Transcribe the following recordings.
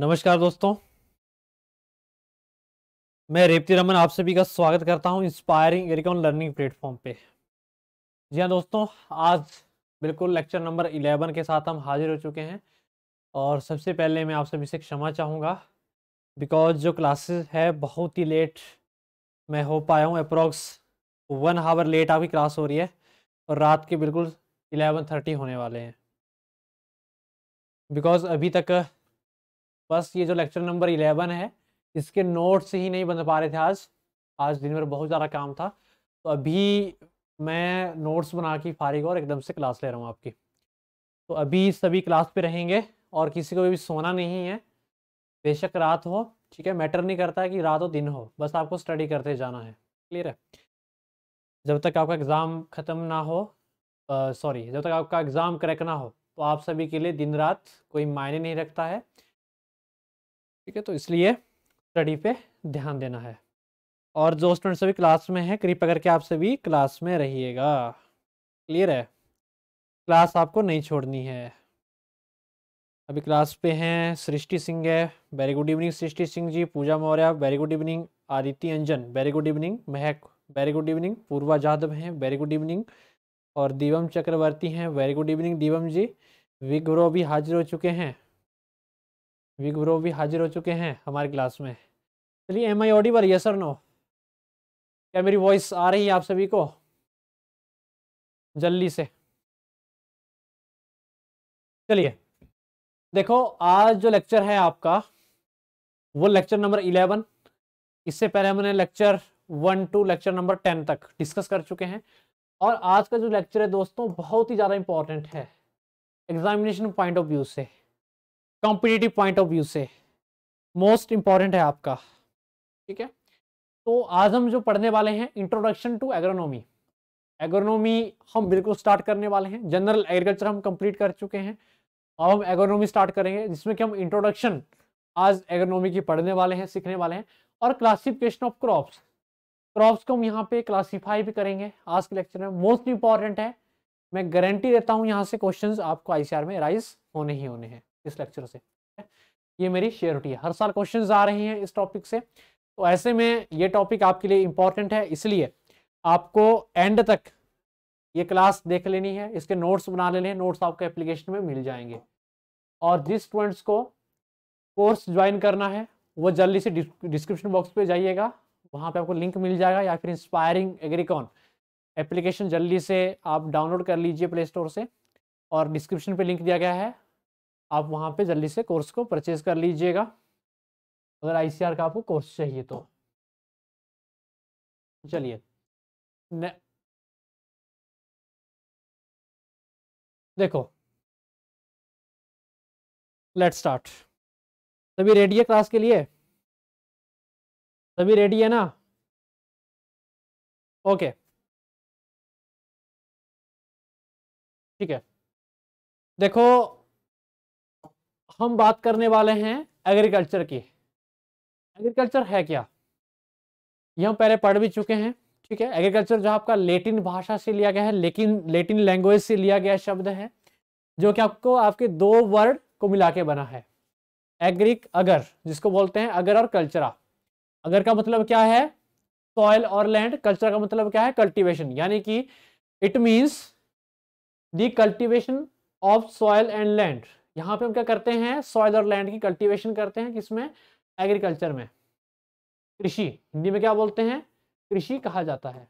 नमस्कार दोस्तों मैं रेवती रमन आप सभी का स्वागत करता हूं इंस्पायरिंग एरिकॉन लर्निंग प्लेटफॉर्म पे जी हाँ दोस्तों आज बिल्कुल लेक्चर नंबर 11 के साथ हम हाजिर हो चुके हैं और सबसे पहले मैं आप सभी से क्षमा चाहूँगा बिकॉज जो क्लासेस है बहुत ही लेट मैं हो पाया हूँ अप्रोक्स वन आवर लेट आपकी क्लास हो रही है और रात के बिल्कुल इलेवन थर्टी होने वाले हैं बिकॉज अभी तक बस ये जो लेक्चर नंबर इलेवन है इसके नोट्स ही नहीं बन पा रहे थे आज आज दिन भर बहुत ज़्यादा काम था तो अभी मैं नोट्स बना के फारिग और एकदम से क्लास ले रहा हूँ आपकी तो अभी सभी क्लास पे रहेंगे और किसी को भी सोना नहीं है बेशक रात हो ठीक है मैटर नहीं करता कि रात हो दिन हो बस आपको स्टडी करते जाना है क्लियर है जब तक आपका एग्ज़ाम ख़त्म ना हो सॉरी जब तक आपका एग्ज़ाम क्रैक ना हो तो आप सभी के लिए दिन रात कोई मायने नहीं रखता है ठीक है तो इसलिए स्टडी पे ध्यान देना है और जो स्टूडेंट सभी क्लास में है कृपया करके आप सभी क्लास में रहिएगा क्लियर है क्लास आपको नहीं छोड़नी है अभी क्लास पे हैं सृष्टि सिंह है very good evening Srishti Singh ji Pooja Maurya very good evening Aditya Anjan very good evening Mahak very good evening Purva Jadhav हैं वेरी गुड इवनिंग और दीवम चक्रवर्ती हैं very good evening Deevam ji विग भी हाजिर हो चुके हैं विग ब्रो भी हाजिर हो चुके हैं हमारे क्लास में चलिए एम आई पर यस और नो क्या मेरी वॉइस आ रही है आप सभी को जल्दी से चलिए देखो आज जो लेक्चर है आपका वो लेक्चर नंबर इलेवन इससे पहले हमने lecture one two lecture number ten तक डिस्कस कर चुके हैं और आज का जो लेक्चर है दोस्तों बहुत ही ज़्यादा इंपॉर्टेंट है एग्जामिनेशन पॉइंट ऑफ व्यू से कॉम्पिटेटिव पॉइंट ऑफ व्यू से मोस्ट इंपॉर्टेंट है आपका ठीक है तो आज हम जो पढ़ने वाले हैं इंट्रोडक्शन टू एग्रोनॉमी एग्रोनॉमी हम बिल्कुल स्टार्ट करने वाले हैं जनरल एग्रीकल्चर हम कंप्लीट कर चुके हैं अब हम एग्रोनॉमी स्टार्ट करेंगे जिसमें कि हम इंट्रोडक्शन आज एग्रोनॉमी की पढ़ने वाले हैं सीखने वाले हैं और क्लासिफिकेशन ऑफ क्रॉप्स क्रॉप्स को हम यहाँ पे क्लासीफाई भी करेंगे आज के लेक्चर में मोस्ट इंपॉर्टेंट है मैं गारंटी देता हूँ यहाँ से क्वेश्चन आपको आईसीआर में राइज होने ही होने हैं इस लेक्चर से ये मेरी श्योरिटी है हर साल क्वेश्चंस आ रहे हैं इस टॉपिक से तो ऐसे में ये टॉपिक आपके लिए इंपॉर्टेंट है इसलिए आपको एंड तक ये क्लास देख लेनी है इसके नोट्स बना लेने हैं नोट्स आपको एप्लीकेशन में मिल जाएंगे और जिस स्टूडेंट्स को कोर्स ज्वाइन करना है वो जल्दी से डिस्क्रिप्शन बॉक्स पे जाइएगा वहाँ पे आपको लिंक मिल जाएगा या फिर इंस्पायरिंग एग्रीकॉन एप्लीकेशन जल्दी से आप डाउनलोड कर लीजिए प्ले स्टोर से और डिस्क्रिप्शन पे लिंक दिया गया है आप वहाँ पे जल्दी से कोर्स को परचेज कर लीजिएगा अगर आईसीआर का आपको कोर्स चाहिए तो चलिए देखो लेट स्टार्ट सभी रेडी है क्लास के लिए सभी रेडी है ना ओके ठीक है देखो हम बात करने वाले हैं एग्रीकल्चर की एग्रीकल्चर है क्या ये हम पहले पढ़ भी चुके हैं ठीक है एग्रीकल्चर जो आपका लेटिन भाषा से लिया गया है लेकिन लेटिन लैंग्वेज से लिया गया शब्द है जो कि आपको आपके दो वर्ड को मिला के बना है एग्रिक अगर जिसको बोलते हैं अगर और कल्चरा अगर का मतलब क्या है सॉयल और लैंड कल्चर का मतलब क्या है कल्टिवेशन यानी कि it means the of soil and land यहाँ पे हम क्या करते हैं सॉइल और लैंड की कल्टीवेशन करते हैं किसमें एग्रीकल्चर में कृषि हिंदी में क्या बोलते हैं कृषि कहा जाता है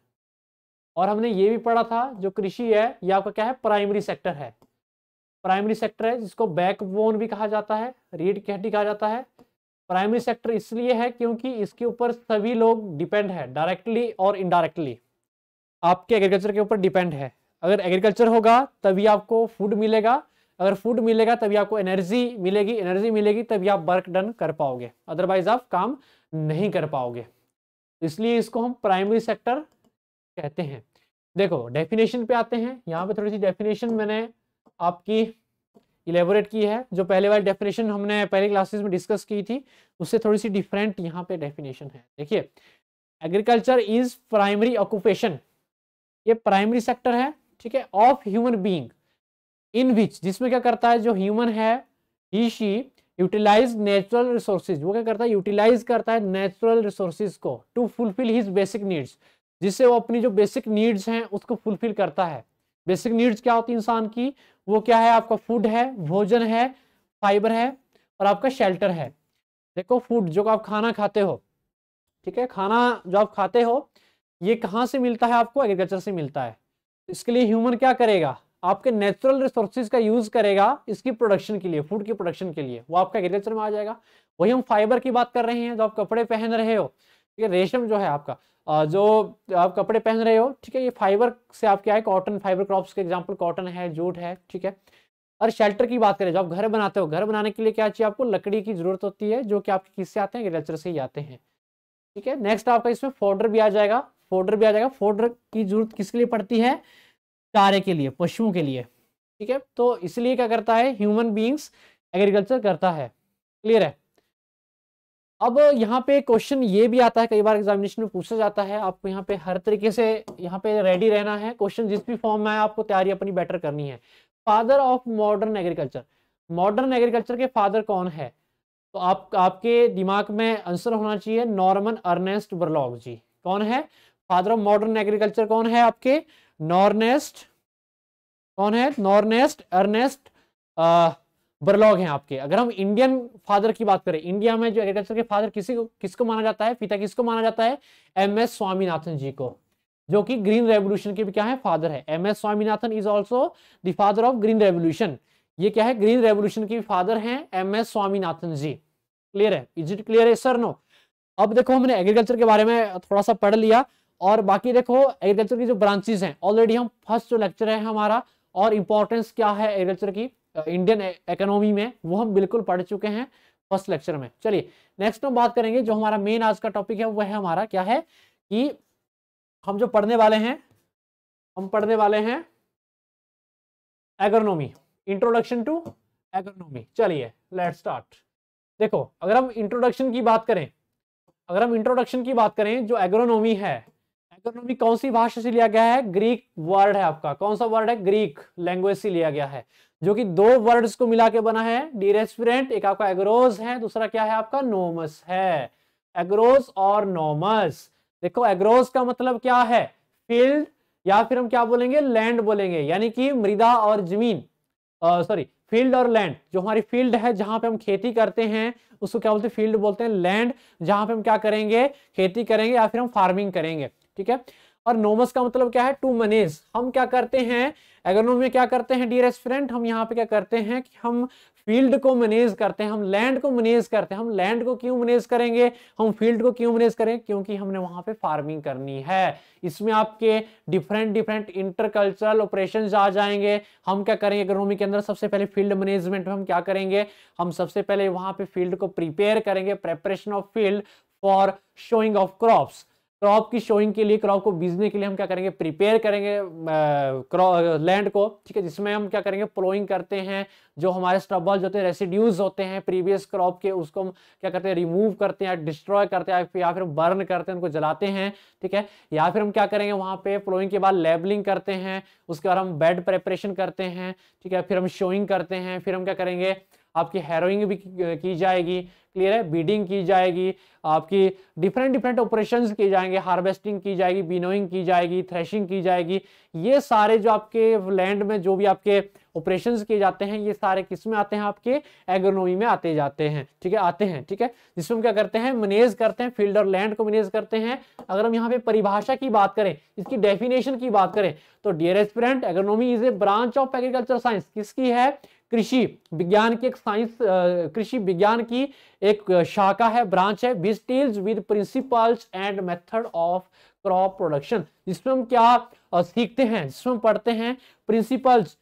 और हमने ये भी पढ़ा था जो कृषि है ये आपका क्या है प्राइमरी सेक्टर है प्राइमरी सेक्टर है जिसको बैकबोन भी कहा जाता है रीड कैटी कहा जाता है प्राइमरी सेक्टर इसलिए है क्योंकि इसके ऊपर सभी लोग डिपेंड है डायरेक्टली और इनडायरेक्टली आपके एग्रीकल्चर के ऊपर डिपेंड है अगर एग्रीकल्चर होगा तभी आपको फूड मिलेगा अगर फूड मिलेगा तभी आपको एनर्जी मिलेगी एनर्जी मिलेगी तभी आप वर्क डन कर पाओगे अदरवाइज आप काम नहीं कर पाओगे इसलिए इसको हम प्राइमरी सेक्टर कहते हैं देखो डेफिनेशन पे आते हैं यहाँ पे थोड़ी सी डेफिनेशन मैंने आपकी इलेबोरेट की है जो पहले वाली डेफिनेशन हमने पहले क्लासेस में डिस्कस की थी उससे थोड़ी सी डिफरेंट यहाँ पे डेफिनेशन है देखिए एग्रीकल्चर इज प्राइमरी ऑक्यूपेशन ये प्राइमरी सेक्टर है ठीक है of human being in which जिसमें क्या करता है जो ह्यूमन है he she utilize natural resources वो क्या करता है यूटिलाइज करता है नेचुरल रिसोर्सेज को to fulfil his basic needs जिससे वो अपनी जो बेसिक नीड्स हैं उसको फुलफिल करता है बेसिक नीड्स क्या होती है इंसान की वो क्या है आपका फूड है भोजन है फाइबर है और आपका शेल्टर है देखो फूड जो आप खाना खाते हो ठीक है खाना जो आप खाते हो ये कहाँ से मिलता है आपको एग्रीकल्चर से मिलता है इसके लिए ह्यूमन क्या करेगा आपके नेचुरल रिसोर्सेज का यूज करेगा इसकी प्रोडक्शन के लिए फूड की प्रोडक्शन के लिए वो आपका एग्रीकल्चर में आ जाएगा वही हम फाइबर की बात कर रहे हैं जो आप कपड़े पहन रहे हो ठीक है रेशम जो है आपका जो आप कपड़े पहन रहे हो ठीक है ये फाइबर से आप क्या है कॉटन फाइबर क्रॉप्स के एग्जाम्पल कॉटन है जूट है ठीक है और शेल्टर की बात करें जो आप घर बनाते हो घर बनाने के लिए क्या चाहिए आपको लकड़ी की जरूरत होती है जो कि आपके किससे आते हैं एग्रीकल्चर से ही आते हैं ठीक है नेक्स्ट आपका इसमें फोडर भी आ जाएगा फोडर भी आ जाएगा फोडर की जरूरत किसके लिए पड़ती है चारे के लिए पशुओं के लिए ठीक है तो इसलिए क्या करता है ह्यूमन बींग्स एग्रीकल्चर करता है क्लियर है अब यहाँ पे क्वेश्चन ये भी आता है कई बार एग्जामिनेशन में पूछा जाता है आपको यहाँ पे हर तरीके से यहाँ पे रेडी रहना है क्वेश्चन जिस भी फॉर्म में है आपको तैयारी अपनी बेटर करनी है father of modern agriculture modern agriculture के फादर कौन है तो आप आपके दिमाग में आंसर होना चाहिए नॉर्मन अर्नेस्ट बर्लॉग जी कौन है फादर ऑफ मॉडर्न एग्रीकल्चर कौन है आपके नॉर्नेस्ट कौन है नॉर्नेस्ट अर्नेस्ट बर्लॉग हैं आपके अगर हम इंडियन फादर की बात करें इंडिया में जो एग्रीकल्चर के फादर किसी को किसको माना जाता है पिता किसको माना जाता है एम एस स्वामीनाथन जी को जो कि ग्रीन रेवोल्यूशन के भी क्या है फादर है M S Swaminathan is also the father of green revolution ये क्या है ग्रीन रेवोल्यूशन के फादर हैं M S Swaminathan ji clear है इज इट क्लियर है सर नो अब देखो हमने एग्रीकल्चर के बारे में थोड़ा सा पढ़ लिया और बाकी देखो एग्रीकल्चर की जो ब्रांचेज हैं ऑलरेडी हम फर्स्ट जो लेक्चर है हमारा और इम्पोर्टेंस क्या है एग्रीकल्चर की इंडियन इकोनॉमी e, में वो हम बिल्कुल पढ़ चुके हैं फर्स्ट लेक्चर में चलिए नेक्स्ट हम बात करेंगे जो हमारा मेन आज का टॉपिक है वह है हमारा क्या है कि हम जो पढ़ने वाले हैं हम पढ़ने वाले हैं एग्रोनॉमी इंट्रोडक्शन टू एग्रोनॉमी चलिए लेट स्टार्ट देखो अगर हम इंट्रोडक्शन की बात करें अगर हम इंट्रोडक्शन की बात करें जो एग्रोनॉमी है इकोनॉमी मतलब कौन सी भाषा से लिया गया है ग्रीक वर्ड है आपका कौन सा वर्ड है ग्रीक लैंग्वेज से लिया गया है जो कि दो वर्ड्स को मिला के बना है डीरेस्पिरेंट एक आपका एग्रोज है दूसरा क्या है आपका नोमस है एग्रोज और नोमस देखो एग्रोज का मतलब क्या है फील्ड या फिर हम क्या बोलेंगे लैंड बोलेंगे यानी कि मृदा और जमीन सॉरी फील्ड और लैंड जो हमारी फील्ड है जहां पे हम खेती करते हैं उसको क्या बोलते हैं फील्ड बोलते हैं लैंड जहां पे हम क्या करेंगे खेती करेंगे या फिर हम फार्मिंग करेंगे ठीक है और नोमस का मतलब क्या है टू मनेज हम क्या करते हैं अगर में क्या करते हैं डियर एस्पिरेंट हम यहाँ पे क्या करते हैं कि हम फील्ड को मैनेज करते हैं हम लैंड को मैनेज करते हैं हम लैंड को क्यों मैनेज करेंगे हम फील्ड को क्यों मैनेज करेंगे क्योंकि हमने वहां पे फार्मिंग करनी है इसमें आपके डिफरेंट डिफरेंट इंटरकल्चरल ऑपरेशन आ जाएंगे हम क्या करेंगे इकोनॉमी के अंदर सबसे पहले फील्ड मैनेजमेंट में हम क्या करेंगे हम सबसे पहले वहां पे फील्ड को प्रिपेयर करेंगे preparation of field for sowing of crops crop तो की शोइंग के लिए क्रॉप को बीजने के लिए हम क्या करेंगे प्रिपेयर करेंगे लैंड को ठीक है जिसमें हम क्या करेंगे प्लोइंग करते हैं जो हमारे स्टबल जो होते हैं रेसिड्यूज होते हैं प्रीवियस क्रॉप के उसको हम क्या करते हैं रिमूव करते हैं डिस्ट्रॉय करते हैं या फिर बर्न करते हैं उनको जलाते हैं ठीक है या फिर हम क्या करेंगे वहाँ पे प्लोइंग के बाद लेबलिंग करते हैं उसके बाद हम बेड प्रेपरेशन करते हैं ठीक है फिर हम शोइंग करते हैं फिर हम क्या करेंगे आपकी हेरोइंग भी की जाएगी क्लियर है बीडिंग की जाएगी आपकी डिफरेंट डिफरेंट ऑपरेशंस किए जाएंगे हार्वेस्टिंग की जाएगी बिनोइंग की जाएगी थ्रेशिंग की जाएगी ये सारे जो आपके लैंड में जो भी आपके ऑपरेशंस किए जाते हैं ये सारे किस में आते हैं आपके एग्रोनोमी में आते जाते हैं ठीक है आते हैं ठीक है जिसमें हम क्या करते हैं मैनेज करते हैं फील्ड और लैंड को मैनेज करते हैं अगर हम यहाँ पे परिभाषा की बात करें इसकी डेफिनेशन की बात करें तो dear aspirant agronomy is a branch of agriculture science किसकी है कृषि विज्ञान की एक साइंस कृषि विज्ञान की एक शाखा है ब्रांच है which deals with principles and method of crop production जिसमें हम क्या सीखते हैं जिसमें हम पढ़ते हैं प्रिंसिपल्स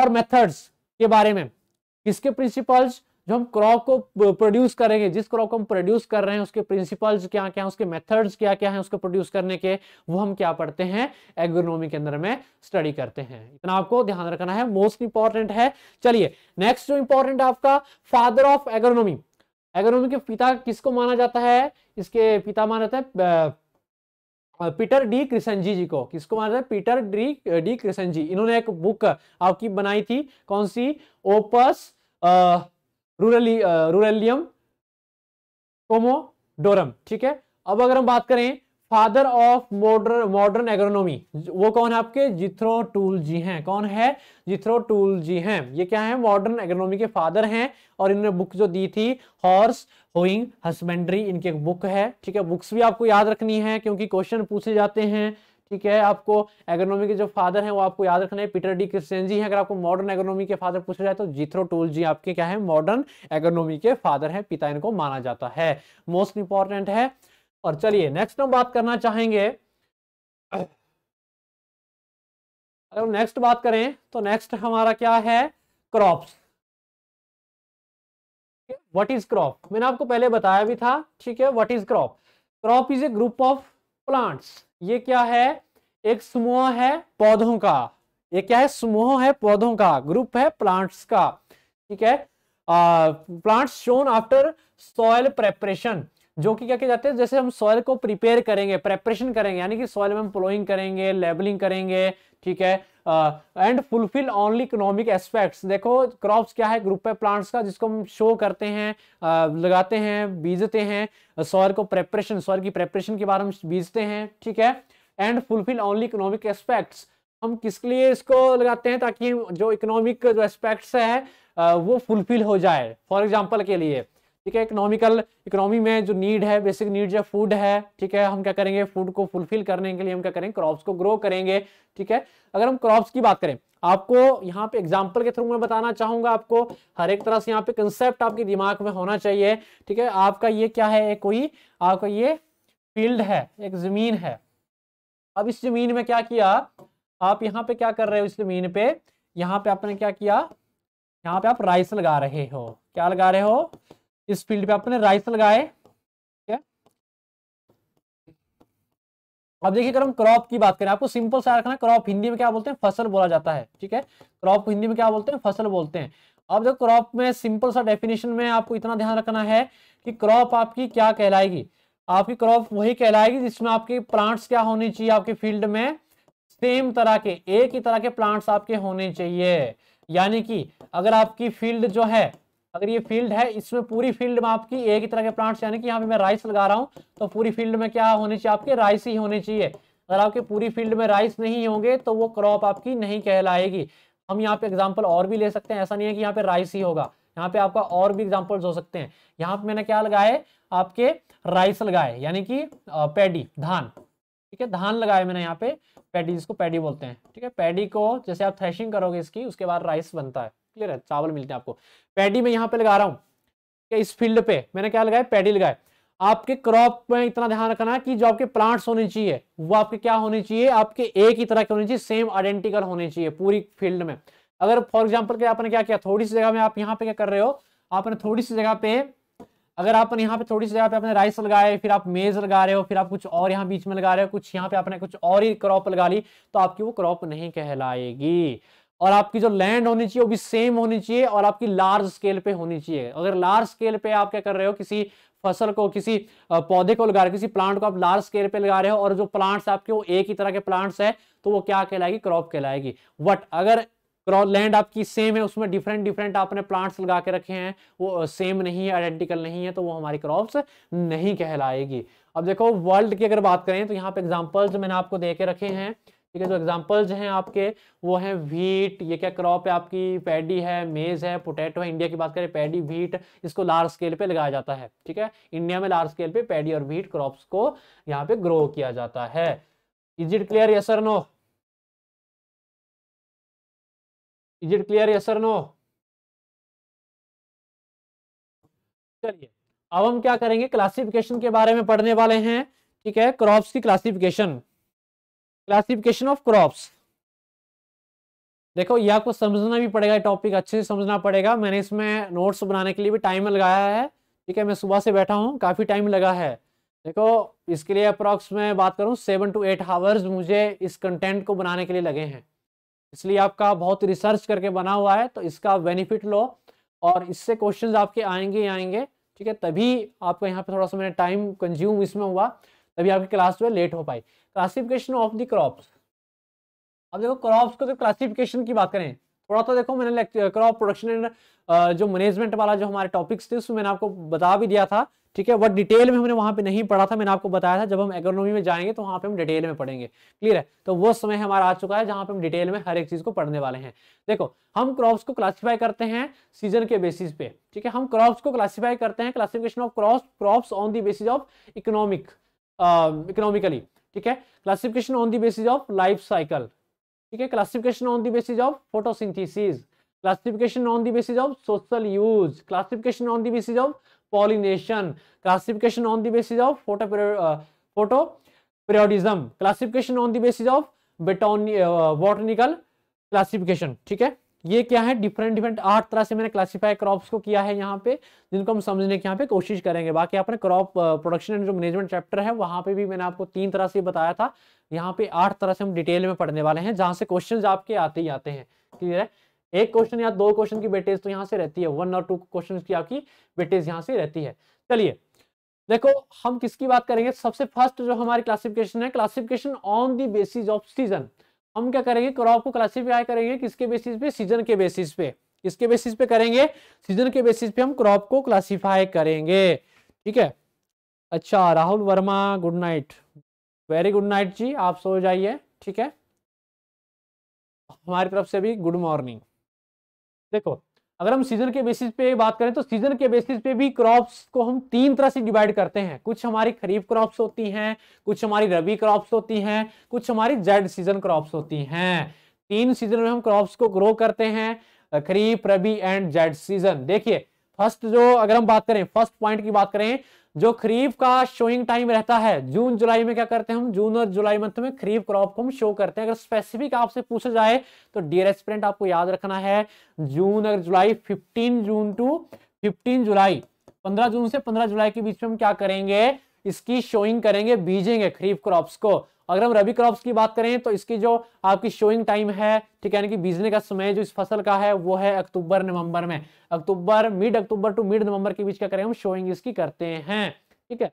और मेथड्स के बारे में किसके प्रिंसिपल्स जो हम क्रॉप को प्रोड्यूस करेंगे जिस क्रॉप को हम प्रोड्यूस कर रहे हैं उसके प्रिंसिपल्स क्या क्या हैं उसके मेथड्स क्या क्या हैं उसको प्रोड्यूस करने के वो हम क्या पढ़ते हैं एग्रोनॉमी के अंदर में स्टडी करते हैं इतना आपको ध्यान रखना है मोस्ट इंपॉर्टेंट है चलिए नेक्स्ट जो इंपॉर्टेंट आपका फादर ऑफ एग्रोनॉमी एग्रोनॉमी के पिता किसको माना जाता है इसके पिता माना जाता है पीटर डी कृष्ण जी जी को किसको माना जाता है Peter D D Krishna ji इन्होंने एक बुक आपकी बनाई थी कौन सी ओपस रूरली रूरलियम कोमोडोरम ठीक है अब अगर हम बात करें father of modern modern agronomy वो कौन है आपके जिथ्रो टूल जी हैं कौन है जिथ्रो टूल जी हैं ये क्या है मॉडर्न एग्रोनॉमी के फादर हैं और इन्होंने बुक जो दी थी हॉर्स होइंग हस्बेंड्री इनकी एक बुक है ठीक है बुक्स भी आपको याद रखनी है क्योंकि क्वेश्चन पूछे जाते हैं ठीक है आपको एग्रोनॉमी के जो फादर हैं वो आपको याद रखना है पीटर डी क्रिस्टन जी हैं अगर आपको मॉडर्न एग्रोनॉमी के फादर पूछा जाए तो जीथ्रो टोल जी आपके क्या है मॉडर्न एग्रोनॉमी के फादर हैं पिता इनको माना जाता है मोस्ट इंपॉर्टेंट है और चलिए नेक्स्ट हम बात करना चाहेंगे अगर नेक्स्ट बात करें तो नेक्स्ट हमारा क्या है क्रॉप्स वट इज क्रॉप मैंने आपको पहले बताया भी था ठीक है what is crop crop is a group of plants ये क्या है एक समूह है पौधों का ये क्या है समूह है पौधों का ग्रुप है प्लांट्स का ठीक है plants sown after soil preparation जो कि क्या किया जाते हैं जैसे हम सॉयल को प्रिपेयर करेंगे प्रेपरेशन करेंगे यानी कि सॉयल में हम प्लोइंग करेंगे लेबलिंग करेंगे ठीक है and fulfil only economic aspects देखो क्रॉप्स क्या है ग्रुप है प्लांट्स का जिसको हम शो करते हैं uh, लगाते हैं बीजते हैं सॉयर uh, को प्रेपरेशन सॉर की प्रेपरेशन के बारे में बीजते हैं ठीक है and fulfil only economic aspects हम किसके लिए इसको लगाते हैं ताकि जो इकोनॉमिक जो एस्पेक्ट्स है uh, वो फुलफिल हो जाए फॉर एग्जाम्पल के लिए ठीक है इकोनॉमिकल इकोनॉमी में जो नीड है बेसिक नीड जो फूड है ठीक है हम क्या करेंगे फूड को फुलफिल करने के लिए हम क्या करेंगे क्रॉप्स को ग्रो करेंगे ठीक है अगर हम क्रॉप्स की बात करें आपको यहाँ पे एग्जाम्पल के थ्रू मैं बताना चाहूंगा आपको हर एक तरह से यहाँ पे कंसेप्ट आपके दिमाग में होना चाहिए ठीक है आपका ये क्या है कोई आपका ये फील्ड है एक जमीन है अब इस जमीन में क्या किया आप यहाँ पे क्या कर रहे हो इस जमीन पे यहाँ पे आपने क्या किया यहाँ पे आप राइस लगा रहे हो क्या लगा रहे हो इस फील्ड पे आपने राइस लगाए अब देखिए अगर हम क्रॉप की बात करें आपको सिंपल सा रखना क्रॉप हिंदी में क्या बोलते हैं फसल बोला जाता है ठीक है क्रॉप हिंदी में क्या बोलते हैं फसल बोलते हैं अब देखो क्रॉप में सिंपल सा डेफिनेशन में आपको इतना ध्यान रखना है कि क्रॉप आपकी क्या कहलाएगी आपकी क्रॉप वही कहलाएगी जिसमें आपके प्लांट्स क्या होने चाहिए आपके फील्ड में सेम तरह के एक ही तरह के प्लांट्स आपके होने चाहिए यानी कि अगर आपकी फील्ड जो है अगर ये फील्ड है इसमें पूरी फील्ड में आपकी एक ही तरह के प्लांट्स यानी कि यहाँ पे मैं राइस लगा रहा हूँ तो पूरी फील्ड में क्या होनी चाहिए आपके राइस ही होने चाहिए अगर आपके पूरी फील्ड में राइस नहीं होंगे तो वो क्रॉप आपकी नहीं कहलाएगी हम यहाँ पे एग्जाम्पल और भी ले सकते हैं ऐसा नहीं है कि यहाँ पे राइस ही होगा यहाँ पे आपका और भी एग्जाम्पल्स हो सकते हैं यहाँ पे मैंने क्या लगाए आपके राइस लगाए यानी कि पैडी धान ठीक है धान लगाए मैंने यहाँ पे पैडी जिसको पैडी बोलते हैं ठीक है पैडी को जैसे आप थ्रेशिंग करोगे इसकी उसके बाद राइस बनता है क्लियर है चावल मिलते हैं आपको पैडी में यहाँ पे लगा रहा हूँ इस फील्ड पे मैंने क्या लगाया पैडी लगाए आपके क्रॉप में इतना ध्यान रखना है कि जो आपके प्लांट्स होने चाहिए वो आपके क्या होने चाहिए आपके एक ही तरह के होने चाहिए सेम आइडेंटिकल होने चाहिए पूरी फील्ड में अगर फॉर एग्जाम्पल के आपने क्या किया थोड़ी सी जगह में आप यहाँ पे क्या कर रहे हो आपने थोड़ी सी जगह पे अगर आपने यहाँ पे थोड़ी सी जगह पे आपने राइस लगाए फिर आप मेज लगा रहे हो फिर आप कुछ और यहाँ बीच में लगा रहे हो कुछ यहाँ पे आपने कुछ और ही क्रॉप लगा ली तो आपकी वो क्रॉप नहीं कहलाएगी और आपकी जो लैंड होनी चाहिए वो भी सेम होनी चाहिए और आपकी लार्ज स्केल पे होनी चाहिए अगर लार्ज स्केल पे आप क्या कर रहे हो किसी फसल को किसी पौधे को लगा रहे हो किसी प्लांट को आप लार्ज स्केल पे लगा रहे हो और जो प्लांट्स आपके वो एक ही तरह के प्लांट्स है तो वो क्या कहलाएगी क्रॉप कहलाएगी बट अगर लैंड आपकी सेम है उसमें डिफरेंट डिफरेंट आपने प्लांट्स लगा के रखे हैं वो सेम नहीं है आइडेंटिकल नहीं है तो वो हमारी क्रॉप्स नहीं कहलाएगी अब देखो वर्ल्ड की अगर बात करें तो यहाँ पे एग्जाम्पल्स मैंने आपको दे के रखे हैं ठीक है जो एग्जाम्पल्स हैं आपके वो हैं व्हीट ये क्या क्रॉप है आपकी पैडी है मेज है पोटैटो है इंडिया की बात करें पैडी व्हीट इसको लार्ज स्केल पे लगाया जाता है ठीक है इंडिया में लार्ज स्केल पे पैडी और व्हीट क्रॉप्स को यहाँ पे ग्रो किया जाता है is it clear yes sir no is it clear yes sir no चलिए अब हम क्या करेंगे क्लासिफिकेशन के बारे में पढ़ने वाले हैं ठीक है क्रॉप्स की क्लासिफिकेशन क्लासिफिकेशन ऑफ क्रॉप्स देखो यह आपको समझना भी पड़ेगा टॉपिक अच्छे से समझना पड़ेगा मैंने इसमें नोट्स बनाने के लिए भी टाइम लगाया है ठीक है मैं सुबह से बैठा हूँ काफ़ी टाइम लगा है देखो इसके लिए अप्रॉक्स मैं बात करूँ सेवन टू एट आवर्स मुझे इस कंटेंट को बनाने के लिए लगे हैं इसलिए आपका बहुत रिसर्च करके बना हुआ है तो इसका बेनिफिट लो और इससे क्वेश्चंस आपके आएंगे ही आएंगे ठीक है तभी आपको यहाँ पे थोड़ा सा मैंने टाइम कंज्यूम इसमें हुआ तभी आपकी क्लास जो है लेट हो पाई क्लासिफिकेशन ऑफ द क्रॉप्स अब देखो क्रॉप्स को क्लासिफिकेशन तो की बात करें थोड़ा तो देखो मैंने क्रॉप प्रोडक्शन एंड जो मैनेजमेंट वाला जो हमारे टॉपिक्स थे उसमें मैंने आपको बता भी दिया था ठीक है वह डिटेल में हमने वहां पे नहीं पढ़ा था मैंने आपको बताया था जब हम एग्रोनॉमी में जाएंगे तो वहां पे हम डिटेल में पढ़ेंगे क्लियर है तो वो समय हमारा आ चुका है जहां पे हम डिटेल में हर एक चीज़ को पढ़ने वाले हैं देखो हम क्रॉप्स को क्लासीफाई करते हैं सीजन के बेसिस पे ठीक है हम क्रॉप्स को क्लासीफाई करते हैं classification of crop crops on the basis of economic economically um, ठीक है classification on the basis of life cycle ठीक है classification on the basis of photosynthesis classification on the basis of social use classification on the basis of pollination classification on the basis of photo photo periodism on the basis of of uh, uh, botanical classification ठीक है ये क्या है different different आठ तरह से मैंने classify crops को किया है यहाँ पे जिनको हम समझने की यहाँ पे कोशिश करेंगे बाकी आपने क्रॉप प्रोडक्शन एंड जो मैनेजमेंट चैप्टर है वहां पे भी मैंने आपको तीन तरह से बताया था यहाँ पे आठ तरह से हम डिटेल में पढ़ने वाले हैं जहां से क्वेश्चन आपके आते ही आते हैं क्लियर है एक क्वेश्चन या दो क्वेश्चन की बेटेज तो यहाँ से रहती है वन और टू क्वेश्चन की आपकी बेटेज यहाँ से रहती है चलिए देखो हम किसकी बात करेंगे सबसे फर्स्ट जो हमारी क्लासिफिकेशन है classification on the basis of season हम क्या करेंगे क्रॉप को क्लासीफाई करेंगे किसके बेसिस पे सीजन के बेसिस पे किसके बेसिस पे करेंगे सीजन के बेसिस पे हम क्रॉप को क्लासीफाई करेंगे ठीक है अच्छा Rahul Verma good night very good night जी आप सो जाइए ठीक है हमारी तरफ से भी गुड मॉर्निंग देखो अगर हम सीजन के बेसिस पे बात करें तो सीजन के बेसिस पे भी क्रॉप्स को हम तीन तरह से डिवाइड करते हैं कुछ हमारी खरीफ क्रॉप्स होती हैं कुछ हमारी रबी क्रॉप्स होती हैं कुछ हमारी जेड सीजन क्रॉप्स होती हैं तीन सीजन में हम क्रॉप्स को ग्रो करते हैं खरीफ रबी एंड जेड सीजन देखिए फर्स्ट जो अगर हम बात करें फर्स्ट पॉइंट की बात करें जो खरीफ का शोइंग टाइम रहता है जून जुलाई में क्या करते हैं हम जून और जुलाई मंथ में खरीफ क्रॉप को हम शो करते हैं अगर स्पेसिफिक आपसे पूछा जाए तो डियर एस्पिरेंट आपको याद रखना है जून और जुलाई 15 जून टू 15 जुलाई 15 जून से 15 जुलाई के बीच में हम क्या करेंगे इसकी शोइंग करेंगे बीजेंगे खरीफ क्रॉप्स को अगर हम रबी क्रॉप्स की बात करें तो इसकी जो आपकी शोइंग टाइम है ठीक है यानी कि बीजने का समय जो इस फसल का है वो है अक्टूबर नवंबर में October mid October to mid November के बीच क्या करें हम शोइंग इसकी करते हैं ठीक है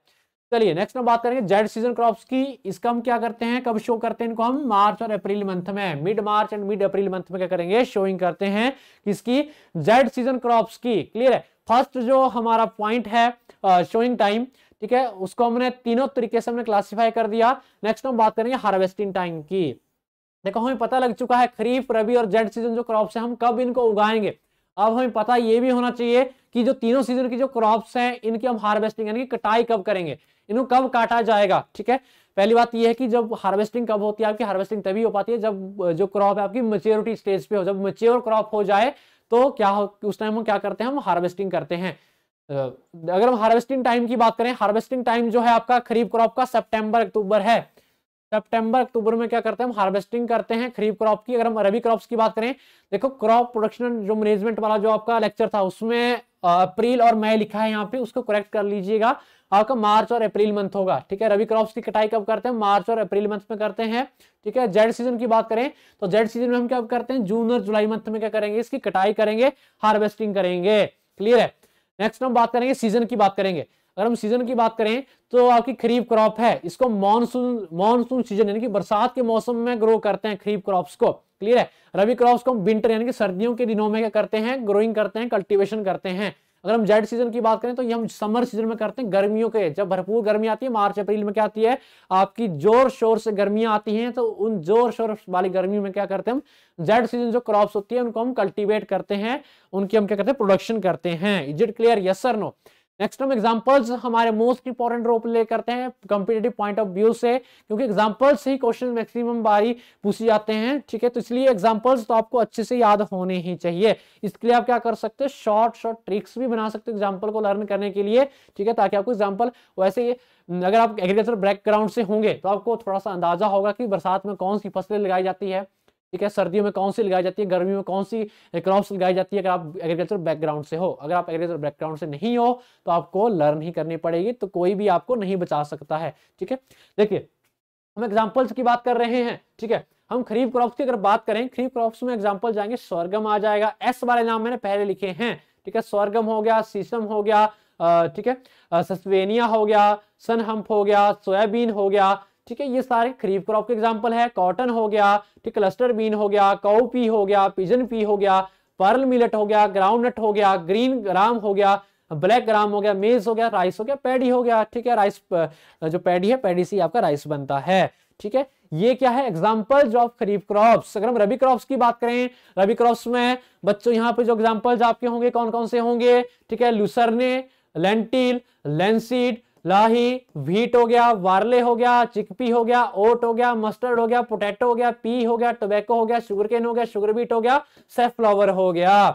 चलिए नेक्स्ट हम बात करेंगे जेड सीजन क्रॉप्स की इसका हम क्या करते हैं कब शो करते हैं इनको हम मार्च और अप्रैल मंथ में mid March and mid April month में क्या करेंगे शोइंग करते हैं किसकी जेड सीजन क्रॉप्स की क्लियर है फर्स्ट जो हमारा पॉइंट है शोइंग टाइम ठीक है उसको हमने तीनों तरीके से हमने क्लासीफाई कर दिया नेक्स्ट हम बात करेंगे हार्वेस्टिंग टाइम की देखो हमें पता लग चुका है खरीफ रबी और जेड सीजन जो क्रॉप है हम कब इनको उगाएंगे अब हमें पता ये भी होना चाहिए कि जो तीनों सीजन की जो क्रॉप्स हैं इनकी हम हार्वेस्टिंग यानी कटाई कब करेंगे इनको कब काटा जाएगा ठीक है पहली बात यह है कि जब हार्वेस्टिंग कब होती है आपकी हार्वेस्टिंग तभी हो पाती है जब जो क्रॉप है आपकी मच्योरिटी स्टेज पे हो जब मेच्योर क्रॉप हो जाए तो क्या हो उस टाइम हम क्या करते हैं हम हार्वेस्टिंग करते हैं अगर हम हार्वेस्टिंग टाइम की बात करें हार्वेस्टिंग टाइम जो है आपका खरीफ क्रॉप का सितंबर अक्टूबर है सितंबर अक्टूबर में क्या करते हैं हम हार्वेस्टिंग करते हैं खरीफ क्रॉप की अगर हम रबी क्रॉप्स की बात करें देखो क्रॉप प्रोडक्शन जो मैनेजमेंट वाला जो आपका लेक्चर था उसमें अप्रैल और मई लिखा है यहाँ पे उसको करेक्ट कर लीजिएगा आपका मार्च और अप्रैल मंथ होगा ठीक है रबी क्रॉप्स की कटाई कब करते हैं मार्च और अप्रैल मंथ में करते हैं ठीक है जेड सीजन की बात करें तो जेड सीजन में हम क्या करते हैं जून और जुलाई मंथ में क्या करेंगे इसकी कटाई करेंगे हार्वेस्टिंग करेंगे क्लियर है नेक्स्ट हम बात करेंगे सीजन की बात करेंगे अगर हम सीजन की बात करें तो आपकी खरीफ क्रॉप है इसको मानसून मानसून सीजन यानी कि बरसात के मौसम में ग्रो करते हैं खरीफ क्रॉप्स को क्लियर है रवि क्रॉप्स को हम विंटर यानी कि सर्दियों के दिनों में क्या करते हैं ग्रोइंग करते हैं कल्टीवेशन करते हैं अगर हम जेड सीजन की बात करें तो ये हम समर सीजन में करते हैं गर्मियों के जब भरपूर गर्मी आती है मार्च अप्रैल में क्या आती है आपकी जोर शोर से गर्मियां आती हैं तो उन जोर शोर वाली गर्मियों में क्या करते हैं हम जेड सीजन जो क्रॉप होती है उनको हम कल्टीवेट करते हैं उनकी हम क्या करते हैं प्रोडक्शन करते हैं is it clear yes sir no next हम एग्जांपल्स हमारे मोस्ट इंपॉर्टेंट रोल प्ले करते हैं कम्पिटेटिव पॉइंट ऑफ व्यू से क्योंकि एग्जांपल्स ही क्वेश्चन मैक्सिमम बारी पूछे जाते हैं ठीक है तो इसलिए एग्जांपल्स तो आपको अच्छे से याद होने ही चाहिए इसके लिए आप क्या कर सकते हो शॉर्ट शॉर्ट ट्रिक्स भी बना सकते हो एग्जाम्पल को लर्न करने के लिए ठीक है ताकि आपको एग्जाम्पल वैसे अगर आप एग्रीकल्चर बैकग्राउंड से होंगे तो आपको थोड़ा सा अंदाजा होगा कि बरसात में कौन सी फसलें लगाई जाती है ठीक है सर्दियों में कौन सी लगाई जाती है गर्मियों में कौन सी क्रॉप्स लगाई जाती है अगर आप एग्रीकल्चर बैकग्राउंड से हो अगर आप एग्रीकल्चर बैकग्राउंड से नहीं हो तो आपको लर्न ही करनी पड़ेगी तो कोई भी आपको नहीं बचा सकता है ठीक है देखिए हम एग्जाम्पल्स की बात कर रहे हैं ठीक है हम खरीफ क्रॉप्स की अगर बात करें खरीफ क्रॉप्स में एग्जाम्पल जाएंगे स्वर्गम आ जाएगा एस वाले नाम मैंने पहले लिखे हैं ठीक है स्वर्गम हो गया सीसम हो गया ठीक है सस्वेनिया हो गया सनहम्प हो गया सोयाबीन हो गया ठीक है ये सारे खरीफ क्रॉप के एग्जाम्पल है कॉटन हो गया ठीक क्लस्टर बीन हो गया कौ पी हो गया पिजन पी हो गया पर्ल मिलट हो गया ग्राउंड नट हो गया ग्रीन ग्राम हो गया ब्लैक ग्राम हो गया मेज हो गया राइस हो गया पैडी हो गया ठीक है राइस जो पैडी है पैडी से आपका राइस बनता है ठीक है ये क्या है एग्जाम्पल जो ऑफ खरीफ क्रॉप्स अगर हम रबी क्रॉप्स की बात करें रबी क्रॉप्स में बच्चों यहाँ पे जो एग्जाम्पल्स आपके होंगे कौन कौन से होंगे ठीक है लुसरने लेंटिल लेंसीड लाही व्हीट हो गया वार्ले हो गया चिकपी हो गया ओट हो गया मस्टर्ड हो गया पोटैटो हो गया पी हो गया टोबैको हो गया शुगर केन हो गया शुगर बीट हो गया सेफ्लावर हो गया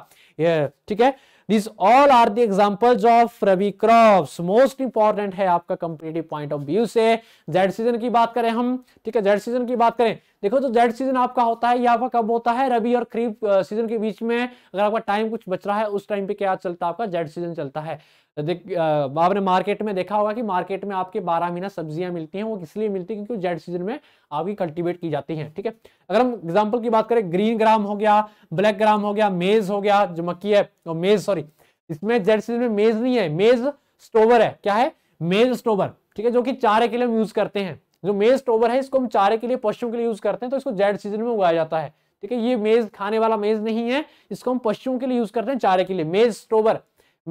ठीक है this all are the examples of rabi crop most important है आपका कंपिटेटिव पॉइंट ऑफ व्यू से जेड सीजन की बात करें हम ठीक है जेड सीजन की बात करें देखो तो जेड सीजन आपका होता है यहाँ पर कब होता है रबी और खरीफ सीजन के बीच में अगर आपका टाइम कुछ बच रहा है उस टाइम पे क्या चलता है आपका जेड सीजन चलता है आपने मार्केट में देखा होगा कि मार्केट में आपके बारह महीना सब्जियां मिलती हैं वो इसलिए मिलती है क्योंकि जेड सीजन में आपकी कल्टीवेट की जाती है ठीक है अगर हम एग्जाम्पल की बात करें ग्रीन ग्राम हो गया ब्लैक ग्राम हो गया मेज हो गया जो मक्की है और मेज सॉरी इसमें जेड सीजन में मेज नहीं है मेज स्टोवर है क्या है मेज स्टोवर ठीक है जो कि चारे एक हम यूज करते हैं जो मेज टोबर है इसको हम चारे के लिए पशुओं के लिए यूज करते हैं तो इसको जेड सीजन में उगाया जाता है ठीक है ये मेज खाने वाला मेज नहीं है इसको हम पशुओं के लिए यूज करते हैं चारे के लिए मेज टोबर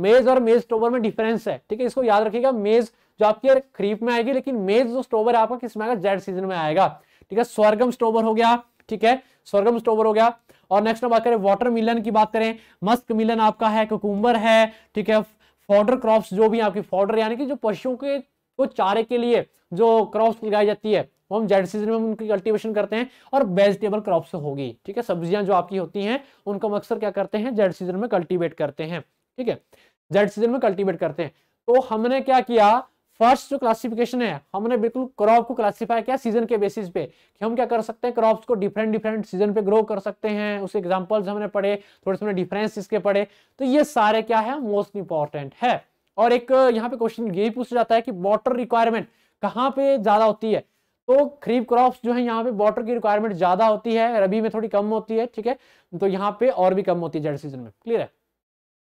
मेज और मेज टोबर में डिफरेंस है ठीक है इसको याद रखिएगा मेज जो आपकी खरीफ में आएगी लेकिन मेज जो स्टोबर है आपका किसमें आएगा जेड सीजन में आएगा ठीक है स्वर्गम स्टोबर हो गया ठीक है स्वर्गम स्टोबर हो गया और नेक्स्ट बात करें वाटर मिलन की बात करें मस्क मिलन आपका है कुकुम्बर है ठीक है फॉर्डर क्रॉप्स जो भी आपकी फॉर्डर यानी कि जो पशुओं के तो चारे के लिए जो क्रॉप्स लगाई जाती है वो हम जेड सीजन में उनकी कल्टीवेशन करते हैं और वेजिटेबल क्रॉप होगी ठीक है सब्जियां जो आपकी होती हैं उनको हम अक्सर क्या करते हैं जेड सीजन में कल्टीवेट करते हैं ठीक है जेड सीजन में कल्टीवेट करते हैं तो हमने क्या किया फर्स्ट जो क्लासिफिकेशन है हमने बिल्कुल क्रॉप को क्लासिफाई किया सीजन के बेसिस पे कि हम क्या कर सकते हैं क्रॉप्स को डिफरेंट डिफरेंट सीजन पे ग्रो कर सकते हैं उसके एग्जांपल्स हमने पढ़े थोड़े से हमने डिफरेंस इसके पढ़े तो ये सारे क्या है मोस्ट इंपॉर्टेंट है और एक यहाँ पे क्वेश्चन यही पूछा जाता है कि वाटर रिक्वायरमेंट कहाँ पे ज्यादा होती है तो खरीफ क्रॉप्स जो है यहाँ पे वाटर की रिक्वायरमेंट ज्यादा होती है रबी में थोड़ी कम होती है ठीक है तो यहाँ पे और भी कम होती है जेड सीजन में क्लियर है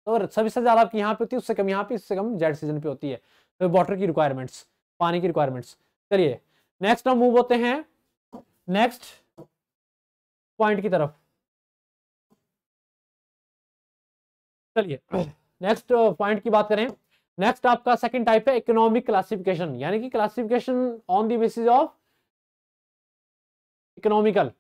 तो सबसे ज्यादा आपकी यहाँ पे होती है उससे कम यहाँ पे उससे कम जेड सीजन पे होती है तो वाटर की रिक्वायरमेंट्स पानी की रिक्वायरमेंट्स चलिए नेक्स्ट हम मूव होते हैं नेक्स्ट पॉइंट की तरफ चलिए नेक्स्ट पॉइंट की बात करें नेक्स्ट आपका सेकंड टाइप है इकोनॉमिक क्लासिफिकेशन यानी कि classification on the basis of economical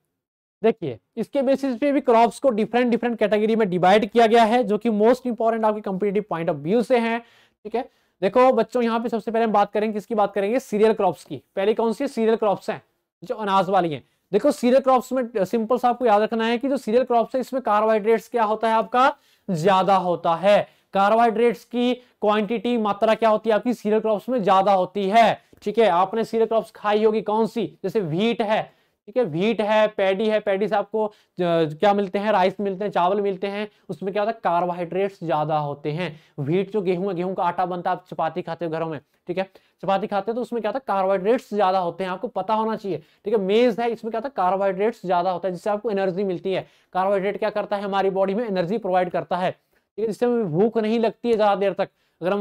देखिए इसके बेसिस पे भी क्रॉप्स को डिफरेंट डिफरेंट कैटेगरी में डिवाइड किया गया है जो कि मोस्ट इंपॉर्टेंट आपके कंपिटेटिव पॉइंट ऑफ व्यू से है ठीक है देखो बच्चों यहाँ पे सबसे पहले हम बात करेंगे किसकी बात करेंगे सीरियल क्रॉप्स की पहले कौन सी सीरियल क्रॉप्स हैं जो अनाज वाली हैं देखो सीरियल क्रॉप्स में सिंपल सा आपको याद रखना है कि जो सीरियल क्रॉप्स है इसमें कार्बोहाइड्रेट्स क्या होता है आपका ज्यादा होता है कार्बोहाइड्रेट्स की क्वांटिटी मात्रा क्या होती है आपकी सीरियल क्रॉप्स में ज्यादा होती है ठीक है आपने सीरियल क्रॉप्स खाई होगी कौन सी जैसे व्हीट है ठीक है व्हीट है पैडी है पैडी से आपको क्या मिलते हैं राइस मिलते हैं चावल मिलते हैं उसमें क्या होता है कार्बोहाइड्रेट्स ज़्यादा होते हैं व्हीट जो गेहूं है गेहूं का आटा बनता है आप चपाती खाते हो घरों में ठीक है चपाती खाते हैं तो उसमें क्या होता है कार्बोहाइड्रेट्स ज़्यादा होते हैं आपको पता होना चाहिए ठीक है मेज है इसमें क्या होता है कार्बोहाइड्रेट्स ज़्यादा होता है जिससे आपको एनर्जी मिलती है कार्बोहाइड्रेट क्या करता है हमारी बॉडी में एनर्जी प्रोवाइड करता है लेकिन इससे हमें भूख नहीं लगती है ज़्यादा देर तक अगर हम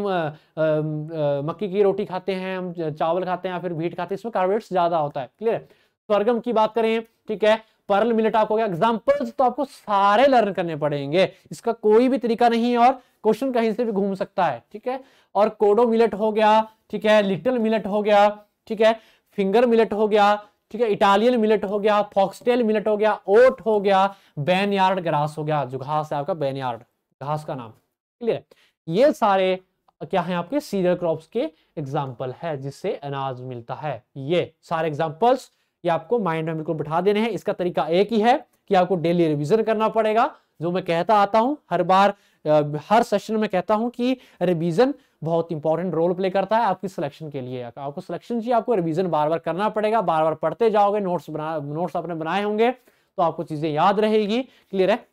मक्की की रोटी खाते हैं हम चावल खाते हैं या फिर भीट खाते हैं इसमें कार्बोहाइड्रेट्स ज़्यादा होता है क्लियर है स्वर्गम की बात करें ठीक है पर्ल मिलेट आपको एग्जाम्पल्स तो आपको सारे लर्न करने पड़ेंगे इसका कोई भी तरीका नहीं है और क्वेश्चन कहीं से भी घूम सकता है ठीक है और कोडो मिलेट हो गया ठीक है लिटिल मिलेट हो गया ठीक है फिंगर मिलेट हो गया ठीक है इटालियन मिलेट हो गया फॉक्सटेल मिलेट हो गया ओट हो गया बैन यार्ड ग्रास हो गया जुघास है आपका बैन यार्ड घास का नाम क्लियर ये सारे क्या है आपके सीरियल क्रॉप्स के एग्जाम्पल है जिससे अनाज मिलता है ये सारे एग्जाम्पल्स ये आपको माइंड में बिल्कुल बिठा देने हैं इसका तरीका एक ही है कि आपको डेली रिविजन करना पड़ेगा जो मैं कहता आता हूं हर बार हर सेशन में कहता हूं कि रिवीजन बहुत इंपॉर्टेंट रोल प्ले करता है आपकी सिलेक्शन के लिए आपको सिलेक्शन चाहिए आपको रिवीजन बार बार करना पड़ेगा बार बार पढ़ते जाओगे नोट्स बना नोट्स आपने बनाए होंगे तो आपको चीजें याद रहेगी क्लियर है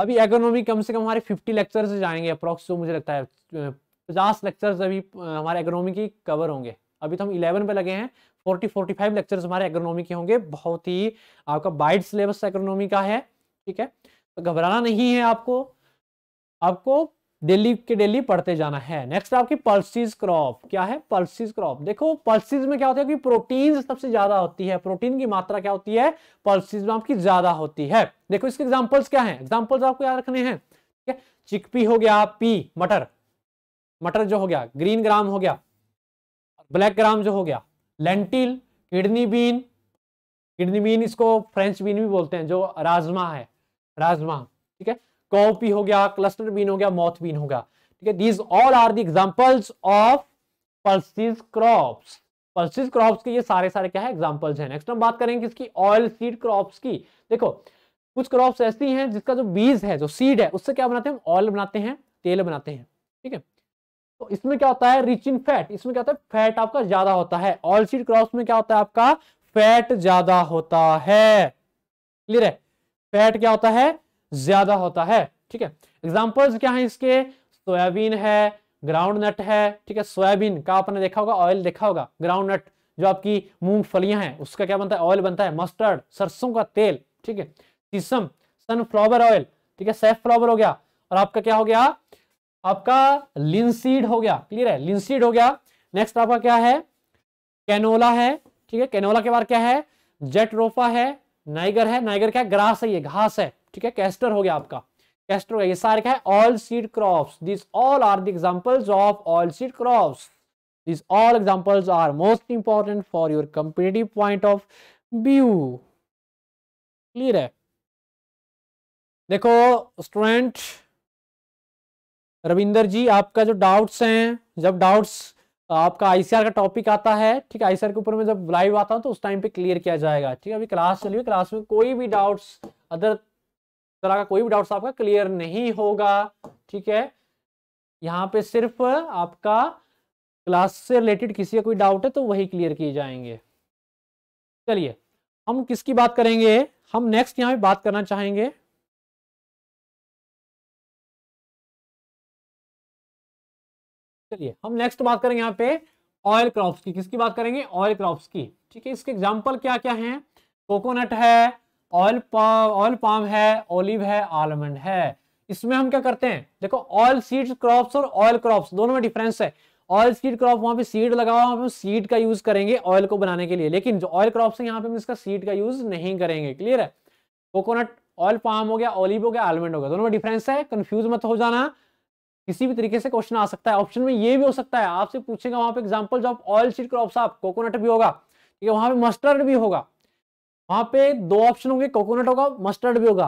अभी इकोनॉमी कम से कम हमारे 50 से जाएंगे अप्रॉक्स जो मुझे लगता है पचास लेक्चर्स अभी हमारे इकोनॉमी की कवर होंगे अभी तो हम इलेवन पे लगे हैं फोर्टी फोर्टी फाइव लेक्चर्स हमारे इकोनॉमी के होंगे बहुत ही आपका बाइट सिलेबस इकोनॉमी का है ठीक है तो घबराना नहीं है आपको आपको डेली के डेली पढ़ते जाना है नेक्स्ट आपकी पल्सिस क्रॉप क्या है पल्सिस क्रॉप देखो पल्सिस में क्या होता है कि प्रोटीन सबसे ज्यादा होती है प्रोटीन की मात्रा क्या होती है पल्सिस में आपकी ज्यादा होती है देखो इसके एग्जाम्पल्स क्या है एग्जाम्पल्स आपको याद रखने हैं ठीक है चिकपी हो गया पी मटर मटर जो हो गया ग्रीन ग्राम हो गया ब्लैक ग्राम जो हो गया lentil kidney bean kidney bean इसको फ्रेंच बीन भी बोलते हैं जो राजमा है राजमा ठीक है कॉपी हो गया क्लस्टर बीन हो गया मॉथ बीन हो गया ठीक है these all are the of pulses crops pulses crops के ये सारे सारे क्या है एग्जाम्पल्स है नेक्स्ट हम बात करेंगे किसकी ऑयल सीड क्रॉप्स की देखो कुछ क्रॉप्स ऐसी हैं जिसका जो बीज है जो सीड है उससे क्या बनाते हैं ऑयल बनाते हैं तेल बनाते हैं ठीक है तो इसमें क्या होता है रिच इन फैट इसमें क्या होता है फैट आपका ज्यादा होता है ऑयल सीड क्रॉप्स में क्या होता है आपका फैट ज्यादा होता है क्लियर है फैट क्या होता है ज्यादा होता है ठीक है एग्जाम्पल्स क्या है इसके सोयाबीन है ग्राउंड नट है ठीक है सोयाबीन का आपने देखा होगा ऑयल देखा होगा ग्राउंड नट जो आपकी मूंगफलियां हैं उसका क्या बनता है ऑयल बनता है मस्टर्ड सरसों का तेल ठीक है सीसम सनफ्लावर ऑयल ठीक है सेफ फ्लावर हो गया और आपका क्या हो गया आपका लिंसीड हो गया क्लियर है लिंसीड हो गया नेक्स्ट आपका क्या है कैनोला है ठीक है कैनोला के बाद क्या है जेट रोफा है नाइगर है नाइगर क्या ग्रास है ये घास है ठीक है कैस्टर हो गया आपका कैस्टर हो गया ये सारे क्या है oil seed crops this all are the examples of oil seed crops this all examples are most important for your competitive point of view clear है देखो स्टूडेंट रविंदर जी आपका जो डाउट्स हैं जब डाउट्स आपका आईसीआर का टॉपिक आता है ठीक है आईसीआर के ऊपर में जब लाइव आता हूँ तो उस टाइम पे क्लियर किया जाएगा ठीक है अभी क्लास चलिए क्लास में कोई भी डाउट्स अदर तरह का कोई भी डाउट आपका क्लियर नहीं होगा ठीक है यहाँ पे सिर्फ आपका क्लास से रिलेटेड किसी का कोई डाउट है तो वही क्लियर किए जाएंगे चलिए हम किसकी बात करेंगे हम नेक्स्ट यहाँ पे बात करना चाहेंगे चलिए हम नेक्स्ट बात करेंगे यहाँ पे ऑयल क्रॉप्स की किसकी बात करेंगे ऑयल क्रॉप्स की ठीक है इसके एग्जांपल क्या क्या हैं कोकोनट है ऑयल पाम ऑयल पाम है ऑलिव है आलमंड है इसमें हम क्या करते हैं देखो ऑयल सीड क्रॉप्स और ऑयल क्रॉप्स दोनों में डिफरेंस है ऑयल सीड क्रॉप वहां पे सीड लगा हुआ हम सीड का यूज करेंगे ऑयल को बनाने के लिए लेकिन जो ऑयल क्रॉप्स है यहाँ पे हम इसका सीड का यूज नहीं करेंगे क्लियर है कोकोनट ऑयल पाम हो गया ऑलिव हो गया आलमंड हो गया दोनों में डिफरेंस है कंफ्यूज मत हो जाना किसी भी तरीके से क्वेश्चन आ सकता है ऑप्शन में ये भी हो सकता है आपसे पूछेगा वहां पे एग्जाम्पल जो ऑयल सीड क्रॉप आप कोकोनट भी होगा ठीक है वहां पे मस्टर्ड भी होगा वहां पे दो ऑप्शन होंगे कोकोनट होगा मस्टर्ड भी होगा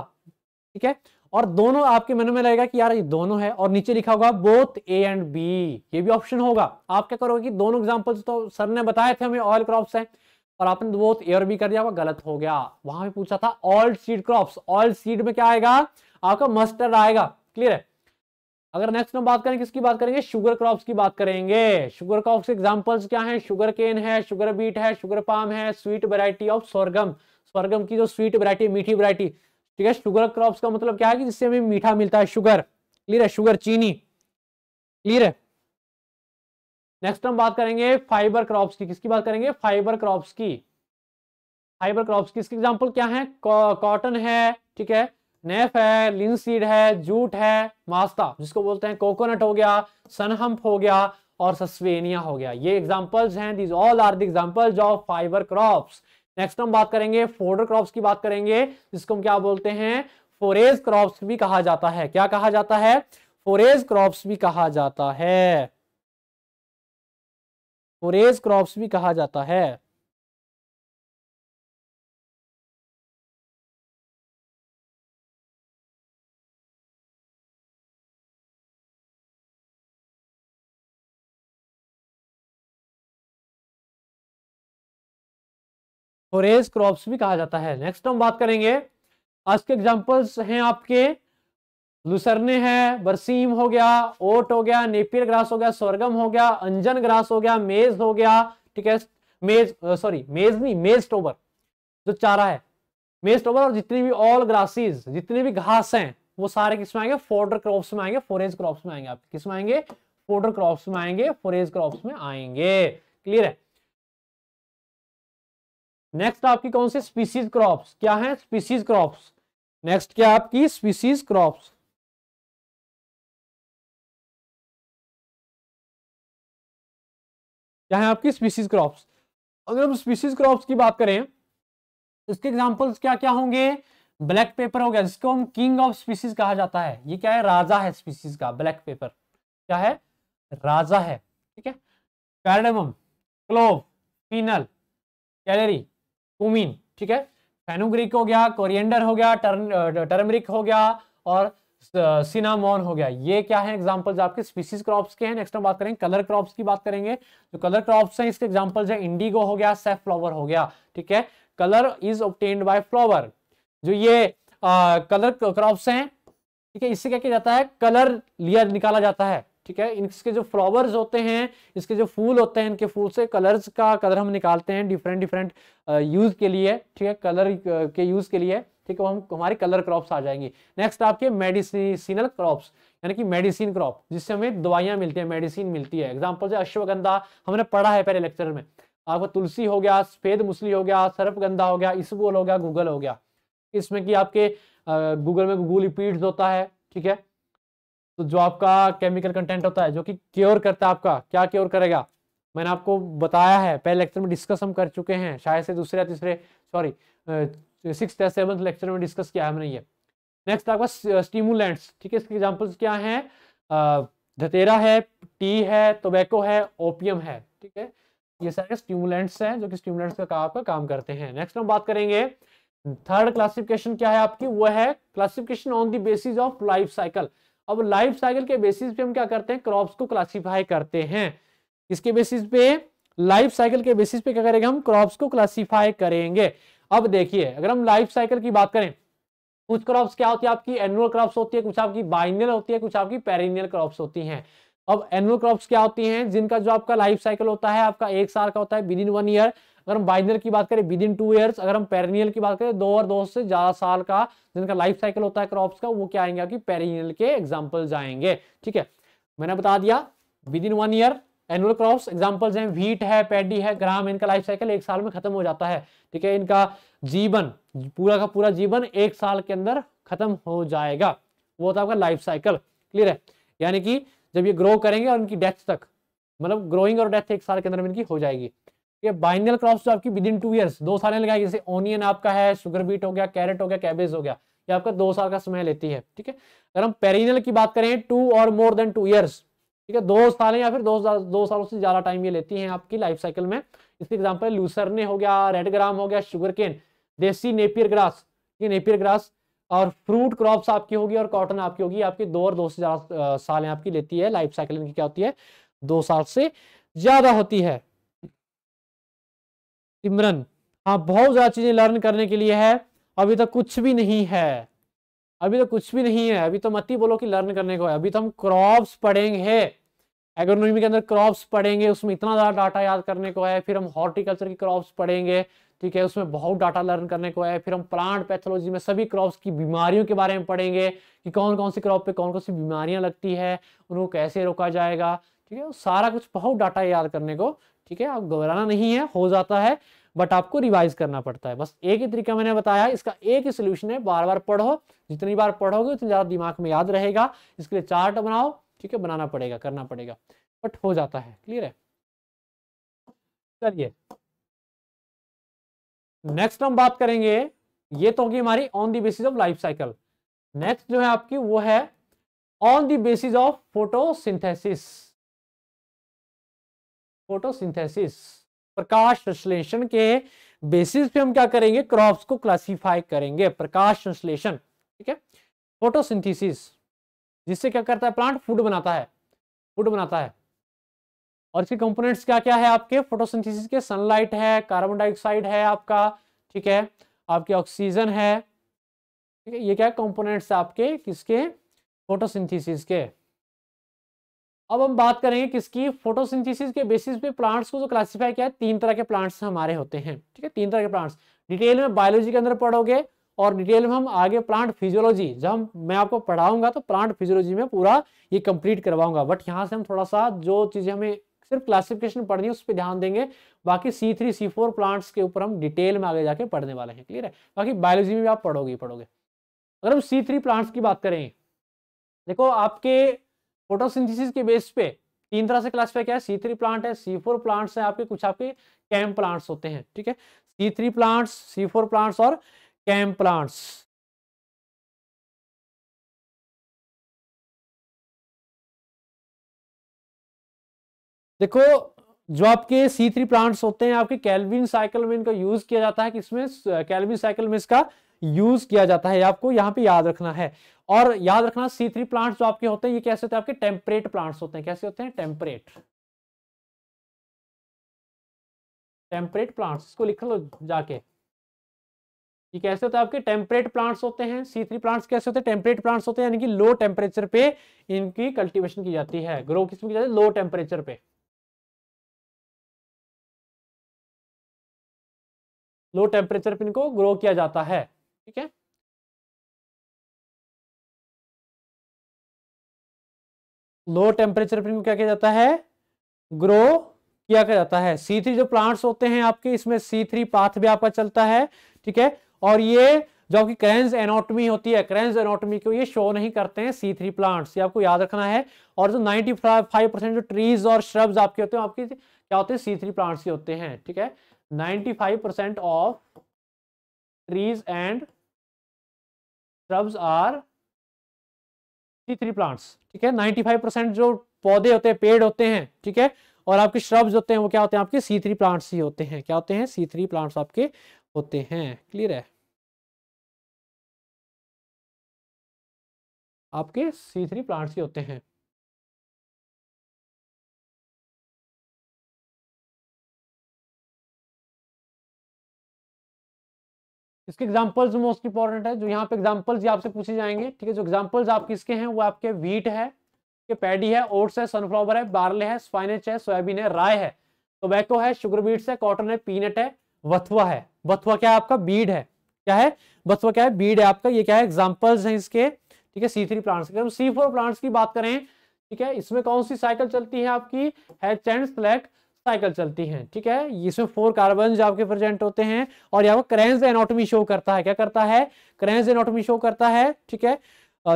ठीक है और दोनों आपके मेनू में लगेगा कि यार ये दोनों है और नीचे लिखा होगा बोथ ए एंड बी ये भी ऑप्शन होगा आप क्या करोगे कि दोनों एग्जाम्पल्स तो सर ने बताए थे हमें ऑयल क्रॉप्स हैं और आपने बोथ तो ए और बी कर दिया हुआ गलत हो गया वहां पे पूछा था oil seed crops oil seed में क्या आएगा आपका मस्टर्ड आएगा क्लियर है अगर नेक्स्ट हम बात करें किसकी बात करेंगे शुगर क्रॉप्स की बात करेंगे शुगर क्रॉप्स एग्जाम्पल क्या है शुगर केन है शुगर बीट है शुगर पाम है sweet variety of sorghum sorghum की जो स्वीट वरायटी मीठी वरायटी ठीक है शुगर क्रॉप का मतलब क्या है कि जिससे हमें मीठा मिलता है शुगर क्लियर है शुगर चीनी क्लियर है नेक्स्ट हम बात करेंगे फाइबर क्रॉप्स की किसकी बात करेंगे फाइबर क्रॉप्स की फाइबर क्रॉप्स की इसके एग्जांपल क्या है कॉटन है ठीक है नेफ है लिनसीड है जूट है मास्ता जिसको बोलते हैं कोकोनट हो गया सनहम्प हो गया और सस्वेनिया हो गया ये एग्जाम्पल्स हैं these all are the examples of fibre crops next हम बात करेंगे फोर्डर क्रॉप्स की बात करेंगे जिसको हम क्या बोलते हैं फोरेज क्रॉप्स भी कहा जाता है क्या कहा जाता है फोरेज क्रॉप्स भी कहा जाता है फोरेज क्रॉप्स भी कहा जाता है फोरेज क्रॉप्स भी कहा जाता है नेक्स्ट हम बात करेंगे आज के एग्जाम्पल्स हैं आपके लुसरने हैं बरसीम हो गया ओट हो गया नेपियर ग्रास हो गया स्वर्गम हो गया अंजन ग्रास हो गया मेज हो गया ठीक है मेज सॉरी मेज नहीं मेज टोबर जो चारा है मेज टोबर और जितनी भी ऑल ग्रासीज जितने भी घास हैं वो सारे किस में आएंगे फोर्डर क्रॉप्स में आएंगे फोरेज क्रॉप्स में आएंगे आप किस में आएंगे फोर्डर क्रॉप्स में आएंगे फोरेज क्रॉप्स में आएंगे क्लियर है नेक्स्ट आपकी कौन सी स्पीसीज क्रॉप्स क्या है स्पीसीज क्रॉप्स नेक्स्ट क्या आपकी स्पीसीज क्रॉप्स क्या है आपकी स्पीसीज क्रॉप्स अगर हम स्पीसीज क्रॉप्स की बात करें इसके एग्जांपल्स क्या क्या होंगे ब्लैक पेपर हो गया जिसको हम किंग ऑफ स्पीसीज कहा जाता है ये क्या है राजा है स्पीसीज का ब्लैक पेपर क्या है राजा है ठीक है cardamom clove fennel celery cumin ठीक है फेनुग्रिक हो गया कोरिएंडर हो गया टर्न टर्मरिक हो गया और सिनामोन हो गया ये क्या है एग्जांपल्स आपके स्पीसीज क्रॉप्स के हैं नेक्स्ट हम बात करेंगे कलर क्रॉप्स की बात करेंगे जो कलर क्रॉप्स हैं इसके एग्जाम्पल्स हैं इंडिगो हो गया सेफ फ्लावर हो गया ठीक है colour is obtained by flower जो ये कलर क्रॉप्स हैं ठीक है इससे क्या किया जाता है कलर लिया निकाला जाता है ठीक है इसके जो फ्लावर्स होते हैं इसके जो फूल होते हैं इनके फूल से कलर्स का कलर हम निकालते हैं डिफरेंट डिफरेंट यूज के लिए ठीक है कलर के यूज के लिए ठीक है हम हमारे कलर क्रॉप्स आ जाएंगे नेक्स्ट आपके मेडिसिनल क्रॉप्स यानी कि मेडिसिन क्रॉप जिससे हमें दवाइयां मिलती है मेडिसिन मिलती है एग्जाम्पल से अश्वगंधा हमने पढ़ा है पहले लेक्चर में आपका तुलसी हो गया सफेद मुसली हो गया सर्फगंधा हो गया इसबोल हो गया गूगल हो गया इसमें कि आपके गूगल में गूगल रिपीट्स होता है ठीक है तो जो आपका केमिकल कंटेंट होता है जो कि क्योर करता है आपका क्या क्योर करेगा मैंने आपको बताया है पहले लेक्चर में डिस्कस हम कर चुके हैं शायद से दूसरे या तीसरे सॉरी सिक्स या सेवन्थ लेक्चर में डिस्कस किया है हमने ये नेक्स्ट आपका स्टीमुलेंट्स ठीक है इसके एग्जाम्पल्स क्या हैं धतेरा है टी है टोबैको है ओपियम है ठीक है ये सारे स्टीमुलेंट्स हैं जो कि स्टीमुलेंट्स का आपका काम करते हैं नेक्स्ट हम बात करेंगे थर्ड क्लासिफिकेशन क्या है आपकी वो है classification on the basis of life cycle अब लाइफ साइकिल के बेसिस पे हम क्या करते हैं क्रॉप्स को क्लासीफाई करते हैं इसके बेसिस पे लाइफ साइकिल के बेसिस पे क्या करेंगे हम क्रॉप्स को क्लासीफाई करेंगे अब देखिए अगर हम लाइफ साइकिल की बात करें कुछ क्रॉप्स क्या होती है आपकी एनुअल क्रॉप्स होती है कुछ आपकी बाइनियल होती है कुछ आपकी पेरिनियल क्रॉप्स होती हैं अब एनुअल क्रॉप्स क्या होती हैं जिनका जो आपका लाइफ साइकिल होता है आपका एक साल का होता है विद इन वन ईयर अगर हम बाइनर की बात करें विद इन टू ईयर्स अगर हम पेरिनियल की बात करें दो और दो से ज्यादा साल का जिनका लाइफ साइकिल होता है क्रॉप्स का वो क्या आएंगे आपकी पेरिनियल के एग्जाम्पल आएंगे ठीक है मैंने बता दिया within one year annual crops examples हैं व्हीट है पैडी है ग्राम इनका लाइफ साइकिल एक साल में खत्म हो जाता है ठीक है इनका जीवन पूरा का पूरा जीवन एक साल के अंदर खत्म हो जाएगा वो होता है आपका लाइफ साइकिल क्लियर है यानी कि जब ये ग्रो करेंगे और इनकी डेथ तक मतलब ग्रोइंग और डेथ एक साल के अंदर इनकी हो जाएगी ये बाइनल क्रॉप्स जो आपकी विद इन टू ईयर्स दो साल लगाएगी जैसे ऑनियन आपका है शुगर बीट हो गया कैरेट हो गया कैबेज हो गया ये आपका दो साल का समय लेती है ठीक है अगर हम पेरिनल की बात करें टू और मोर देन टू ईयर्स ठीक है दो साल या फिर दो साल दो सालों से ज़्यादा टाइम ये लेती है आपकी लाइफ साइकिल में इसके एग्जाम्पल लूसरने हो गया रेड ग्राम हो गया शुगर केन देसी नेपियर ग्रास है नेपियर ग्रास और फ्रूट क्रॉप्स आपकी होगी और कॉटन आपकी होगी आपकी दो और दो से ज़्यादा साल आपकी लेती है लाइफ साइकिल इनकी क्या होती है दो साल से ज़्यादा होती है सिमरन हाँ बहुत ज़्यादा चीज़ें लर्न करने के लिए है अभी तक तो कुछ भी नहीं है अभी तो कुछ भी नहीं है अभी तो मत ही बोलो कि लर्न करने को है अभी तो हम क्रॉप्स पढ़ेंगे एग्रोनॉमी के अंदर क्रॉप्स पढ़ेंगे उसमें इतना ज़्यादा डाटा याद करने को है फिर हम हॉर्टिकल्चर की क्रॉप्स पढ़ेंगे ठीक है उसमें बहुत डाटा लर्न करने को है फिर हम प्लांट पैथोलॉजी में सभी क्रॉप्स की बीमारियों के बारे में पढ़ेंगे कि कौन कौन सी क्रॉप पे कौन कौन सी बीमारियां लगती है उनको कैसे रोका जाएगा ठीक है सारा कुछ बहुत डाटा याद करने को ठीक है आप घबराना नहीं है हो जाता है बट आपको रिवाइज करना पड़ता है बस एक ही तरीका मैंने बताया इसका एक ही सोल्यूशन है बार बार पढ़ो जितनी बार पढ़ोगे उतनी ज़्यादा दिमाग में याद रहेगा इसके लिए चार्ट बनाओ ठीक है बनाना पड़ेगा करना पड़ेगा बट हो जाता है क्लियर है चलिए नेक्स्ट हम बात करेंगे ये तो होगी हमारी on the basis of life cycle next जो है आपकी वो है on the basis of photosynthesis photosynthesis प्रकाश संश्लेषण के बेसिस पे हम क्या करेंगे क्रॉप्स को क्लासिफाई करेंगे प्रकाश संश्लेषण ठीक है फोटोसिंथेसिस जिससे क्या करता है प्लांट फूड बनाता है फूड बनाता है और इसके कंपोनेंट्स क्या क्या है आपके फोटोसिंथेसिस के सनलाइट है कार्बन डाइऑक्साइड है आपका ठीक है आपके ऑक्सीजन है ठीक है ये क्या कंपोनेंट्स आपके किसके फोटोसिंथेसिस के अब हम बात करेंगे किसकी फोटोसिंथेसिस के बेसिस पे प्लांट्स को जो क्लासिफाई किया है तीन तरह के प्लांट्स हमारे होते हैं ठीक है तीन तरह के प्लांट्स डिटेल में बायोलॉजी के अंदर पढ़ोगे और डिटेल में हम आगे प्लांट फिजियोलॉजी जब मैं आपको पढ़ाऊंगा तो प्लांट फिजियोलॉजी में पूरा ये कंप्लीट करवाऊंगा बट यहाँ से हम थोड़ा सा जो चीज़ें हमें सिर्फ क्लासिफिकेशन पढ़नी है उस पर ध्यान देंगे बाकी C three C four plants के ऊपर हम डिटेल में आगे जाके पढ़ने वाले हैं क्लियर है बाकी बायोलॉजी में भी आप पढ़ोगे पढ़ोगे अगर हम सी थ्री प्लांट्स की बात करें देखो आपके फोटोसिंथेसिस के बेस पे तीन तरह से क्लासिफाई किया है सी थ्री प्लांट है सी फोर प्लांट्स हैं आपके कुछ आपके कैम प्लांट्स होते हैं ठीक है C three plants C four plants और कैम प्लांट्स देखो जो आपके C3 प्लांट्स होते हैं आपके कैल्विन साइकिल में इनका यूज किया जाता है किसमें कैल्विन साइकिल में इसका यूज किया जाता है आपको यहाँ पे याद रखना है और याद रखना सी थ्री प्लांट जो आपके होते हैं ये कैसे होते हैं आपके टेम्परेट प्लांट्स होते हैं कैसे होते हैं टेम्परेट टेम्परेट प्लांट्स इसको लिख लो जाके ये कैसे होते हैं आपके टेम्परेट प्लांट्स होते हैं सी थ्री प्लांट्स कैसे होते हैं टेम्परेट प्लांट्स होते हैं यानी कि लो टेम्परेचर पे इनकी कल्टीवेशन की जाती है ग्रो किस की जाती है लो टेम्परेचर पे लो टेम्परेचर पे इनको ग्रो किया जाता है ठीक है लो टेम्परेचर पर क्या किया जाता है ग्रो किया जाता है सी थ्री जो प्लांट्स होते हैं आपके इसमें सी थ्री पाथ भी आपका चलता है ठीक है और ये जो आपकी क्रेंस एनोटमी होती है क्रेंस एनोटमी को ये शो नहीं करते हैं सी थ्री प्लांट्स ये आपको याद रखना है और जो नाइन्टी फाइव परसेंट जो ट्रीज और श्रब्स आपके होते हैं आपके क्या होते हैं सी थ्री प्लांट्स ही होते हैं ठीक है ninety five percent of trees and shrubs are three three plants ठीक है फाइव परसेंट जो पौधे होते हैं पेड़ होते हैं ठीक है और आपके श्रब्स होते हैं वो क्या होते हैं आपके सी थ्री प्लांट्स ही होते हैं क्या होते हैं सी थ्री प्लांट्स आपके होते हैं क्लियर है आपके सी थ्री प्लांट्स ही होते हैं इसके एग्जाम्पल्स मोस्ट इंपॉर्टेंट है जो यहाँ पे एग्जाम्पल्स आपसे पूछे जाएंगे ठीक है जो एग्जाम्पल्स आप किसके हैं वो आपके वीट है के पैडी है ओट्स है सनफ्लावर है बार्ले है स्पाइनच है सोयाबीन है राय है टोबैको है शुगर बीट्स है कॉटन है पीनट है बथुआ है बथुआ क्या है आपका बीड है क्या है बथुआ क्या है बीड है आपका ये क्या है एग्जाम्पल्स है इसके ठीक है सी थ्री प्लांट्स हम सी फोर प्लांट्स की बात करें ठीक है इसमें कौन सी साइकिल चलती है आपकी हैच एंड स्लेक्ट साइकिल चलती है ठीक है इसमें फोर कार्बन आपके प्रेजेंट होते हैं और यहाँ पर क्रेंस एनोटमी शो करता है क्या करता है क्रेंस एनोटमी शो करता है ठीक है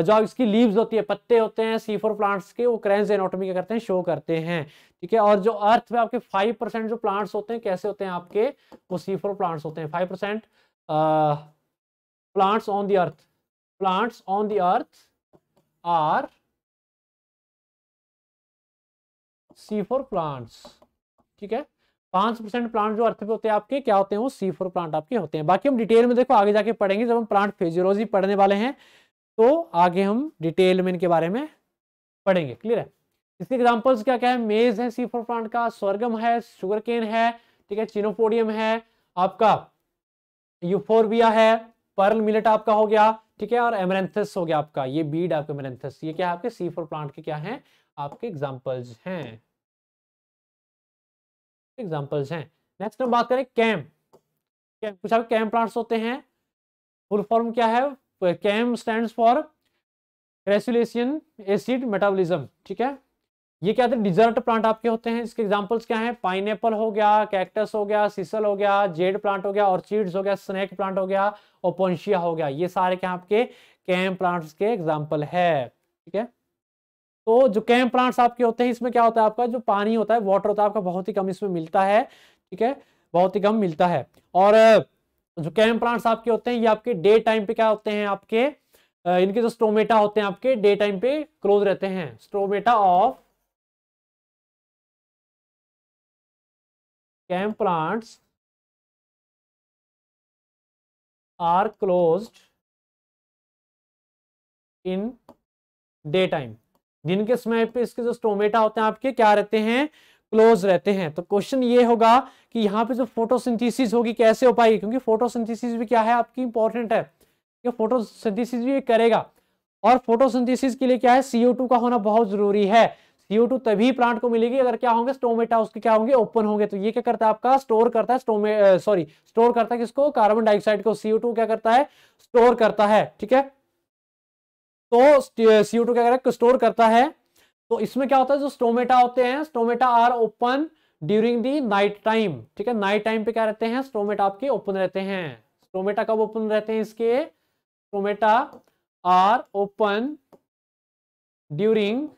जो इसकी लीव्स होती है पत्ते होते हैं सी फोर प्लांट्स के वो क्रेंस एनोटमी क्या करते हैं शो करते हैं ठीक है और जो अर्थ में आपके फाइव परसेंट जो प्लांट्स होते हैं कैसे होते हैं आपके वो सी फोर प्लांट्स होते हैं five percent plants on the earth plants on the earth are C4 plants ठीक है पांच परसेंट प्लांट जो अर्थ पे होते हैं आपके क्या होते हैं वो सी फोर प्लांट आपके होते हैं बाकी हम डिटेल में देखो आगे जाके पढ़ेंगे जब हम प्लांट फिजियोलॉजी पढ़ने वाले हैं तो आगे हम डिटेल में इनके बारे में पढ़ेंगे क्लियर है इसके एग्जाम्पल्स क्या क्या है मेज है सी प्लांट का स्वर्गम है शुगर केन है ठीक है चिनोपोडियम है आपका यूफोरबिया है पर्ल मिलेट आपका हो गया ठीक है और एमरेंथस हो गया आपका ये बीड आपके एमरेंथस ये क्या है आपके सी फोर प्लांट के क्या है आपके एग्जाम्पल्स हैं एग्जाम्पल्स हैं नेक्स्ट हम बात करें कैम कैम कुछ आपके कैम प्लांट्स होते हैं फुल फॉर्म क्या है CAM stand for crassulacean acid metabolism ठीक है ये क्या थे डिजर्ट प्लांट आपके होते हैं इसके एग्जांपल्स क्या है पाइन हो गया कैक्टस हो गया सिसल हो गया जेड प्लांट हो गया ऑर्चिड्स हो गया स्नेक प्लांट हो गया ओपोनशिया हो गया ये सारे क्या आपके कैम प्लांट्स के एग्जाम्पल है ठीक है तो जो कैम प्लांट्स आपके होते हैं इसमें क्या होता है आपका जो पानी होता है वाटर होता है आपका बहुत ही कम इसमें मिलता है ठीक है बहुत ही कम मिलता है और जो कैम प्लांट्स आपके होते हैं ये आपके डे टाइम पे क्या होते हैं आपके इनके जो स्टोमेटा होते हैं आपके डे टाइम पे क्लोज रहते हैं stomata of CAM plants are closed in day time जिनके समय पे इसके जो स्टोमेटा होते हैं आपके क्या रहते हैं क्लोज रहते हैं तो क्वेश्चन ये होगा कि यहाँ पे जो फोटोसिंथेसिस होगी कैसे हो पाएगी क्योंकि फोटोसिंथेसिस भी क्या है आपकी इंपॉर्टेंट है ये फोटोसिंथेसिस भी ये करेगा और फोटोसिंथेसिस के लिए क्या है टू का होना बहुत जरूरी है टू तभी प्लांट को मिलेगी अगर क्या होंगे स्टोमेटा उसके क्या होंगे ओपन होंगे तो ये क्या करता है आपका स्टोर करता है स्टोमे सॉरी स्टोर करता है किसको कार्बन डाइऑक्साइड को टू क्या करता है स्टोर करता है ठीक है तो सी क्या करेगा स्टोर करता है तो इसमें क्या होता है जो स्टोमेटा होते हैं stomata are open during the night time ठीक है नाइट टाइम पे क्या रहते हैं स्टोमेटा आपके ओपन रहते हैं स्टोमेटा कब ओपन रहते हैं इसके stomata are open during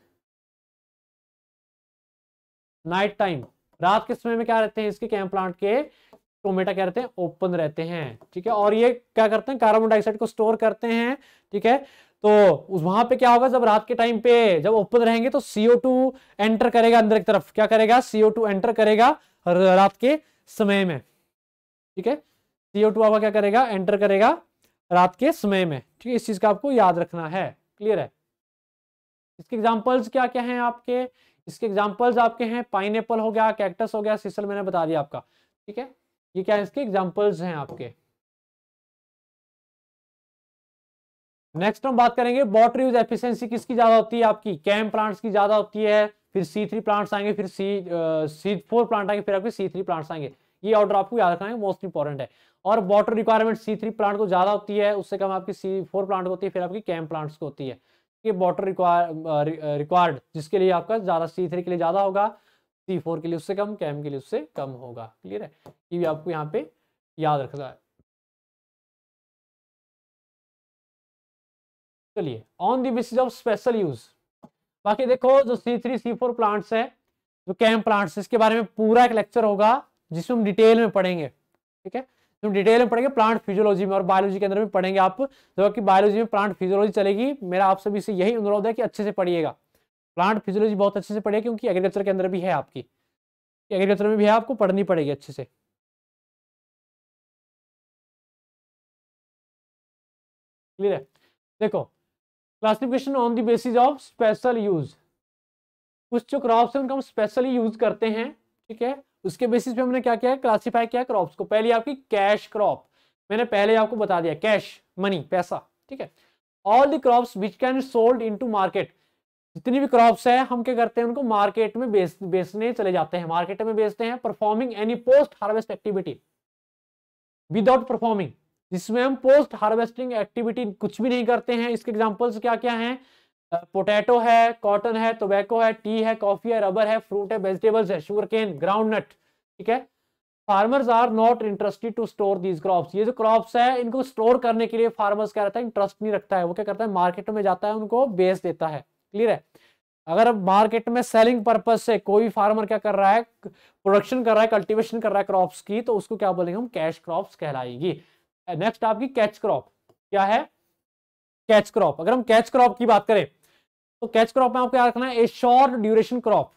night time रात के समय में क्या रहते हैं इसके कैम प्लांट के टोमेटा क्या रहते हैं ओपन रहते हैं ठीक है और ये क्या करते हैं कार्बन डाइऑक्साइड को स्टोर करते हैं ठीक है तो उस वहां पे क्या होगा जब रात के टाइम पे जब ओपन रहेंगे तो CO2 एंटर करेगा अंदर की तरफ क्या करेगा CO2 एंटर करेगा रात के समय में ठीक है CO2 आपका क्या करेगा एंटर करेगा रात के समय में ठीक है इस चीज का आपको याद रखना है क्लियर है इसके एग्जाम्पल्स क्या क्या हैं आपके इसके एग्जाम्पल्स आपके हैं पाइन हो गया कैक्टस हो गया सीसल मैंने बता दिया आपका ठीक है ये क्या इसके एग्जाम्पल्स हैं आपके नेक्स्ट हम बात करेंगे वॉटर यूज एफिशियंसी किसकी ज्यादा होती है आपकी कैम प्लांट्स की ज्यादा होती है फिर सी थ्री प्लांट्स आएंगे फिर सी सी फोर प्लांट आएंगे फिर आपके सी थ्री प्लांट्स आएंगे ये ऑर्डर आपको याद रखना है मोस्ट इंपॉर्टेंट है और water requirement C three plant को ज्यादा होती है उससे कम आपकी सी फोर प्लांट को होती है फिर आपकी कैम प्लांट्स को होती है ये वॉटर रिक्वायर रिक्वायर्ड जिसके लिए आपका ज्यादा सी थ्री के लिए ज्यादा होगा सी फोर के लिए उससे कम कैम के लिए उससे कम होगा क्लियर है ये भी आपको यहाँ पे याद रखना है चलिए on the of special use बाकी देखो जो C3 C4 सी फोर प्लांट्स है जो कैम प्लांट्स है इसके बारे में पूरा एक लेक्चर होगा जिसमें हम डिटेल में पढ़ेंगे ठीक है जिसमें डिटेल में पढ़ेंगे प्लांट फिजियोलॉजी में और बायोलॉजी के अंदर में पढ़ेंगे आप जो कि बायोलॉजी में प्लांट फिजियोलॉजी चलेगी मेरा आप सभी से यही अनुरोध है कि अच्छे से पढ़िएगा प्लांट फिजियोलॉजी बहुत अच्छे से पढ़िए क्योंकि एग्रीकल्चर के अंदर भी है आपकी एग्रीकल्चर में भी है आपको पढ़नी पड़ेगी अच्छे से क्लियर है देखो classification on the basis of special use कुछ जो क्रॉप्स हैं उनका हम स्पेशली यूज करते हैं ठीक है उसके बेसिस पे हमने क्या किया है क्लासीफाई किया क्रॉप्स को पहले आपकी कैश क्रॉप मैंने पहले आपको बता दिया कैश मनी पैसा ठीक है all the crops which can sold in market जितनी भी क्रॉप्स है हम क्या करते हैं उनको मार्केट में बेच बेचने चले जाते हैं मार्केट में बेचते हैं performing any post harvest activity without performing जिसमें हम पोस्ट हार्वेस्टिंग एक्टिविटी कुछ भी नहीं करते हैं इसके एग्जाम्पल्स क्या क्या हैं पोटैटो है कॉटन है टोबैको है टी है कॉफी है रबर है फ्रूट है वेजिटेबल्स है शुगरकेन ग्राउंड नट ठीक है farmers are not interested to store these crops ये जो क्रॉप्स है इनको स्टोर करने के लिए फार्मर्स क्या रहता है इंटरेस्ट नहीं रखता है वो क्या करता है मार्केट में जाता है उनको बेच देता है क्लियर है अगर अब मार्केट में सेलिंग पर्पज से कोई फार्मर क्या कर रहा है प्रोडक्शन कर रहा है कल्टिवेशन कर रहा है क्रॉप्स की तो उसको क्या बोलेंगे हम कैश क्रॉप्स कहलाएगी नेक्स्ट आपकी कैच क्रॉप क्या है कैच क्रॉप अगर हम कैच क्रॉप की बात करें तो कैच क्रॉप में आपको याद रखना है a short duration crop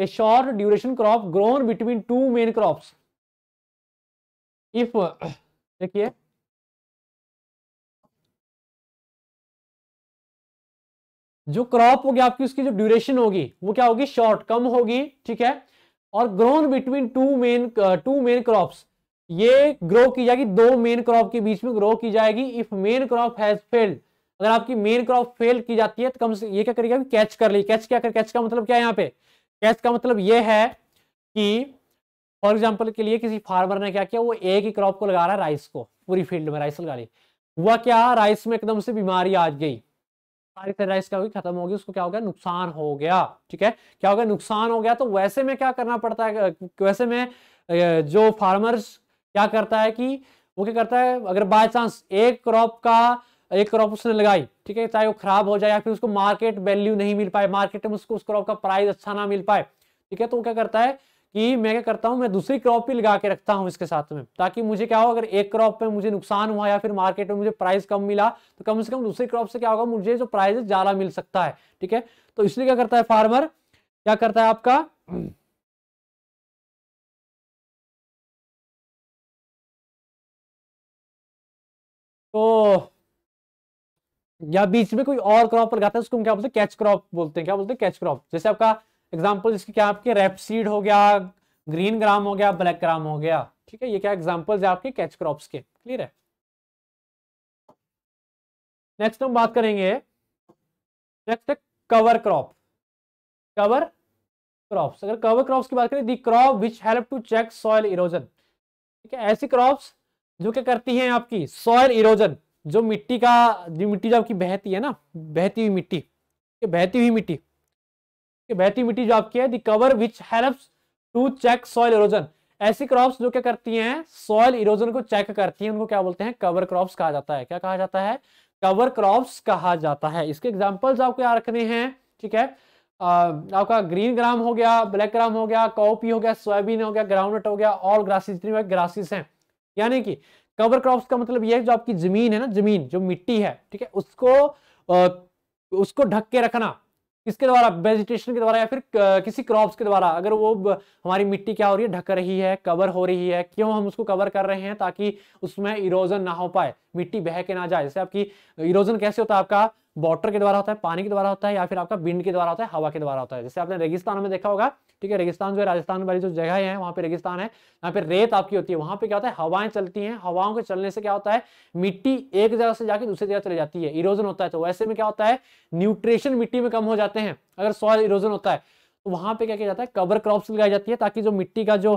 a short duration crop grown between two main crop if देखिए जो क्रॉप होगी आपकी उसकी जो ड्यूरेशन होगी वो क्या होगी शॉर्ट कम होगी ठीक है और grown between two main two main crops ये ग्रो की जाएगी दो मेन क्रॉप के बीच में ग्रो की जाएगी if main crop has failed अगर आपकी मेन क्रॉप फेल की जाती है तो कम से ये क्या करेगा कैच कर ली कैच क्या कर कैच का मतलब क्या है यहाँ पे कैच का मतलब ये है कि फॉर एग्जाम्पल के लिए किसी फार्मर ने क्या किया वो एक ही क्रॉप को लगा रहा है राइस को पूरी फील्ड में राइस लगा ली हुआ क्या राइस में एकदम से बीमारी आ गई राइस क्या होगी खत्म होगी उसको क्या हो गया नुकसान हो गया ठीक है क्या हो गया नुकसान हो गया तो वैसे में क्या करना पड़ता है वैसे में जो फार्मर्स क्या करता है कि वो क्या करता है अगर बाय चांस एक क्रॉप का एक क्रॉप उसने लगाई ठीक है चाहे वो खराब हो जाए या फिर उसको मार्केट वैल्यू नहीं मिल पाए मार्केट में उसको उस क्रॉप का प्राइस अच्छा ना मिल पाए ठीक है तो वो क्या करता है कि मैं क्या करता हूँ मैं दूसरी क्रॉप भी लगा के रखता हूँ इसके साथ में ताकि मुझे क्या हो अगर एक क्रॉप में मुझे नुकसान हुआ या फिर मार्केट में मुझे प्राइस कम मिला तो कम से कम दूसरी क्रॉप से क्या होगा मुझे जो प्राइस ज्यादा मिल सकता है ठीक है तो इसलिए क्या करता है फार्मर क्या करता है आपका तो या बीच में कोई और क्रॉप लगाता है उसको हम क्या बोलते हैं कैच क्रॉप बोलते हैं क्या बोलते हैं कैच क्रॉप जैसे आपका एग्जाम्पल जिसकी क्या आपके रेपसीड हो गया ग्रीन ग्राम हो गया ब्लैक ग्राम हो गया ठीक है ये क्या एग्जाम्पल है आपके कैच क्रॉप के क्लियर है नेक्स्ट हम बात करेंगे नेक्स्ट है कवर क्रॉप कवर क्रॉप्स अगर कवर क्रॉप्स की बात करें the crop which help to check soil erosion ठीक है ऐसी क्रॉप्स जो क्या करती है आपकी सॉयल इरोजन जो मिट्टी का जो मिट्टी जो आपकी बहती है ना बहती हुई मिट्टी बहती हुई मिट्टी बहती हुई मिट्टी जो आपकी है cover which helps to check soil erosion ऐसी क्रॉप्स जो क्या करती हैं सॉयल इरोजन को चेक करती हैं उनको क्या बोलते हैं कवर क्रॉप्स कहा जाता है क्या कहा जाता है कवर क्रॉप्स कहा जाता है इसके एग्जांपल्स आपको याद रखने हैं ठीक है आ, आपका ग्रीन ग्राम हो गया ब्लैक ग्राम हो गया कॉपी हो गया सोयाबीन हो गया नट हो गया और ग्रासेस जितनी ग्रासेस हैं यानी कि कवर क्रॉप्स का मतलब यह है जो आपकी जमीन है ना जमीन जो मिट्टी है ठीक है उसको आ, उसको ढक के रखना किसके द्वारा वेजिटेशन के द्वारा या फिर किसी क्रॉप्स के द्वारा अगर वो हमारी मिट्टी क्या हो रही है ढक रही है कवर हो रही है क्यों हम उसको कवर कर रहे हैं ताकि उसमें इरोजन ना हो पाए मिट्टी बह के ना जाए जैसे आपकी इरोजन कैसे होता है आपका वाटर के द्वारा होता है पानी के द्वारा होता है या फिर आपका विंड के द्वारा होता है हवा के द्वारा होता है जैसे आपने रेगिस्तान में देखा होगा ठीक है रेगिस्तान जो है राजस्थान वाली जो जगह है वहां पे रेगिस्तान है यहाँ पे रेत आपकी होती है वहां पे क्या होता है हवाएं चलती हैं हवाओं के चलने से क्या होता है मिट्टी एक जगह से जाकर दूसरी जगह चली जाती है इरोजन होता है तो वैसे में क्या होता है न्यूट्रिशन मिट्टी में कम हो जाते हैं अगर सॉइल इरोजन होता है तो वहां पे क्या किया जाता है कवर क्रॉप्स लगाई जाती है ताकि जो मिट्टी का जो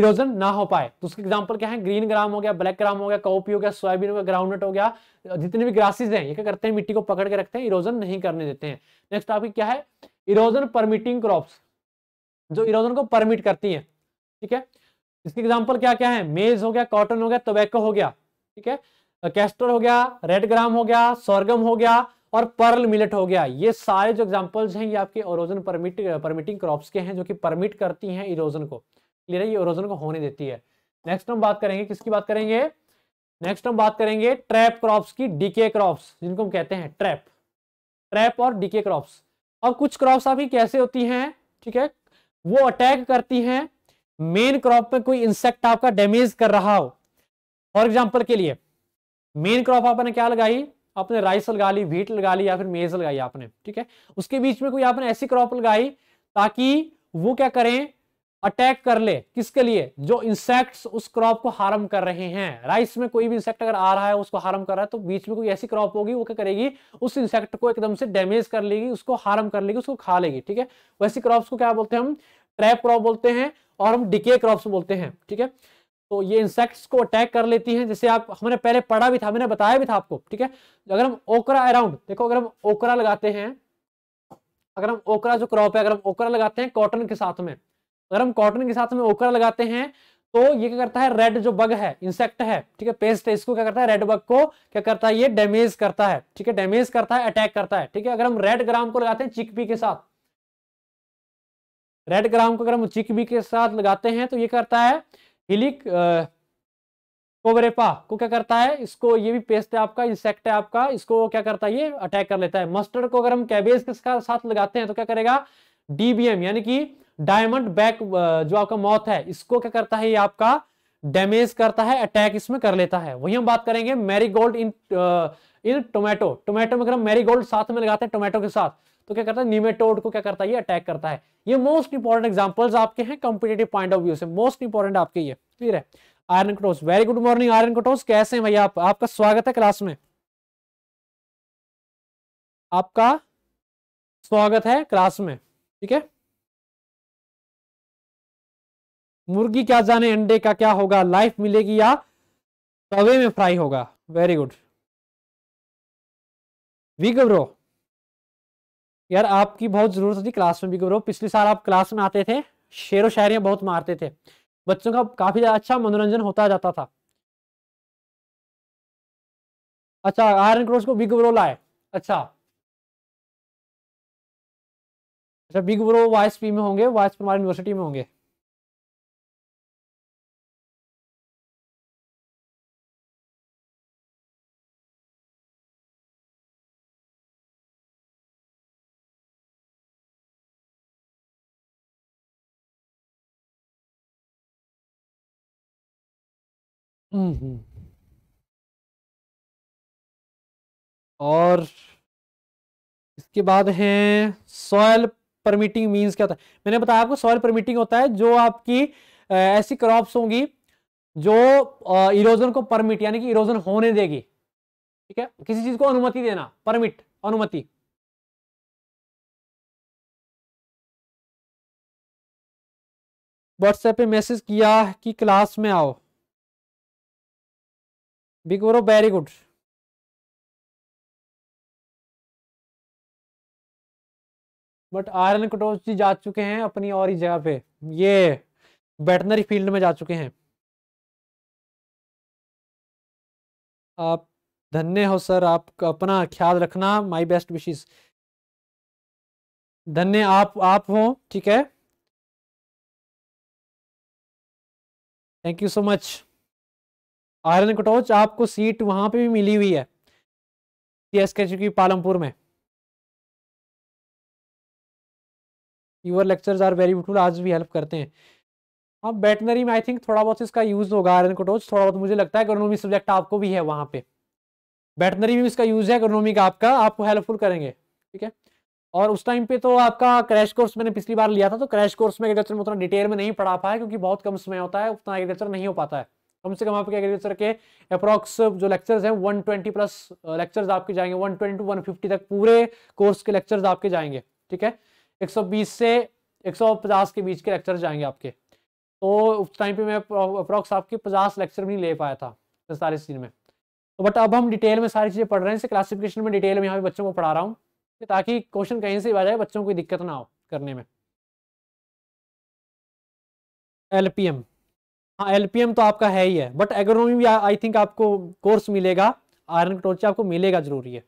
इरोजन ना हो पाए तो उसके एग्जाम्पल क्या है ग्रीन ग्राम हो गया ब्लैक ग्राम हो गया कॉपी हो गया सोयाबीन हो गया ग्राउंडनट हो गया जितने भी ग्रासेस हैं ये क्या करते हैं मिट्टी को पकड़ के रखते हैं इरोजन नहीं करने देते हैं नेक्स्ट टॉपिक क्या है इरोजन परमिटिंग क्रॉप्स जो इरोजन को परमिट करती है ठीक है इसके एग्जाम्पल क्या क्या है मेज हो गया कॉटन हो गया टोबैको हो गया ठीक है कैस्टर हो गया रेड ग्राम हो गया सोरगम हो गया और पर्ल मिलेट हो गया ये सारे जो एग्जाम्पल्स हैं ये आपके ओरोजन परमिट परमिटिंग क्रॉप्स के हैं जो कि परमिट करती हैं इरोजन को क्लियर है ये ओरोजन को होने देती है नेक्स्ट हम बात करेंगे किसकी बात करेंगे नेक्स्ट हम बात करेंगे ट्रैप क्रॉप्स की डीके क्रॉप्स जिनको हम कहते हैं ट्रैप ट्रैप और डीके क्रॉप्स और कुछ क्रॉप्स आपकी कैसे होती हैं ठीक है वो अटैक करती हैं मेन क्रॉप में कोई इंसेक्ट आपका डैमेज कर रहा हो फॉर एग्जाम्पल के लिए मेन क्रॉप आपने क्या लगाई आपने राइस लगा ली वीट लगा ली या फिर मेज लगाई आपने ठीक है उसके बीच में कोई आपने ऐसी क्रॉप लगाई ताकि वो क्या करें अटैक कर ले किसके लिए जो इंसेक्ट्स उस क्रॉप को हार्म कर रहे हैं राइस में कोई भी इंसेक्ट अगर आ रहा है उसको हार्म कर रहा है तो बीच में कोई ऐसी क्रॉप होगी वो क्या करेगी उस इंसेक्ट को एकदम से डैमेज कर लेगी उसको हार्म कर लेगी उसको खा लेगी ठीक है वैसी क्रॉप्स को क्या बोलते हैं हम ट्रैप क्रॉप बोलते हैं और हम डिके क्रॉप्स बोलते हैं ठीक है तो ये इंसेक्ट्स को अटैक कर लेती हैं जैसे आप हमने पहले पढ़ा भी था मैंने बताया भी था आपको ठीक है अगर हम ओकरा अराउंड देखो अगर हम ओकरा लगाते हैं अगर हम ओकरा जो क्रॉप है अगर हम ओकरा लगाते हैं कॉटन के साथ में अगर हम कॉटन के साथ में ओकरा लगाते हैं तो ये क्या करता है रेड जो बग है इंसेक्ट है ठीक है पेस्ट है इसको क्या करता है रेड बग को क्या करता है ये डैमेज करता है ठीक है डैमेज करता है अटैक करता है ठीक है अगर हम रेड ग्राम को लगाते हैं चिकपी के साथ रेड ग्राम को अगर हम चिकपी के साथ लगाते हैं तो ये करता है हिलिक कोवरेपा को क्या करता है इसको ये भी पेस्ट है आपका इंसेक्ट है आपका इसको क्या करता है ये अटैक कर लेता है मस्टर्ड को अगर हम कैबेज के साथ लगाते हैं तो क्या करेगा डीबीएम यानी कि डायमंड बैक जो आपका मौत है इसको क्या करता है ये आपका डैमेज करता है अटैक इसमें कर लेता है वही हम बात करेंगे marigold in in tomato tomato में अगर हम मैरीगोल्ड साथ में लगाते हैं टोमेटो के साथ तो क्या करता है निमेटोड को क्या करता है ये अटैक करता है ये मोस्ट इंपॉर्टेंट एग्जाम्पल्स आपके हैं कॉम्पिटेटिव पॉइंट ऑफ व्यू से मोस्ट इंपॉर्टेंट आपके ये क्लियर है Aryan Katoch very good morning Aryan Katoch कैसे हैं भैया आप, आपका स्वागत है क्लास में आपका स्वागत है क्लास में ठीक है मुर्गी क्या जाने अंडे का क्या होगा लाइफ मिलेगी या तवे में फ्राई होगा वेरी गुड वी ग्रो यार आपकी बहुत ज़रूरत होती क्लास में भी करो पिछले साल आप क्लास में आते थे शेर व शायरियाँ बहुत मारते थे बच्चों का काफ़ी अच्छा मनोरंजन होता जाता था अच्छा आयरन क्रोस को बिग ब्रो लाए अच्छा अच्छा बिग ब्रो वाई में होंगे वाई प्रमार यूनिवर्सिटी में होंगे हम्म। और इसके बाद है सॉयल परमिटिंग मींस क्या होता है मैंने बताया आपको सॉयल परमिटिंग होता है जो आपकी ऐसी क्रॉप्स होंगी जो इरोजन को परमिट यानी कि इरोजन होने देगी ठीक है किसी चीज को अनुमति देना परमिट अनुमति व्हाट्सएप पे मैसेज किया कि क्लास में आओ big bro very good but Aryan Katoch ji जा चुके हैं अपनी और ही जगह पे ये वेटनरी फील्ड में जा चुके हैं आप धन्य हो सर आप अपना ख्याल रखना माय बेस्ट विशेष धन्य आप आप हो ठीक है thank you so much Aryan Katoch आपको सीट वहां पे भी मिली हुई है की पालमपुर में your lectures are very beautiful आज भी हेल्प करते हैं अब हाँ, बैटनरी में आई थिंक थोड़ा बहुत इसका यूज़ होगा आयरन कटोच थोड़ा बहुत मुझे लगता है इकोनॉमी सब्जेक्ट आपको भी है वहाँ पे बैटनरी में भी इसका यूज़ है इकोनॉमी का आपका आपको हेल्पफुल करेंगे ठीक है और उस टाइम पे तो आपका क्रैश कोर्स मैंने पिछली बार लिया था तो क्रैश कोर्स में एग्रीकल्चर में उतना डिटेल में नहीं पढ़ा पाया क्योंकि बहुत कम समय होता है उतना एग्रीकल्चर नहीं हो पाता है कम से कम आपके एग्रीकल्चर के अप्रॉक्स जो लेक्चर्स हैं 120 प्लस लेक्चर्स आपके जाएंगे 120 टू तक पूरे कोर्स के लेक्चर्स आपके जाएंगे ठीक है 120 से 150 के बीच के लेक्चर जाएंगे आपके तो उस टाइम पे मैं अप्रॉक्स आपके 50 लेक्चर भी नहीं ले पाया था सारे दिन में तो बट अब हम डिटेल में सारी चीज़ें पढ़ रहे हैं इसे क्लासिफिकेशन में डिटेल में यहाँ पे बच्चों को पढ़ा रहा हूँ ताकि क्वेश्चन कहीं से आ जाए बच्चों को दिक्कत ना हो करने में एल पी एम हाँ एलपीएम तो आपका है ही है बट एग्रोनॉमी भी आई थिंक आपको कोर्स मिलेगा आयरन टोर्च आपको मिलेगा जरूरी है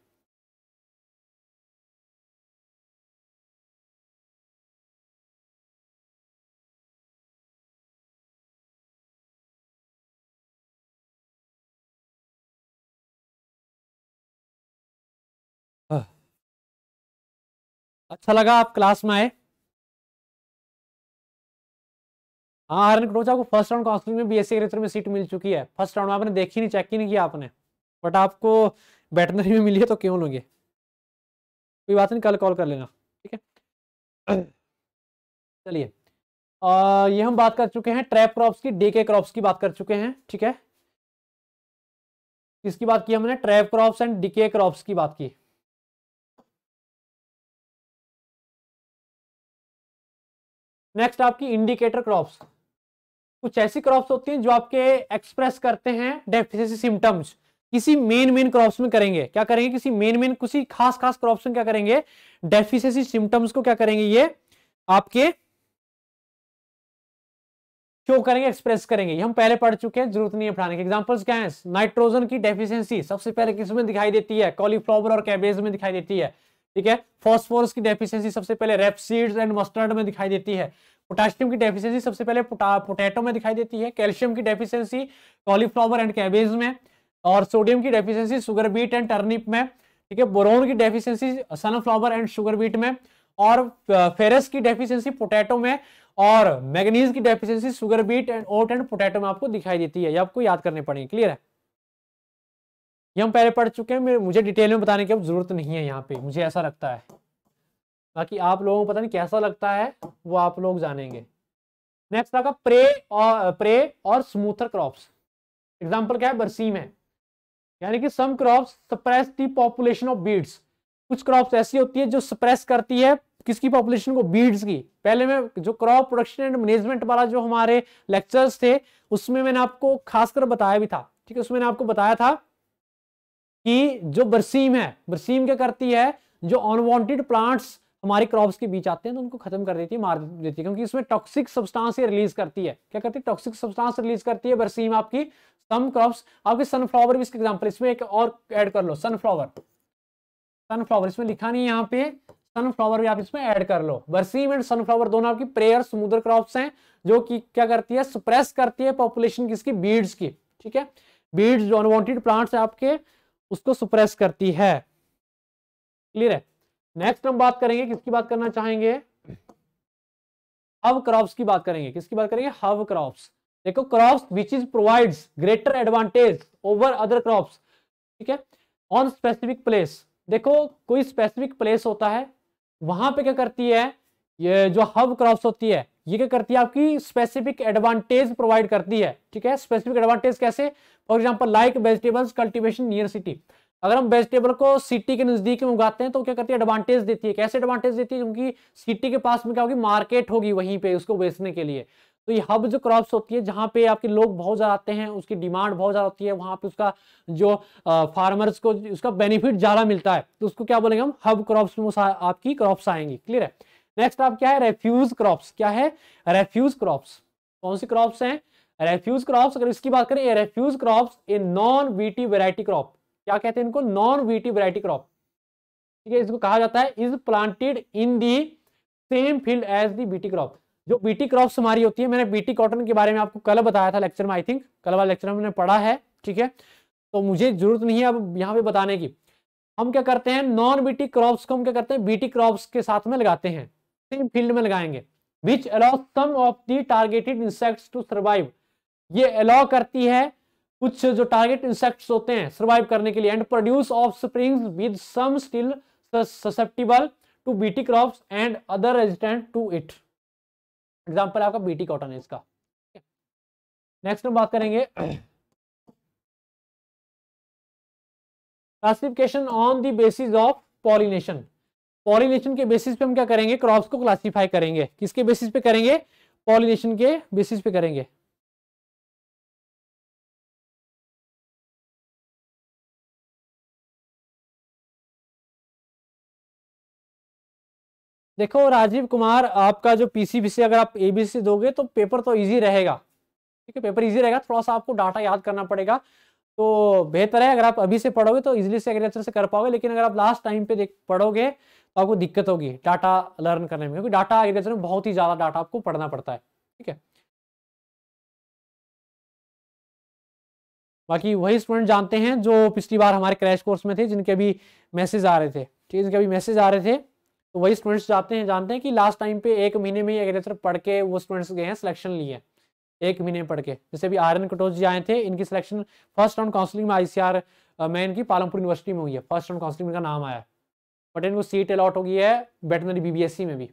अच्छा लगा आप क्लास में आए हाँ हरन कटोचा को फर्स्ट राउंड काउंसिलिंग में बीएससी एस में सीट मिल चुकी है फर्स्ट राउंड में आपने देखी नहीं चेक ही नहीं किया आपने बट आपको बैटनरी में मिली है तो क्यों लोगे कोई बात नहीं कल कॉल कर लेना ठीक है चलिए ये हम बात कर चुके हैं ट्रैप क्रॉप्स की डीके क्रॉप्स की बात कर चुके हैं ठीक है किसकी बात की हमने trap crops and decoy crops की बात की नेक्स्ट आपकी इंडिकेटर क्रॉप्स कुछ ऐसी क्रॉप्स होती हैं जो आपके एक्सप्रेस करते हैं डेफिसिसी सिम्टम्स किसी मेन मेन क्रॉप्स में करेंगे क्या करेंगे किसी मेन मेन किसी खास खास क्रॉप्स में क्या करेंगे डेफिसिसी सिम्टम्स को क्या करेंगे ये आपके शो करेंगे एक्सप्रेस करेंगे हम पहले पढ़ चुके हैं जरूरत नहीं है पढ़ाने के एग्जांपल्स क्या हैं नाइट्रोजन की डेफिशिएंसी सबसे पहले किस में दिखाई देती है कॉलीफ्लावर और कैबेज में दिखाई देती है ठीक है फॉस्फोरस की डेफिशिएंसी सबसे पहले रेपसीड्स एंड मस्टर्ड में दिखाई देती है पोटासियम की डेफिशिएंसी सबसे पहले पोटैटो में दिखाई देती है कैल्शियम की डेफिशिएंसी कॉलीफ्लावर एंड कैबेज में और सोडियम की deficiency sugar beet and turnip में ठीक है बोरोन की deficiency sunflower and sugar beet में और फेरस की डेफिशिएंसी पोटैटो में और मैग्नीज की deficiency sugar beet and oat and potato में आपको दिखाई देती है ये आपको याद करने पड़ेंगे क्लियर है ये हम पहले पढ़ चुके हैं मुझे डिटेल में बताने की अब जरूरत नहीं है यहाँ पे मुझे ऐसा लगता है बाकी आप लोगों को पता नहीं कैसा लगता है वो आप लोग जानेंगे नेक्स्ट आपका प्रे और प्रे और स्मूथर क्रॉप्स एग्जांपल क्या है बरसीम है यानी कि some crops suppress the population of weeds कुछ क्रॉप्स ऐसी होती है जो सप्रेस करती है किसकी पॉपुलेशन को बीड्स की पहले में जो क्रॉप प्रोडक्शन एंड मैनेजमेंट वाला जो हमारे लेक्चर्स थे उसमें मैंने आपको खासकर बताया भी था ठीक है उसमें मैंने आपको बताया था कि जो बरसीम है बरसीम क्या करती है जो अनवांटेड प्लांट्स हमारे क्रॉप्स के बीच आते हैं तो उनको खत्म कर देती है मार देती है क्योंकि इसमें टॉक्सिक सब्सटेंस ये रिलीज करती है क्या करती है टॉक्सिक सब्सटेंस रिलीज करती है बरसीम आपकी सम क्रॉप्स आपके सनफ्लावर भी इसके एग्जाम्पल इसमें एक और ऐड कर लो सनफ्लावर सनफ्लावर इसमें लिखा नहीं यहाँ पे सनफ्लावर भी आप इसमें ऐड कर लो बरसीम एंड सनफ्लावर दोनों आपकी प्रेयर समुद्र क्रॉप्स हैं जो कि क्या करती है सुप्रेस करती है पॉपुलेशन किसकी बीड्स की ठीक है बीड्स जो अनवांटेड प्लांट्स है आपके उसको सुप्रेस करती है क्लियर है नेक्स्ट हम बात करेंगे किसकी बात करना चाहेंगे हव क्रॉप्स की बात करेंगे किसकी बात करेंगे हव क्रॉप्स देखो crops which is provides greater advantage over other crops ठीक है ऑन स्पेसिफिक प्लेस देखो कोई स्पेसिफिक प्लेस होता है वहां पे क्या करती है ये जो हव क्रॉप्स होती है ये क्या करती है आपकी स्पेसिफिक एडवांटेज प्रोवाइड करती है ठीक है स्पेसिफिक एडवांटेज कैसे for example like vegetables cultivation near city अगर हम वेजिटेबल को सिटी के नजदीक में उगाते हैं तो क्या करती है एडवांटेज देती है कैसे एडवांटेज देती है क्योंकि सिटी के पास में क्या होगी मार्केट होगी वहीं पे उसको बेचने के लिए तो ये हब जो क्रॉप्स होती है जहाँ पे आपके लोग बहुत ज़्यादा आते हैं उसकी डिमांड बहुत ज़्यादा होती है वहाँ पे उसका जो फार्मर्स को उसका बेनिफिट ज़्यादा मिलता है तो उसको क्या बोलेंगे हम हब क्रॉप्स में आपकी क्रॉप्स आएंगी क्लियर है नेक्स्ट आप क्या है रेफ्यूज क्रॉप्स क्या है रेफ्यूज क्रॉप्स कौन सी क्रॉप्स हैं रेफ्यूज क्रॉप्स अगर इसकी बात करें refuge crops a non BT variety crop क्या कहते हैं इनको नॉन वीटी वराइटी क्रॉप ठीक है इसको कहा जाता है is planted in the same field as the BT crop जो बीटी क्रॉप हमारी होती है मैंने बीटी कॉटन के बारे में आपको कल बताया था लेक्चर में आई थिंक कल वाला लेक्चर में पढ़ा है ठीक है तो मुझे जरूरत नहीं है अब यहाँ पे बताने की हम क्या करते हैं नॉन बीटी क्रॉप्स को हम क्या करते हैं बीटी क्रॉप्स के साथ में लगाते हैं सेम फील्ड में लगाएंगे which allow some of the targeted insects to survive ये अलाउ करती है कुछ जो टारगेट इंसेक्ट्स होते हैं सर्वाइव करने के लिए and produce offspring with some still susceptible to BT crops and other resistant to it example आपका बीटी कॉटन है इसका नेक्स्ट हम बात करेंगे classification on the basis of pollination pollination के बेसिस पे हम क्या करेंगे क्रॉप्स को क्लासिफाई करेंगे किसके बेसिस पे करेंगे पॉलिनेशन के बेसिस पे करेंगे देखो राजीव कुमार आपका जो पीसीबीसी अगर आप एबीसी दोगे तो पेपर तो इजी रहेगा ठीक है पेपर इजी रहेगा थोड़ा सा आपको डाटा याद करना पड़ेगा तो बेहतर है अगर आप अभी से पढ़ोगे तो इजिली से एग्रीकल्चर से कर पाओगे लेकिन अगर आप लास्ट टाइम पे देख पढ़ोगे तो आपको दिक्कत होगी डाटा लर्न करने में क्योंकि डाटा एग्रीकल्चर में बहुत ही ज़्यादा डाटा आपको पढ़ना पड़ता है ठीक है बाकी वही स्टूडेंट जानते हैं जो पिछली बार हमारे क्रैश कोर्स में थे जिनके भी मैसेज आ रहे थे ठीक है जिनके भी मैसेज आ रहे थे तो वही स्टूडेंट्स जाते हैं जानते हैं कि लास्ट टाइम पे एक महीने में ही एग्रीकल्चर पढ़ के वो स्टूडेंट्स गए हैं सिलेक्शन लिए एक महीने में पढ़ के जैसे अभी आर एन कटोज जी आए थे इनकी सिलेक्शन फर्स्ट राउंड काउंसलिंग में आई में इनकी पालमपुर यूनिवर्सिटी में हुई है फर्स्ट राउंड काउंसलिंग का नाम आया बट इनको सीट अलॉट हो गई है वेटनरी बीबीएससी में भी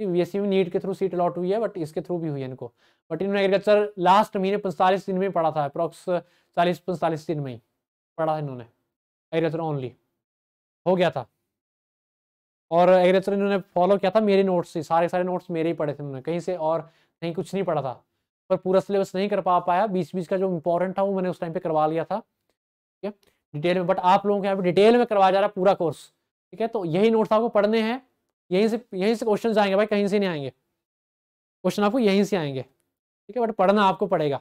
बीबीएससी में नीट के थ्रू सीट अलॉट हुई है बट इसके थ्रू भी हुई है इनको बट इन्होंने एग्रीकल्चर लास्ट महीने पैंतालीस दिन में पढ़ा था अप्रॉक्स चालीस पैंतालीस दिन में ही पढ़ा इन्होंने एग्रीकल्चर ओनली हो गया था और एग्रीचर इन्होंने फॉलो किया था मेरे नोट्स से सारे सारे नोट्स मेरे ही पढ़े थे उन्होंने कहीं से और कहीं कुछ नहीं पढ़ा था पर पूरा सिलेबस नहीं कर पा पाया बीच बीच का जो इंपॉर्टेंट था वो मैंने उस टाइम पे करवा लिया था ठीक है डिटेल में बट आप लोगों के यहाँ पे डिटेल में करवाया जा रहा है पूरा कोर्स ठीक है तो यही नोट्स आपको पढ़ने हैं यहीं से यहीं से क्वेश्चन आएंगे भाई कहीं से नहीं आएंगे क्वेश्चन आपको यहीं से आएंगे ठीक है बट पढ़ना आपको पड़ेगा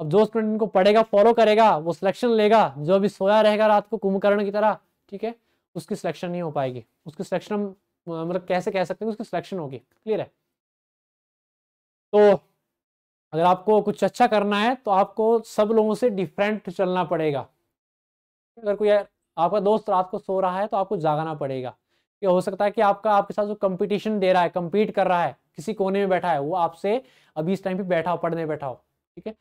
अब जो स्टूडेंट इनको पढ़ेगा फॉलो करेगा वो सिलेक्शन लेगा जो अभी सोया रहेगा रात को कुंभकर्ण की तरह ठीक है उसकी सिलेक्शन नहीं हो पाएगी उसकी सिलेक्शन हम मतलब कैसे कह सकते हैं उसकी सिलेक्शन होगी क्लियर है तो अगर आपको कुछ अच्छा करना है तो आपको सब लोगों से डिफरेंट चलना पड़ेगा अगर कोई आपका दोस्त रात को सो रहा है तो आपको जागना पड़ेगा ये हो सकता है कि आपका आपके साथ जो कंपटीशन दे रहा है कंपीट कर रहा है किसी कोने में बैठा है वो आपसे अभी इस टाइम पे बैठा हो पढ़ने बैठा हो ठीक है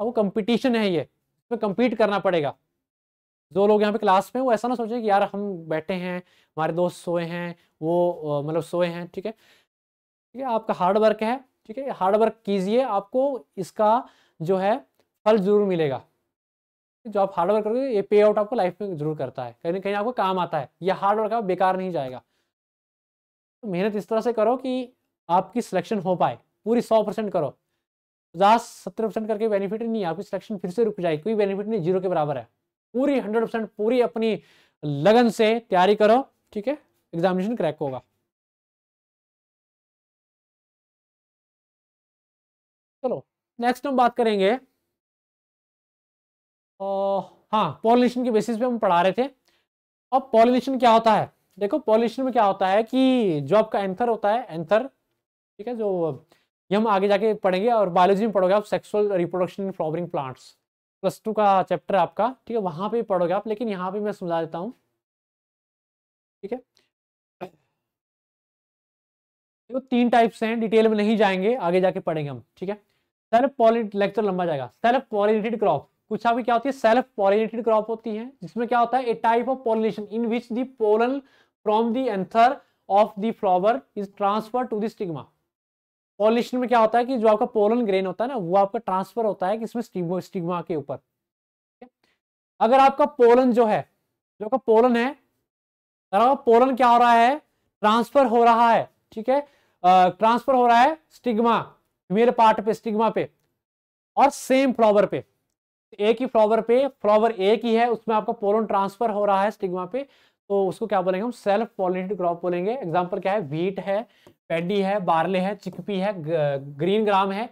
अब वो कंपटीशन है ये उसमें कंपीट करना पड़ेगा जो लोग यहाँ पे क्लास में वो ऐसा ना सोचे कि यार हम बैठे हैं हमारे दोस्त सोए हैं वो मतलब सोए हैं ठीक है ठीक है आपका हार्ड वर्क है ठीक है हार्ड वर्क कीजिए आपको इसका जो है फल जरूर मिलेगा जो आप हार्ड वर्क करोगे ये पे आउट आपको लाइफ में जरूर करता है कहीं ना कहीं आपको काम आता है यह हार्ड वर्क आप बेकार नहीं जाएगा तो मेहनत इस तरह से करो कि आपकी सिलेक्शन हो पाए पूरी सौ परसेंट करो पचास सत्तर परसेंट करके बेनिफिट नहीं आपकी सिलेक्शन फिर से रुक जाएगी कोई बेनिफिट नहीं जीरो के बराबर है पूरी हंड्रेड परसेंट पूरी अपनी लगन से तैयारी करो ठीक है एग्जामिनेशन क्रैक होगा चलो नेक्स्ट हम बात करेंगे हाँ पॉलिनेशन के बेसिस पे हम पढ़ा रहे थे अब पॉलिनेशन क्या होता है देखो पॉलिनेशन में क्या होता है कि जो आपका एंथर होता है एंथर ठीक है जो ये हम आगे जाके पढ़ेंगे और बायोलॉजी में पढ़ोगे आप sexual reproduction in flowering plants plus two का चैप्टर आपका ठीक है वहां पे भी पढ़ोगे आप लेकिन यहाँ पे मैं समझा देता हूँ ठीक है देखो तीन टाइप्स हैं डिटेल में नहीं जाएंगे आगे जाके पढ़ेंगे हम ठीक है सेल्फ पॉलिनेटेड लेक्चर लंबा जाएगा सेल्फ पॉलिनेटेड क्रॉप कुछ आपकी क्या होती है सेल्फ पॉलिनेटेड क्रॉप होती है जिसमें क्या होता है a type of pollination in which the pollen from the anther of the flower is transfer to the stigma pollination में क्या होता है कि जो आपका पोलन ग्रेन होता है ना वो आपका ट्रांसफर होता है किसमें स्टिग्मा स्टिग्मा के ऊपर अगर आपका पोलन जो है जो आपका पोलन है अगर आपका पोलन क्या हो रहा है ट्रांसफर हो रहा है ठीक है ट्रांसफर हो रहा है स्टिग्मा मेरे पार्ट पे स्टिग्मा पे और सेम फ्लावर पे एक ही फ्लावर पे फ्लावर एक ही है उसमें आपका पोलन ट्रांसफर हो रहा है स्टिग्मा पे तो उसको क्या बोलेंगे हम सेल्फ पॉलिनेटेड क्रॉप बोलेंगे एग्जाम्पल क्या है व्हीट है पेडी है बार्ले है चिकपी है ग्रीन ग्राम है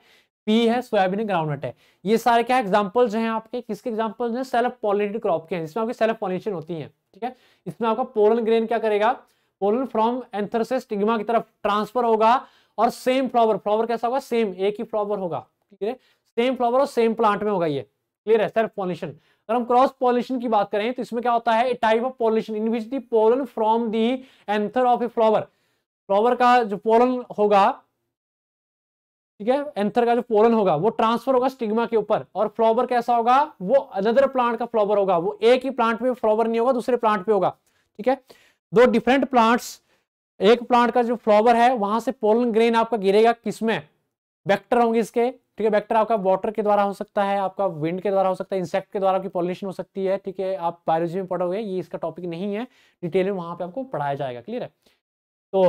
पी है सोयाबीन ग्राउंडनट है ये सारे क्या एग्जाम्पल जो आपके किसके एग्जाम्पल हैं सेल्फ पॉलिनेटेड क्रॉप के हैं जिसमें आपकी सेल्फ पॉलिनेशन होती है ठीक है इसमें आपका पोलन ग्रेन क्या करेगा पोलन फ्रॉम एंथर से स्टिग्मा की तरफ ट्रांसफर होगा और सेम फ्लावर फ्लावर कैसा होगा सेम एक ही फ्लावर होगा ठीक है सेम फ्लावर और सेम प्लांट में होगा ये क्लियर है सेल्फ पॉलिनेशन अगर हम क्रॉस पॉलिशन की बात करें तो इसमें क्या होता है type of pollination in which the pollen from the anther of a flower flower का जो पोलन होगा ठीक है एंथर का जो पोलन होगा वो ट्रांसफर होगा स्टिग्मा के ऊपर और फ्लावर कैसा होगा वो अनदर प्लांट का फ्लावर होगा वो एक ही प्लांट में फ्लावर नहीं होगा दूसरे प्लांट पे होगा ठीक है दो डिफरेंट प्लांट्स एक प्लांट का जो फ्लावर है वहां से पोलन ग्रेन आपका गिरेगा किसमें वेक्टर होंगे इसके ठीक है बैक्टर आपका वाटर के द्वारा हो सकता है आपका विंड के द्वारा हो सकता है इंसेक्ट के द्वारा आपकी पॉलिनेशन हो सकती है ठीक है आप बायोलॉजी में पढ़ोगे ये इसका टॉपिक नहीं है डिटेल में वहां पे आपको पढ़ाया जाएगा क्लियर है तो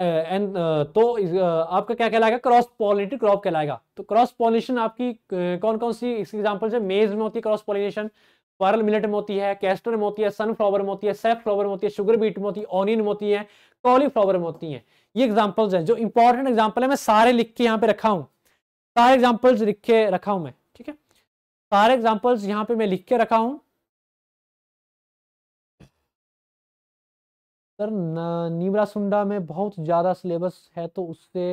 एंड तो आपका क्या कहलाएगा क्रॉस पॉलिनेटेड क्रॉप कहलाएगा तो क्रॉस पॉलिनेशन आपकी कौन कौन सी इसकी एग्जाम्पल है मेज में होती है क्रॉस पॉलिनेशन पर्ल मिलेट में होती है कैस्टर में होती है सनफ्लावर में होती है सेफ फ्लावर में होती है शुगर बीट में होती है ऑनियन में होती है कॉलीफ्लावर में होती है ये एग्जाम्पल्स हैं जो इंपॉर्टेंट एग्जाम्पल है मैं सारे लिख के यहाँ पे रखा हूँ सारे एग्जाम्पल्स लिख के रखा हूं मैं ठीक है सारे एग्जाम्पल्स यहां पे मैं लिख के रखा हूं सर नीमरा सुंडा में बहुत ज़्यादा सिलेबस है तो उससे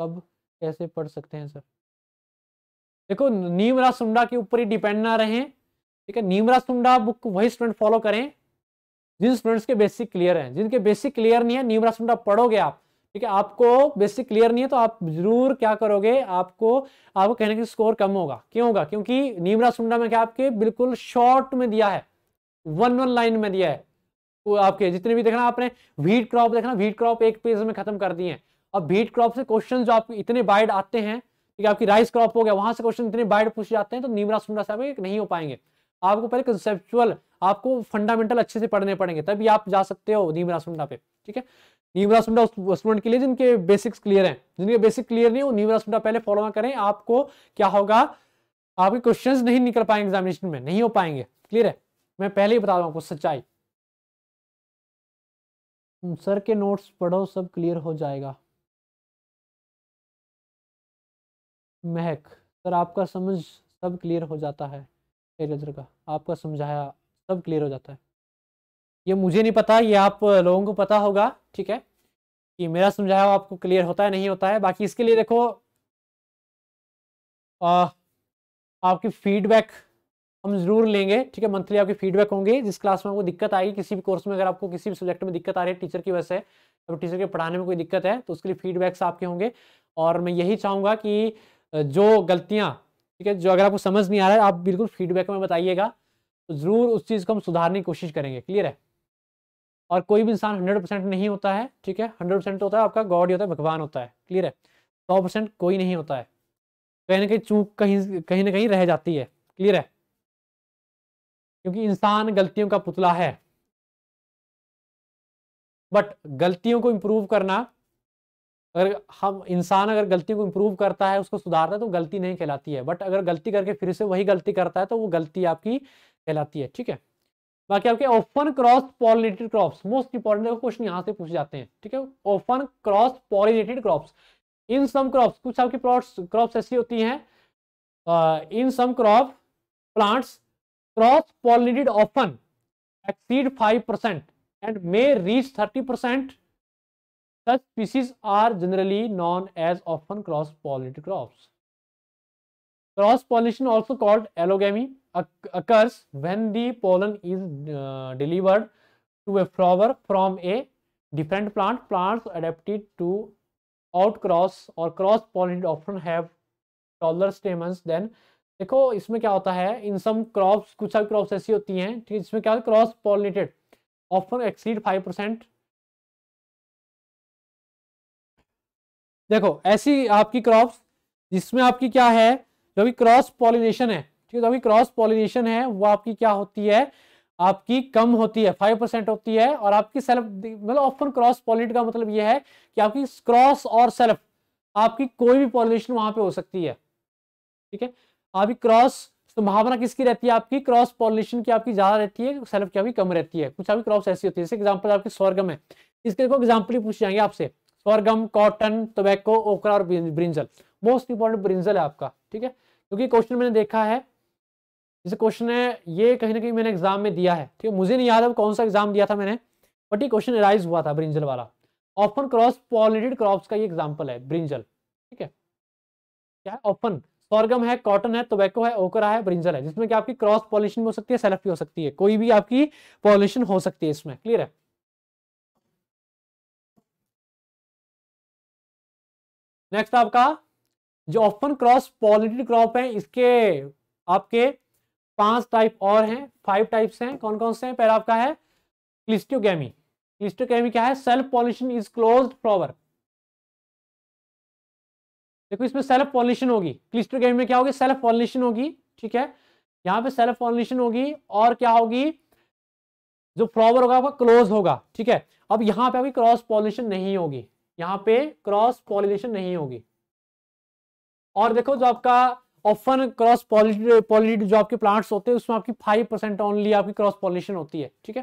कब कैसे पढ़ सकते हैं सर देखो नीमरा सुंडा के ऊपर ही डिपेंड ना रहे ठीक है नीमरा सुंडा बुक वही स्टूडेंट फॉलो करें जिन स्टूडेंट्स के बेसिक क्लियर हैं जिनके बेसिक क्लियर नहीं है नीमरा सुंडा पढ़ोगे आप ठीक है आपको बेसिक क्लियर नहीं है तो आप जरूर क्या करोगे आपको आपको कहने की स्कोर कम होगा क्यों होगा क्योंकि नीमरा सुंडा में क्या आपके बिल्कुल शॉर्ट में दिया है वन वन लाइन में दिया है तो आपके जितने भी देखना आपने व्हीट क्रॉप देखना व्हीट क्रॉप एक पेज में खत्म कर दिए हैं अब व्हीट क्रॉप से क्वेश्चन जो आपके इतने बाइड आते हैं ठीक आपकी राइस क्रॉप हो गया वहां से क्वेश्चन इतने बाइड पूछे जाते हैं तो नीमरा सुंडा से आप नहीं हो पाएंगे आपको पहले कंसेप्चुअल आपको फंडामेंटल अच्छे से पढ़ने पड़ेंगे तभी आप जा सकते हो नीम रासमुंडा पे ठीक है नीम रासमुंडा स्टूडेंट के लिए जिनके बेसिक्स क्लियर हैं जिनके बेसिक क्लियर नहीं हो नीम रासमुंडा पहले फॉलो करें आपको क्या होगा आपके क्वेश्चन नहीं निकल पाएंगे एग्जामिनेशन में नहीं हो पाएंगे क्लियर है मैं पहले ही बता रहा हूँ आपको सच्चाई सर के नोट्स पढ़ो सब क्लियर हो जाएगा महक सर आपका समझ सब क्लियर हो जाता है का आपका समझाया सब क्लियर हो जाता है ये मुझे नहीं पता ये आप लोगों को पता होगा ठीक है कि मेरा समझाया हुआ आपको क्लियर होता है नहीं होता है बाकी इसके लिए देखो आ, आपकी फीडबैक हम जरूर लेंगे ठीक है मंथली आपकी फीडबैक होंगे जिस क्लास में आपको दिक्कत आएगी किसी भी कोर्स में अगर आपको किसी भी सब्जेक्ट में दिक्कत आ रही है टीचर की वजह से अगर टीचर के पढ़ाने में कोई दिक्कत है तो उसके लिए फीडबैक्स आपके होंगे और मैं यही चाहूँगा कि जो गलतियाँ ठीक है जो अगर आपको समझ नहीं आ रहा है आप बिल्कुल फीडबैक में बताइएगा तो ज़रूर उस चीज़ को हम सुधारने की कोशिश करेंगे क्लियर है और कोई भी इंसान हंड्रेड परसेंट नहीं होता है ठीक है हंड्रेड परसेंट होता है आपका गॉड ही होता है भगवान होता है क्लियर है सौ परसेंट कोई नहीं होता है कहीं ना कहीं चूक कहीं कहीं ना कहीं रह जाती है क्लियर है क्योंकि इंसान गलतियों का पुतला है बट गलतियों को इम्प्रूव करना अगर हम इंसान अगर गलतियों को इम्प्रूव करता है उसको सुधारता है तो गलती नहीं कहलाती है बट अगर गलती करके फिर से वही गलती करता है तो वो गलती आपकी कहलाती है ठीक है बाकी आपके often cross pollinated crops most important देखो क्वेश्चन यहाँ से पूछे जाते हैं ठीक है often cross pollinated crops in some crops कुछ आपकी क्रॉप्स ऐसी होती हैं in some crop plants cross pollinated often exceed five percent and may reach thirty percent such species are generally known as often cross pollinated crops cross pollination also called allogamy occurs when the pollen is uh, delivered to a flower from a different plant. Plants adapted to outcross or cross pollinate often have taller stamens than देखो इसमें क्या होता है इन some crops कुछ सारी crops ऐसी होती हैं ठीक है इसमें क्या होता है cross pollinated often exceed five percent देखो ऐसी आपकी क्रॉप्स जिसमें आपकी क्या है जो भी क्रॉस पॉलिनेशन है ठीक है तो आपकी क्रॉस पॉलिनेशन है वो आपकी क्या होती है आपकी कम होती है फाइव परसेंट होती है और आपकी सेल्फ मतलब ऑफन क्रॉस पॉलिनेट का मतलब यह है कि आपकी क्रॉस और सेल्फ आपकी कोई भी पॉलिनेशन वहां पे हो सकती है ठीक है आपकी क्रॉस संभावना तो किसकी रहती है आपकी क्रॉस पॉलिनेशन की आपकी ज्यादा रहती है सेल्फ की आपकी कम रहती है कुछ आपकी क्रॉप ऐसी होती है जैसे एग्जाम्पल आपकी स्वर्गम है इसके देखो एग्जाम्पल ही पूछ जाएंगे आपसे स्वर्गम कॉटन टोबैको ओकरा और ब्रिंजल मोस्ट इंपॉर्टेंट ब्रिंजल है आपका ठीक है क्योंकि क्वेश्चन मैंने देखा है जैसे क्वेश्चन है ये कहीं ना कहीं मैंने एग्जाम में दिया है ठीक है मुझे नहीं याद अब कौन सा एग्जाम दिया था मैंने बट ये क्वेश्चन अराइज हुआ था ब्रिंजल वाला ऑफन क्रॉस पॉलिनेटेड क्रॉप्स का ये एग्जाम्पल है ब्रिंजल ठीक है क्या है ऑफन सॉर्गम है कॉटन है टोबैको है ओकरा है ब्रिंजल है जिसमें कि आपकी क्रॉस पॉलिशन हो सकती है सेल्फ हो सकती है कोई भी आपकी पॉलिशन हो सकती है इसमें क्लियर है नेक्स्ट आपका जो ऑफन क्रॉस पॉलिटेड क्रॉप है इसके आपके पांच टाइप और हैं फाइव टाइप्स हैं कौन कौन से हैं पहला आपका है क्लिस्टोगेमी क्लिस्टोगेमी क्या है self pollution is close flower देखो इसमें सेल्फ पॉल्यूशन होगी क्लिस्टोगेमी में क्या होगी सेल्फ पॉल्यूशन होगी ठीक है यहाँ पे सेल्फ पॉल्यूशन होगी और क्या होगी जो फ्लॉवर होगा आपका क्लोज होगा ठीक है अब यहाँ पे अभी क्रॉस पॉल्यूशन नहीं होगी यहाँ पे क्रॉस पॉल्यूशन नहीं होगी और देखो जो आपका ऑफन क्रॉस पॉलिनेटेड जो आपके प्लांट्स होते हैं उसमें आपकी फाइव परसेंट ओनली आपकी क्रॉस पॉलिशन होती है ठीक है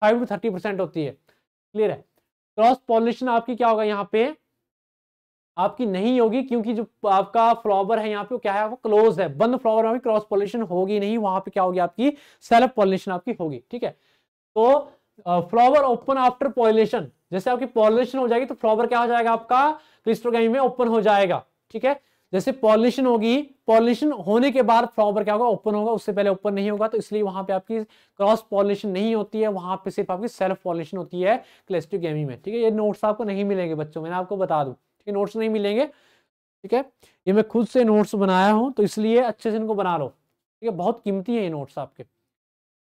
फाइव टू थर्टी परसेंट होती है क्लियर है क्रॉस पॉलिशन आपकी क्या होगा यहाँ पे आपकी नहीं होगी क्योंकि जो आपका फ्लावर है यहाँ पे क्या है वो क्लोज है बंद फ्लावर में क्रॉस पॉलिशन होगी नहीं वहां पर क्या होगी आपकी सेल्फ पॉलिशन आपकी होगी ठीक है तो फ्लावर ओपन आफ्टर पॉलिशन जैसे आपकी पॉलिशन हो जाएगी तो फ्लावर क्या हो जाएगा आपका क्रिस्टोग में ओपन हो जाएगा ठीक है जैसे पॉल्यूशन होगी पॉल्यूशन होने के बाद फ्लावर क्या होगा ओपन होगा उससे पहले ओपन नहीं होगा तो इसलिए वहां पे आपकी क्रॉस पॉल्यूशन नहीं होती है वहां पे सिर्फ आपकी सेल्फ पॉल्यूशन होती है क्लेस्टिक गेमी में ठीक है ये नोट्स आपको नहीं मिलेंगे बच्चों मैंने आपको बता दू ठीक है नोट्स नहीं मिलेंगे ठीक है ये मैं खुद से नोट्स बनाया हूँ तो इसलिए अच्छे से इनको बना लो ठीक है बहुत कीमती है ये नोट्स आपके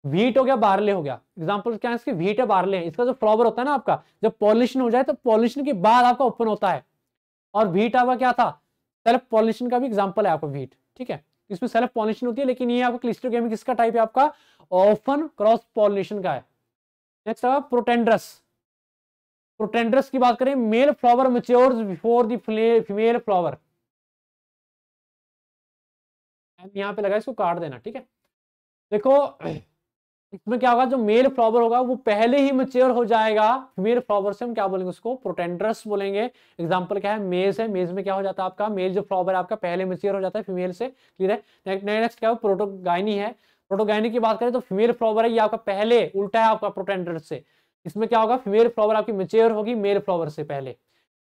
वीट हो गया बारले हो गया एग्जाम्पल क्या है इसके वीट है बारले है इसका जो फ्लावर होता है ना आपका जब पॉल्यूशन हो जाए तो पॉल्यूशन के बाद आपका ओपन होता है और वीट आपका क्या था सेल्फ पॉलिशन का भी एग्जाम्पल है आपका व्हीट ठीक है इसमें सेल्फ पॉलिशन होती है लेकिन ये आपका क्लिस्टोगेमी किसका टाइप है आपका ऑफन क्रॉस पॉलिनेशन का है नेक्स्ट आप प्रोटेंड्रस प्रोटेंड्रस की बात करें male flower mature before the female flower यहां पे लगा इसको काट देना ठीक है देखो इसमें क्या होगा जो मेल फ्लावर होगा वो पहले ही मेच्योर हो जाएगा फीमेल फ्लावर से हम क्या बोलेंगे उसको प्रोटेंड्रस बोलेंगे एग्जांपल क्या है मेज है मेज में क्या हो जाता है आपका मेल जो फ्लावर है आपका पहले मेच्योर हो जाता है फीमेल से क्लियर है नेक्स्ट क्या है प्रोटोगाइनी है प्रोटोगाइनी की बात करें तो फीमेल फ्लावर है ये आपका पहले उल्टा है आपका प्रोटेंडर से इसमें क्या होगा फीमेल फ्लावर आपकी मेच्योर होगी मेल फ्लावर से पहले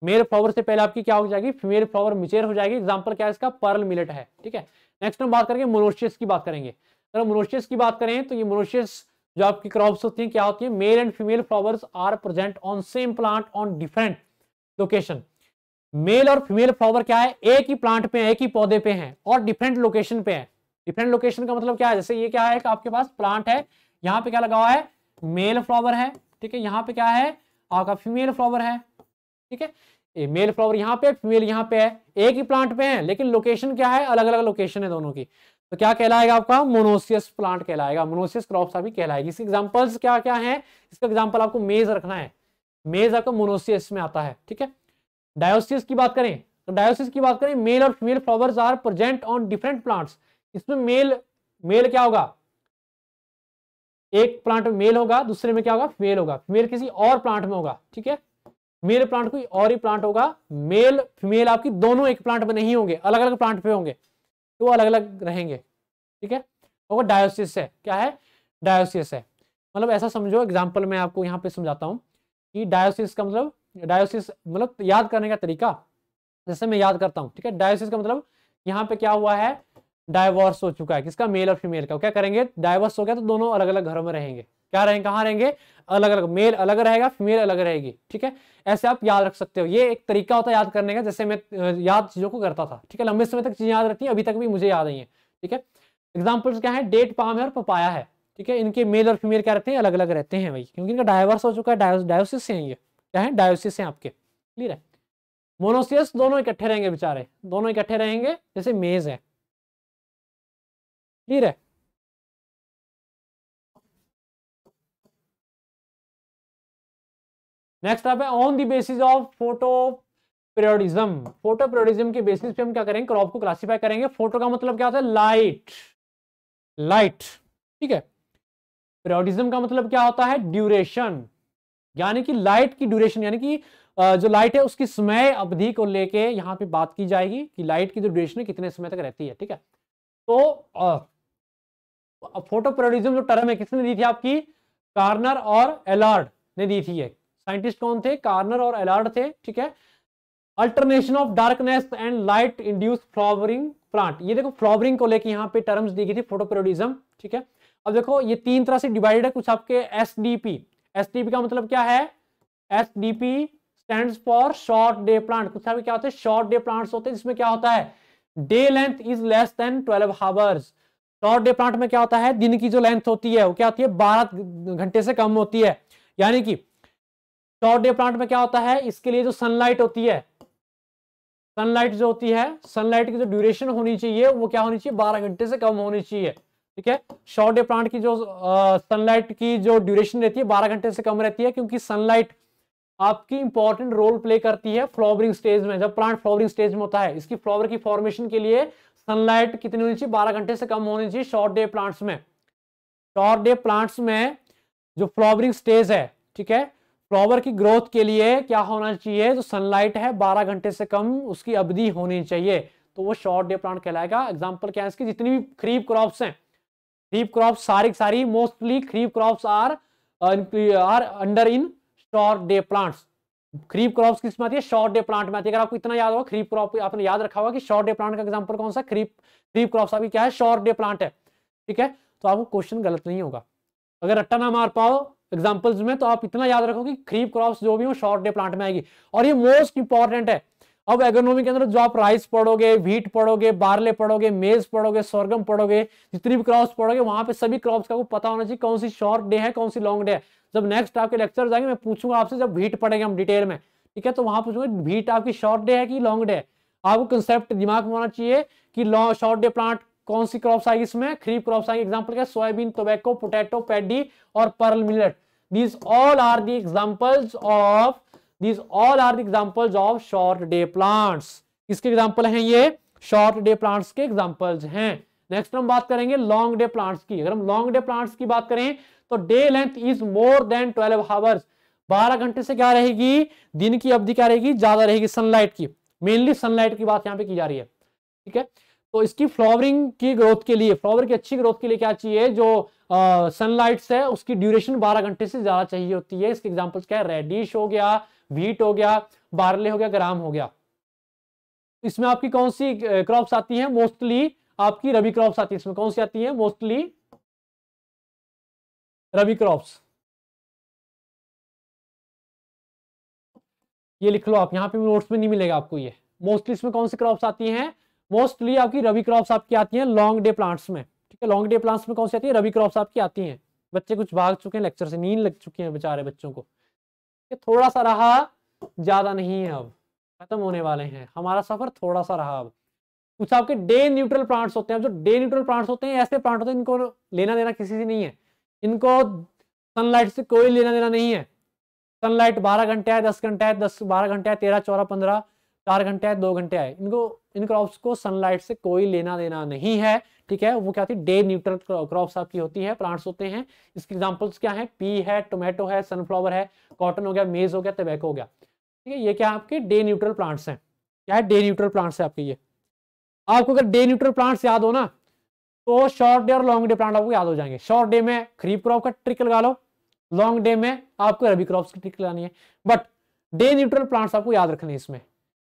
मेल फ्लावर से पहले आपकी क्या हो जाएगी फीमेल फ्लावर मच्योर हो जाएगी एग्जाम्पल क्या है इसका पर्ल मिलेट है ठीक है नेक्स्ट हम बात करेंगे मोनोशियस की बात करेंगे अगर मोनोशियस की बात करें तो ये मोनोशियस जो आपकी क्रॉप्स होती हैं क्या होती है male and female flowers are present on same plant on different location male और फीमेल फ्लावर क्या है एक ही प्लांट पे है एक ही पौधे पे है और डिफरेंट लोकेशन पे है डिफरेंट लोकेशन का मतलब क्या है जैसे ये क्या है आपके पास प्लांट है यहाँ पे क्या लगा हुआ है मेल फ्लावर है ठीक है यहाँ पे क्या है आपका फीमेल फ्लावर है ठीक है ये मेल फ्लावर यहाँ पे फीमेल यहाँ पे है एक ही प्लांट पे है लेकिन लोकेशन क्या है अलग अलग लोकेशन है दोनों की तो क्या कहलाएगा आपका मोनोसियस प्लांट कहलाएगा मोनोसियस क्रॉप भी कहलाएगी इसके एग्जाम्पल्स क्या क्या है इसका एग्जाम्पल आपको मेज रखना है मेज आपका मोनोसियस में आता है ठीक है डायोसियस की बात करें तो डायोसिस की बात करें मेल और female flowers are present on different plants इसमें मेल मेल क्या होगा एक प्लांट में मेल होगा दूसरे में क्या होगा फीमेल होगा फीमेल किसी और प्लांट में होगा ठीक है मेल प्लांट कोई और ही प्लांट होगा मेल फीमेल आपकी दोनों एक प्लांट में नहीं होंगे अलग अलग प्लांट पे होंगे तो अलग अलग रहेंगे ठीक है और वो डायोसिस है क्या है डायोसिस है मतलब ऐसा समझो एग्जाम्पल मैं आपको यहाँ पे समझाता हूँ कि डायोसिस का मतलब डायोसिस मतलब याद करने का तरीका जैसे मैं याद करता हूँ ठीक है डायोसिस का मतलब यहाँ पे क्या हुआ है डायवर्स हो चुका है किसका मेल और फीमेल का क्या करेंगे डायवर्स हो गया तो दोनों अलग अलग घरों में रहेंगे क्या रहेंगे कहाँ रहेंगे अलग अलग मेल अलग रहेगा फीमेल अलग रहेगी ठीक है ऐसे आप याद रख सकते हो ये एक तरीका होता है याद करने का जैसे मैं याद चीज़ों को करता था ठीक है लंबे समय तक चीज़ें याद रहती है अभी तक भी मुझे याद नहीं है ठीक है एग्जाम्पल्स क्या है डेट पाम है और पपाया है ठीक है इनके मेल और फीमेल क्या रहते हैं अलग अलग रहते हैं भाई क्योंकि इनका डायवर्स हो चुका है डायोसिस से ये क्या है डायोसिस है आपके क्लियर है मोनोसियस दोनों इकट्ठे रहेंगे बेचारे दोनों इकट्ठे रहेंगे जैसे मेज है क्लियर है नेक्स्ट आप है on the basis of photoperiodism photoperiodism के बेसिस पे हम क्या करेंगे क्रॉप को क्लासीफाई करेंगे फोटो का मतलब क्या होता है लाइट लाइट ठीक है पीरियोडिज्म का मतलब क्या होता है ड्यूरेशन यानी कि लाइट की ड्यूरेशन यानी कि जो लाइट है उसकी समय अवधि को लेके यहाँ पे बात की जाएगी कि लाइट की जो ड्यूरेशन है कितने समय तक रहती है ठीक है तो फोटो पीरियोडिज्म जो टर्म है किसने दी थी आपकी कार्नर और एलार्ड ने दी थी है साइंटिस्ट कौन थे कार्नर और एलार्ड थे ठीक है alternation of darkness and light induce flowering plant ये देखो फ्लॉवरिंग को लेकर यहाँ पे टर्म्स दी गई थी फोटोपेरोडिज्म ठीक है अब देखो ये तीन तरह से डिवाइडेड है कुछ आपके S D P S D P का मतलब क्या है S D P stand for short day plant कुछ आपके क्या होते हैं शॉर्ट डे प्लांट्स होते हैं जिसमें क्या होता है day length is less than twelve hours short day plant में क्या होता है दिन की जो लेंथ होती है वो क्या होती है बारह घंटे से कम होती है यानी कि शॉर्ट डे प्लांट में क्या होता है इसके लिए जो सनलाइट होती है सनलाइट जो होती है सनलाइट की जो ड्यूरेशन होनी चाहिए वो क्या होनी चाहिए बारह घंटे से कम होनी चाहिए ठीक है शॉर्ट डे प्लांट की जो सनलाइट uh, की जो ड्यूरेशन रहती है बारह घंटे से कम रहती है क्योंकि सनलाइट आपकी इंपॉर्टेंट रोल प्ले करती है फ्लावरिंग स्टेज में जब प्लांट फ्लावरिंग स्टेज में होता है इसकी फ्लॉवर की फॉर्मेशन के लिए सनलाइट कितनी होनी चाहिए बारह घंटे से कम होनी चाहिए शॉर्ट डे प्लांट्स में शॉर्ट डे प्लांट्स में जो फ्लॉवरिंग स्टेज है ठीक है फ्लावर की ग्रोथ के लिए क्या होना चाहिए जो तो सनलाइट है 12 घंटे से कम उसकी अवधि होनी चाहिए तो वो शॉर्ट डे प्लांट कहलाएगा एग्जाम्पल क्या है इसकी जितनी भी खरीफ क्रॉप्स हैं खरीफ क्रॉप सारी सारी mostly kharif crops are are under in short day plants kharif crops किस में आती है शॉर्ट डे प्लांट में आती है अगर आपको इतना याद होगा खरीफ क्रॉप आपने याद रखा होगा कि शॉर्ट डे प्लांट का एग्जाम्पल कौन सा खरीफ खरीफ क्रॉप्स आपकी क्या है शॉर्ट डे प्लांट है ठीक है तो आपको क्वेश्चन गलत नहीं होगा अगर रट्टा ना मार पाओ एग्जाम्पल्स में तो आप इतना याद रखो कि खरीफ क्रॉप जो भी हो शॉर्ट डे प्लांट में आएगी और ये मोस्ट इंपॉर्टेंट है अब एग्रोनॉमी के अंदर जो आप राइस पढ़ोगे व्हीट पढ़ोगे बारले पढ़ोगे मेज पढ़ोगे सोरगम पढ़ोगे जितनी भी क्रॉप्स पढ़ोगे वहां पे सभी क्रॉप्स का को पता होना चाहिए कौन सी शॉर्ट डे है कौन सी लॉन्ग डे है जब नेक्स्ट आपके लेक्चर जाएंगे मैं पूछूंगा आपसे जब व्हीट पढ़ेंगे हम डिटेल में ठीक है तो वहां पूछूंगा व्हीट आपकी शॉर्ट डे है कि लॉन्ग डे है आपको कंसेप्ट दिमाग में होना चाहिए कि शॉर्ट डे प्लांट कौन सी क्रॉप्स आएगी इसमें खरीफ क्रॉप्स आएगी एग्जाम्पल क्या सोयाबीन टोबैको पोटैटो पैडी और pearl millet these all are the examples of these all are the examples of short day plants इसके एग्जाम्पल हैं ये शॉर्ट डे प्लांट्स के एग्जाम्पल्स हैं नेक्स्ट हम बात करेंगे लॉन्ग डे प्लांट्स की अगर हम लॉन्ग डे प्लांट्स की बात करें तो day length is more than 12 hours 12 घंटे से क्या रहेगी दिन की अवधि क्या रहेगी ज्यादा रहेगी सनलाइट की मेनली सनलाइट की बात यहाँ पे की जा रही है ठीक है तो इसकी फ्लावरिंग की ग्रोथ के लिए फ्लावर की अच्छी ग्रोथ के लिए क्या चाहिए जो सनलाइट है उसकी ड्यूरेशन 12 घंटे से ज़्यादा चाहिए होती है इसके एग्जाम्पल क्या है रेडिश हो गया वीट हो गया बारले हो गया ग्राम हो गया इसमें आपकी कौन सी क्रॉप्स आती है मोस्टली आपकी रबी क्रॉप्स आती है इसमें कौन सी आती है मोस्टली रबी क्रॉप्स ये लिख लो आप यहाँ पे नोट्स में नहीं मिलेगा आपको ये मोस्टली इसमें कौन सी क्रॉप्स आती हैं मोस्टली आपकी रबी क्रॉप्स आपकी आती हैं लॉन्ग डे प्लांट्स में लॉन्ग डे प्लांट्स में कौन सी आती है रबी क्रॉप्स आपकी आती हैं बच्चे कुछ भाग चुके हैं लेक्चर से नींद लग चुकी है बेचारे बच्चों को ये थोड़ा सा रहा ज़्यादा नहीं है अब खत्म होने वाले हैं हमारा सफर थोड़ा सा रहा अब कुछ आपके डे न्यूट्रल प्लांट्स होते हैं जो डे न्यूट्रल प्लांट्स होते हैं ऐसे प्लांट होते हैं इनको लेना देना किसी से नहीं है इनको सनलाइट से कोई लेना देना नहीं है सनलाइट बारह घंटे है दस घंटे है दस बारह घंटे है तेरह चौदह पंद्रह चार घंटे आए दो घंटे आए इनको इन क्रॉप्स को सनलाइट से कोई लेना देना नहीं है ठीक है वो क्या होती है डे न्यूट्रल क्रॉप्स आपकी होती है प्लांट्स होते हैं इसके एग्जांपल्स क्या है पी है टोमेटो है सनफ्लावर है कॉटन हो गया मेज हो गया तबैको हो गया ठीक है ये क्या आपके डे न्यूट्रल प्लांट्स हैं क्या है डे न्यूट्रल प्लांट्स है आपके ये आपको अगर डे न्यूट्रल प्लांट्स याद हो ना तो शॉर्ट डे और लॉन्ग डे प्लांट आपको याद हो जाएंगे शॉर्ट डे में खरीफ क्रॉप का ट्रिक लगा लो लॉन्ग डे में आपको रबी क्रॉप्स की ट्रिक लगानी है बट डे न्यूट्रल प्लांट्स आपको याद रखने इसमें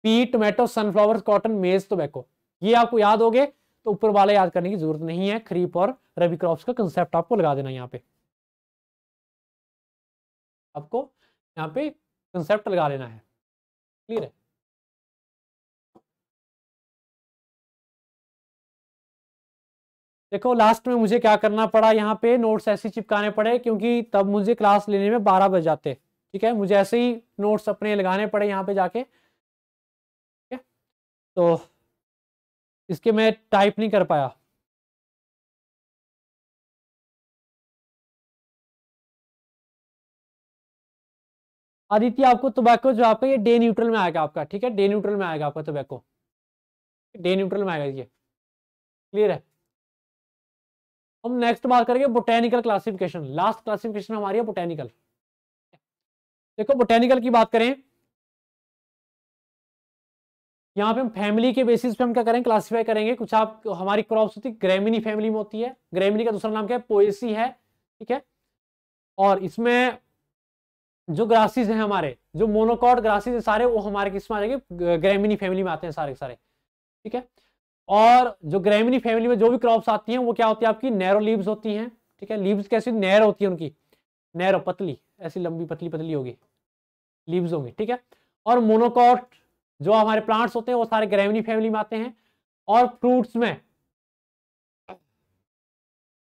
pea tomato sunflower cotton maize tobacco ये आपको याद हो गए तो ऊपर वाले याद करने की जरूरत नहीं है खरीफ और रवि क्रॉप का कंसेप्ट आपको लगा देना यहाँ पे आपको यहाँ पे कंसेप्ट लगा लेना है क्लियर है देखो लास्ट में मुझे क्या करना पड़ा यहाँ पे नोट्स ऐसे चिपकाने पड़े क्योंकि तब मुझे क्लास लेने में बारह बज जाते ठीक है मुझे ऐसे ही नोट्स अपने लगाने पड़े यहाँ पे जाके तो इसके मैं टाइप नहीं कर पाया आदित्य आपको टोबैको जो आपका ये डे न्यूट्रल में आएगा आपका ठीक है डे न्यूट्रल में आएगा आपका टोबैको डे न्यूट्रल में आएगा ये क्लियर है हम नेक्स्ट बात करेंगे बोटेनिकल क्लासिफिकेशन लास्ट क्लासिफिकेशन हमारी है बोटेनिकल देखो बोटेनिकल की बात करें यहाँ पे हम फैमिली के बेसिस पे हम क्या करेंगे क्लासीफाई करेंगे कुछ आप हमारी क्रॉप्स होती है ग्रेमिनी फैमिली में होती है ग्रेमिनी का दूसरा नाम क्या है पोएसी है ठीक है और इसमें जो ग्रासीज हैं हमारे जो मोनोकॉट ग्रासीज हैं सारे वो हमारे किस में आ जाएंगे ग्रेमिनी फैमिली में आते हैं सारे सारे ठीक है और जो ग्रेमिनी फैमिली में जो भी क्रॉप्स आती हैं वो क्या होती है आपकी नैरो लीव्स होती हैं ठीक है लीव्स कैसी नैर होती है उनकी नैरो पतली ऐसी लंबी पतली पतली होगी लीव्स होंगी ठीक है और मोनोकॉट जो हमारे प्लांट्स होते हैं वो सारे ग्रेविनी फैमिली में आते हैं और फ्रूट्स में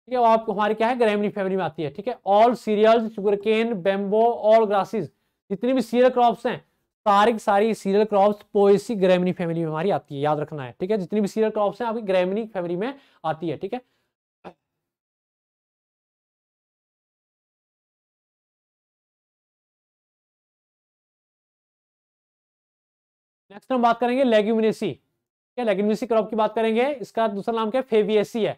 ठीक है आपको हमारी क्या है ग्रेविनी फैमिली में आती है ठीक है all cereal sugarcane bamboo all grasses जितनी भी सीरियल क्रॉप्स हैं सारी सारी cereal crops Poaceae Gramineae family में हमारी आती है याद रखना है ठीक है जितनी भी सीरियल क्रॉप्स हैं आपकी ग्रेमनी फैमिली में आती है ठीक है नेक्स्ट हम बात करेंगे लेग्यूमिनेसी ठीक है लेग्यूमिनेसी क्रॉप की बात करेंगे इसका दूसरा नाम क्या है फेविएसी है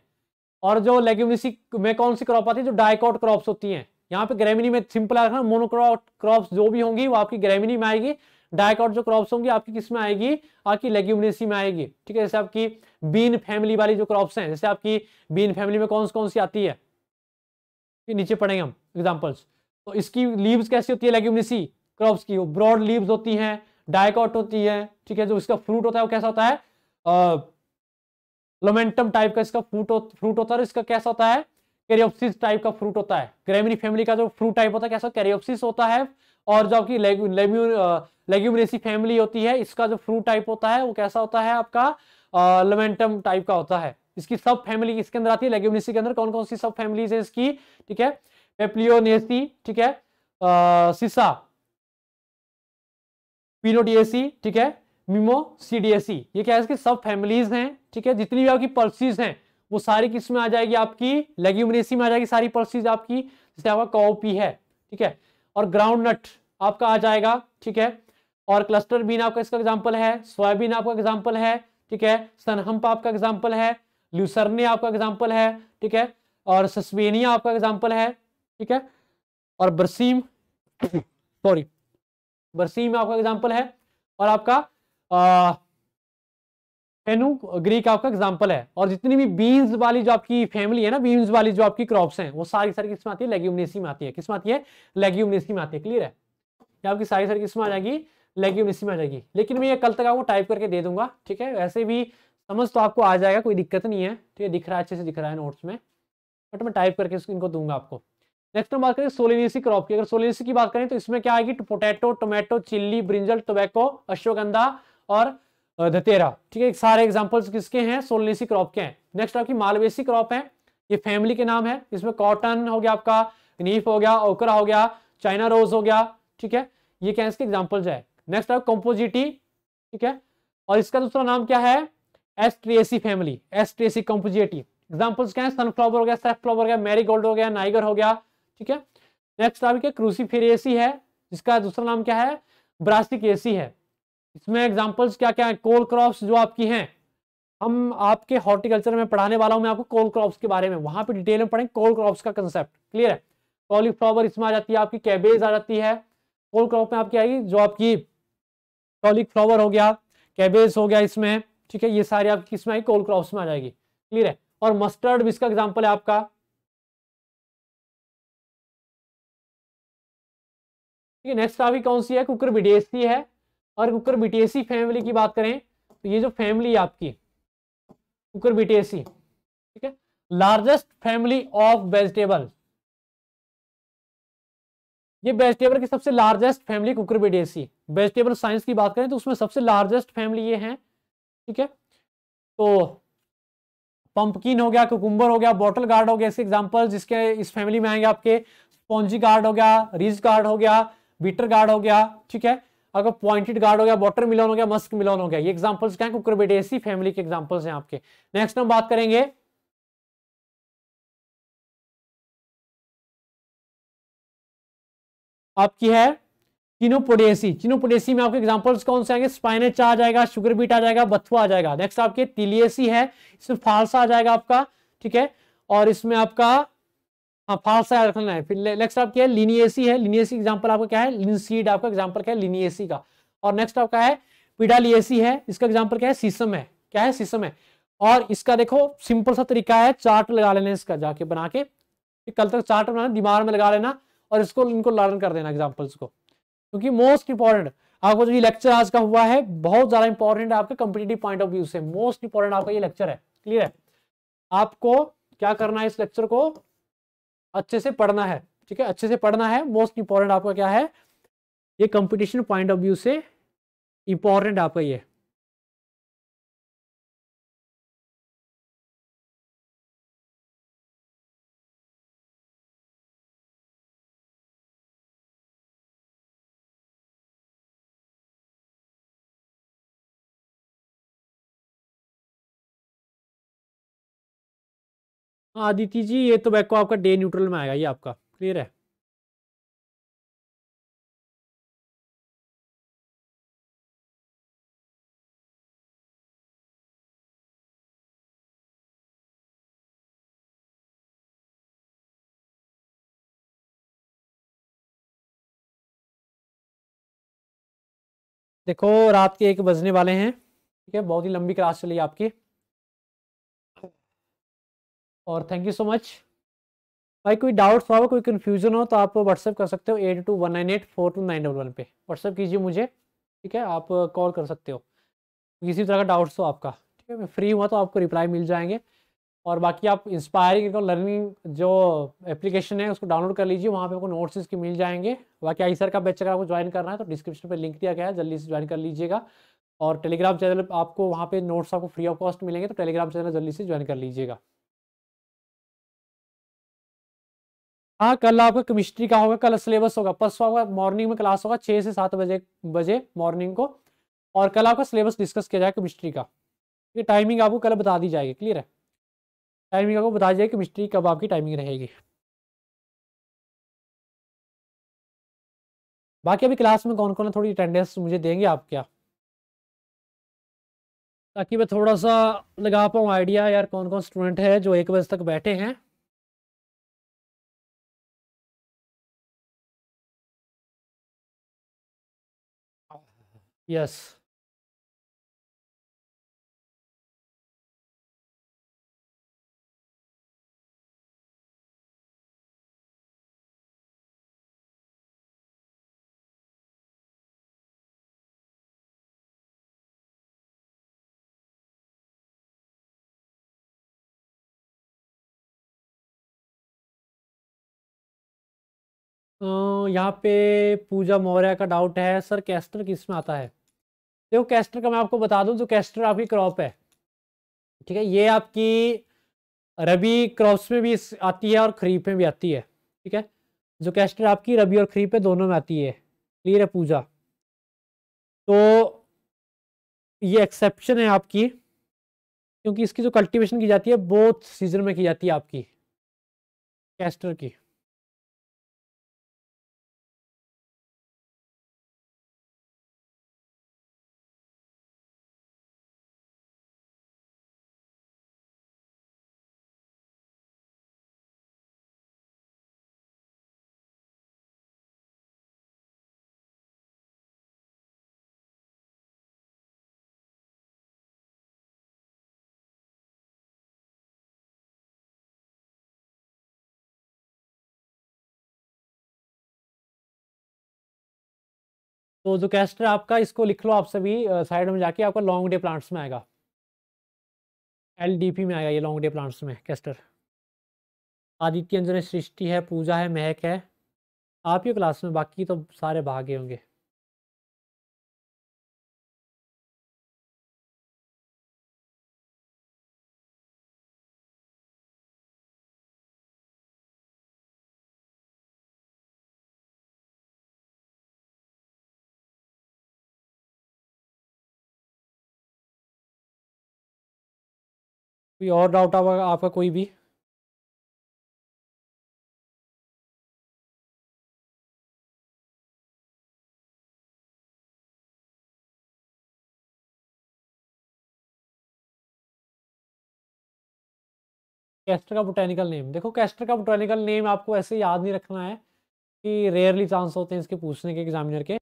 और जो लेग्यूमिनेसी में कौन सी क्रॉप आती है जो डायकॉट क्रॉप्स होती हैं यहाँ पे ग्रेमिनी में सिंपल रखना मोनोक्रॉट क्रॉप्स जो भी होंगी वो आपकी ग्रेमिनी में आएगी डायकॉट जो क्रॉप्स होंगी आपकी किस में आएगी आपकी लेग्यूमिनेसी में आएगी ठीक है जैसे आपकी बीन फैमिली वाली जो क्रॉप्स हैं जैसे आपकी बीन फैमिली में कौन कौन सी आती है नीचे पढ़ेंगे हम एग्जाम्पल्स तो इसकी लीव्स कैसी होती है लेग्यूमिनेसी क्रॉप्स की वो ब्रॉड लीव्स होती हैं डायकॉट होती है ठीक है जो इसका फ्रूट होता है वो कैसा होता है लोमेंटम टाइप का इसका फ्रूट फ्रूट होता है इसका कैसा होता है कैरियोप्सिस टाइप का फ्रूट होता है ग्रेमिनी फैमिली का जो फ्रूट टाइप होता है कैसा कैरियोप्सिस होता है और जो आपकी लेग्यूमरेसी फैमिली होती है इसका जो फ्रूट टाइप होता है वो कैसा होता है आपका लोमेंटम टाइप का होता है इसकी सब फैमिली इसके अंदर आती है लेग्यूमरेसी के अंदर कौन कौन सी सब फैमिलीज है इसकी ठीक है पेप्लियोनेसी ठीक है सीसा पीनोडीएसी ठीक है मिमो सीडीएसी ये क्या है इसके सब फैमिलीज हैं ठीक है जितनी भी आपकी पर्सीज हैं वो सारी किस में आ जाएगी आपकी लेग्यूमिनेसी में आ जाएगी सारी पर्सीज आपकी जैसे आपका कॉपी है ठीक है और ग्राउंड नट आपका आ जाएगा ठीक है और क्लस्टर बीन आपका इसका एग्जाम्पल है सोयाबीन आपका एग्जाम्पल है ठीक है सनहम्प आपका एग्जाम्पल है ल्यूसरने आपका एग्जाम्पल है ठीक है और सस्वेनिया आपका एग्जाम्पल है ठीक है और बरसीम सॉरी बरसी में आपका एग्जाम्पल है और आपका एनू ग्रीक आपका एग्जाम्पल है और जितनी भी बीन्स वाली जो आपकी फैमिली है ना बीन्स वाली जो आपकी क्रॉप्स हैं वो सारी सारी किस्म आती है लेग्यूमनेसी में आती है किस्म आती है लेग्यूमनेसी में आती है क्लियर है ये आपकी सारी सारी किस्म आ जाएगी लेग्यूमनेसी में आ जाएगी लेकिन मैं ये कल तक आपको टाइप करके दे दूंगा ठीक है वैसे भी समझ तो आपको आ जाएगा कोई दिक्कत नहीं है ठीक है दिख रहा है अच्छे से दिख रहा है नोट्स में बट मैं टाइप करके इनको दूंगा आपको नेक्स्ट हम बात करें सोलिनेसी क्रॉप की अगर सोलिनेसी की बात करें तो इसमें क्या आएगी potato tomato chilli brinjal tobacco ashwagandha और धतेरा ठीक है सारे एग्जाम्पल्स किसके हैं सोलिनेसी क्रॉप के हैं नेक्स्ट आपकी मालवेसी क्रॉप है ये फैमिली के नाम है इसमें कॉटन हो गया आपका नीफ हो गया ओकरा हो गया चाइना रोज हो गया ठीक है ये क्या इसके एग्जाम्पल्स है नेक्स्ट आप कंपोजिटी ठीक है और इसका दूसरा नाम क्या है Asteraceae family Asteraceae Compositae examples क्या है सनफ्लावर हो गया सेफ फ्लावर हो गया मैरीगोल्ड हो गया नाइगर हो गया ठीक है नेक्स्ट टॉपिक है क्रूसीफेर क्रूसीफेरेसी है जिसका दूसरा नाम क्या है ब्रास्टिक ब्रासिकेसी है इसमें एग्जाम्पल्स क्या क्या है कोल क्रॉप्स जो आपकी हैं हम आपके हॉर्टिकल्चर में पढ़ाने वाला हूं मैं आपको कोल क्रॉप्स के बारे में वहां पे डिटेल में पढ़ेंगे कोल क्रॉप्स का कंसेप्ट क्लियर है कॉलीफ्लावर इसमें आ जाती है आपकी कैबेज आ जाती है कोल क्रॉप में आपकी आएगी जो आपकी कॉलीफ्लावर हो गया कैबेज हो गया इसमें ठीक है ये सारी आपकी किसमें आएगी कोल क्रॉप्स में आ जाएगी क्लियर है और मस्टर्ड भी इसका एग्जाम्पल है आपका ठीक है नेक्स्ट आपकी कौन सी है कुकर बिटेसी है और कुकर बिटेसी फैमिली की बात करें तो ये जो फैमिली है आपकी कुकर बिटेसी ठीक है लार्जेस्ट फैमिली ऑफ वेजिटेबल ये वेजिटेबल की सबसे largest family cucur Cucurbitaceae vegetable science की बात करें तो उसमें सबसे लार्जेस्ट फैमिली ये है ठीक है तो पंपकिन हो गया कुकुम्बर हो गया बॉटल गार्ड हो गया इसके एग्जाम्पल जिसके इस फैमिली में आएंगे आपके स्पॉन्जी गार्ड हो गया रिज गार्ड हो गया बीटर गार्ड हो गया ठीक है अगर पॉइंटेड गार्ड हो गया वॉटर मिलोन हो गया मस्क मिलोन हो गया ये एग्जाम्पल्स क्या है कुकरबेडेसी फैमिली के एग्जाम्पल्स हैं आपके नेक्स्ट हम बात करेंगे आपकी है चिनोपोडेसी चिनोपोडेसी में आपके एग्जांपल्स कौन से आएंगे स्पाइनेच आ जाएगा शुगर बीट आ जाएगा बथुआ आ जाएगा नेक्स्ट आपके तिलियसी है इसमें फालसा आ जाएगा आपका ठीक है और इसमें आपका हाँ फाल्स याद रखना है फिर नेक्स्ट आप क्या है लिनियसी है लिनियसी एग्जाम्पल आपका क्या है लिनसीड आपका एग्जाम्पल क्या है लिनियसी का और नेक्स्ट आपका है पिडालियसी है इसका एग्जाम्पल क्या है सीसम है क्या है सीसम है और इसका देखो सिंपल सा तरीका है चार्ट लगा लेना इसका जाके बना के कल तक चार्ट बनाना दिमाग में लगा लेना और इसको इनको लर्न कर देना एग्जाम्पल्स को क्योंकि मोस्ट इंपॉर्टेंट आपको जो ये लेक्चर आज का हुआ है बहुत ज्यादा इंपॉर्टेंट है आपके कम्पिटेटिव पॉइंट ऑफ व्यू से मोस्ट इंपॉर्टेंट आपका ये लेक्चर है क्लियर है आपको क्या करना है इस लेक्चर को अच्छे से पढ़ना है ठीक है अच्छे से पढ़ना है मोस्ट इंपॉर्टेंट आपका क्या है ये कंपटीशन पॉइंट ऑफ व्यू से इंपॉर्टेंट आपका ये आदित्य जी ये तो बैको को आपका डे न्यूट्रल में आएगा ये आपका क्लियर है देखो रात के एक बजने वाले हैं ठीक है बहुत ही लंबी क्लास चली आपकी और थैंक यू सो मच भाई कोई डाउट्स हो कोई कन्फ्यूजन हो तो आप व्हाट्सअप कर सकते हो eight two one nine eight four two nine double one पे व्हाट्सअप कीजिए मुझे ठीक है आप कॉल कर सकते हो किसी तरह का डाउट्स हो आपका ठीक है मैं फ्री हुआ तो आपको रिप्लाई मिल जाएंगे और बाकी आप इंस्पायरिंग लर्निंग जो एप्लीकेशन है उसको डाउनलोड कर लीजिए वहाँ पे आपको नोट्स इसके मिल जाएंगे बाकी आई सर का बैच अगर आपको ज्वाइन करना है तो डिस्क्रिप्शन पे लिंक दिया गया है जल्दी से ज्वाइन कर लीजिएगा और टेलीग्राम चैनल आपको वहाँ पे नोट्स आपको फ्री ऑफ कॉस्ट मिलेंगे तो टेलीग्राम चैनल जल्दी से ज्वाइन कर लीजिएगा हाँ कल आपका केमिस्ट्री का होगा कल सिलेबस होगा परसों आपका मॉर्निंग में क्लास होगा छः से सात बजे बजे मॉर्निंग को और कल आपका सिलेबस डिस्कस किया जाएगा केमिस्ट्री का ये टाइमिंग आपको कल बता दी जाएगी क्लियर है टाइमिंग आपको बता दी जाएगी केमिस्ट्री कब आपकी टाइमिंग रहेगी बाकी अभी क्लास में कौन कौन थोड़ी अटेंडेंस मुझे देंगे आप क्या ताकि मैं थोड़ा सा लगा पाऊँ आइडिया यार कौन कौन स्टूडेंट है जो एक बजे तक बैठे हैं Yes. यहाँ पे पूजा मौर्य का डाउट है सर कैस्टर किस में आता है देखो कैस्टर का मैं आपको बता दूं जो कैस्टर आपकी क्रॉप है ठीक है ये आपकी रबी क्रॉप्स में भी आती है और खरीफ में भी आती है ठीक है जो कैस्टर आपकी रबी और खरीफ में दोनों में आती है क्लियर है पूजा तो ये एक्सेप्शन है आपकी क्योंकि इसकी जो कल्टीवेशन की जाती है बहुत सीजन में की जाती है आपकी कैस्टर की तो जो कैस्टर आपका इसको लिख लो आप सभी साइड में जाके आपका लॉन्ग डे प्लांट्स में आएगा एल में आएगा ये लॉन्ग डे प्लांट्स में कैस्टर आदित्य अंजन सृष्टि है पूजा है महक है आप ही क्लास में बाकी तो सारे भागे होंगे कोई और डाउट आवा आपका कोई भी कैस्टर का बोटेनिकल नेम देखो कैस्टर का बोटेनिकल नेम आपको ऐसे याद नहीं रखना है कि रेयरली चांस होते हैं इसके पूछने के एग्जामिनर के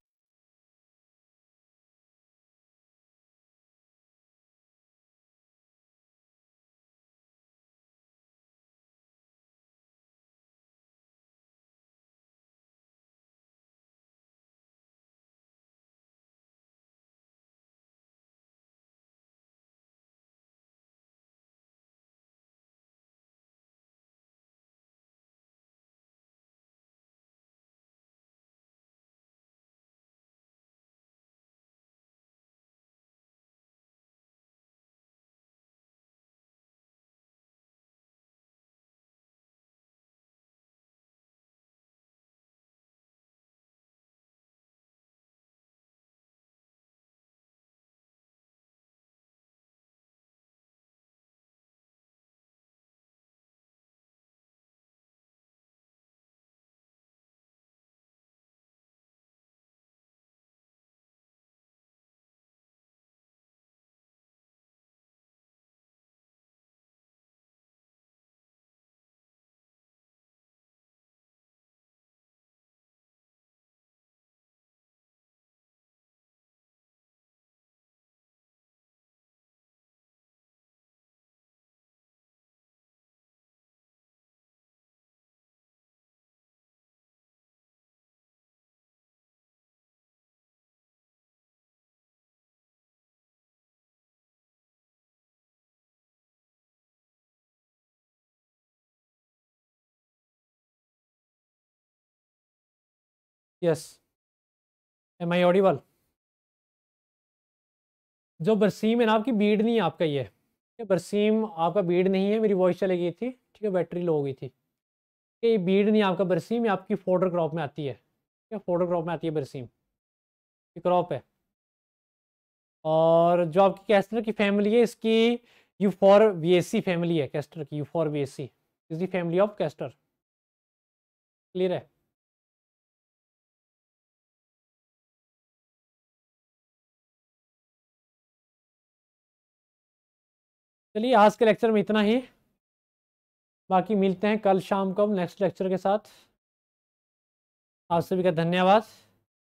यस एम आई ऑडिबल जो बरसीम है ना आपकी बीड नहीं है आपका ये ठीक है बरसीम आपका बीड नहीं है मेरी वॉइस चली गई थी ठीक है बैटरी लो हो गई थी ये बीड नहीं आपका बरसीम ये आपकी फोटो क्रॉप में आती है ठीक है फोटो क्रॉप में आती है बरसीम ये क्रॉप है और जो आपकी कैस्टर की फैमिली है इसकी यू फॉर वी फैमिली है कैस्टर की Euphorbiaceae is the family of castor clear है चलिए आज के लेक्चर में इतना ही बाकी मिलते हैं कल शाम को हम नेक्स्ट लेक्चर के साथ आप सभी का धन्यवाद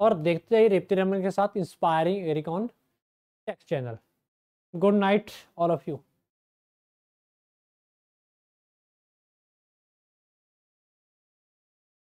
और देखते रहिए रेप्ती रमन के साथ इंस्पायरिंग एरिकॉन टेक्स channel good night all of you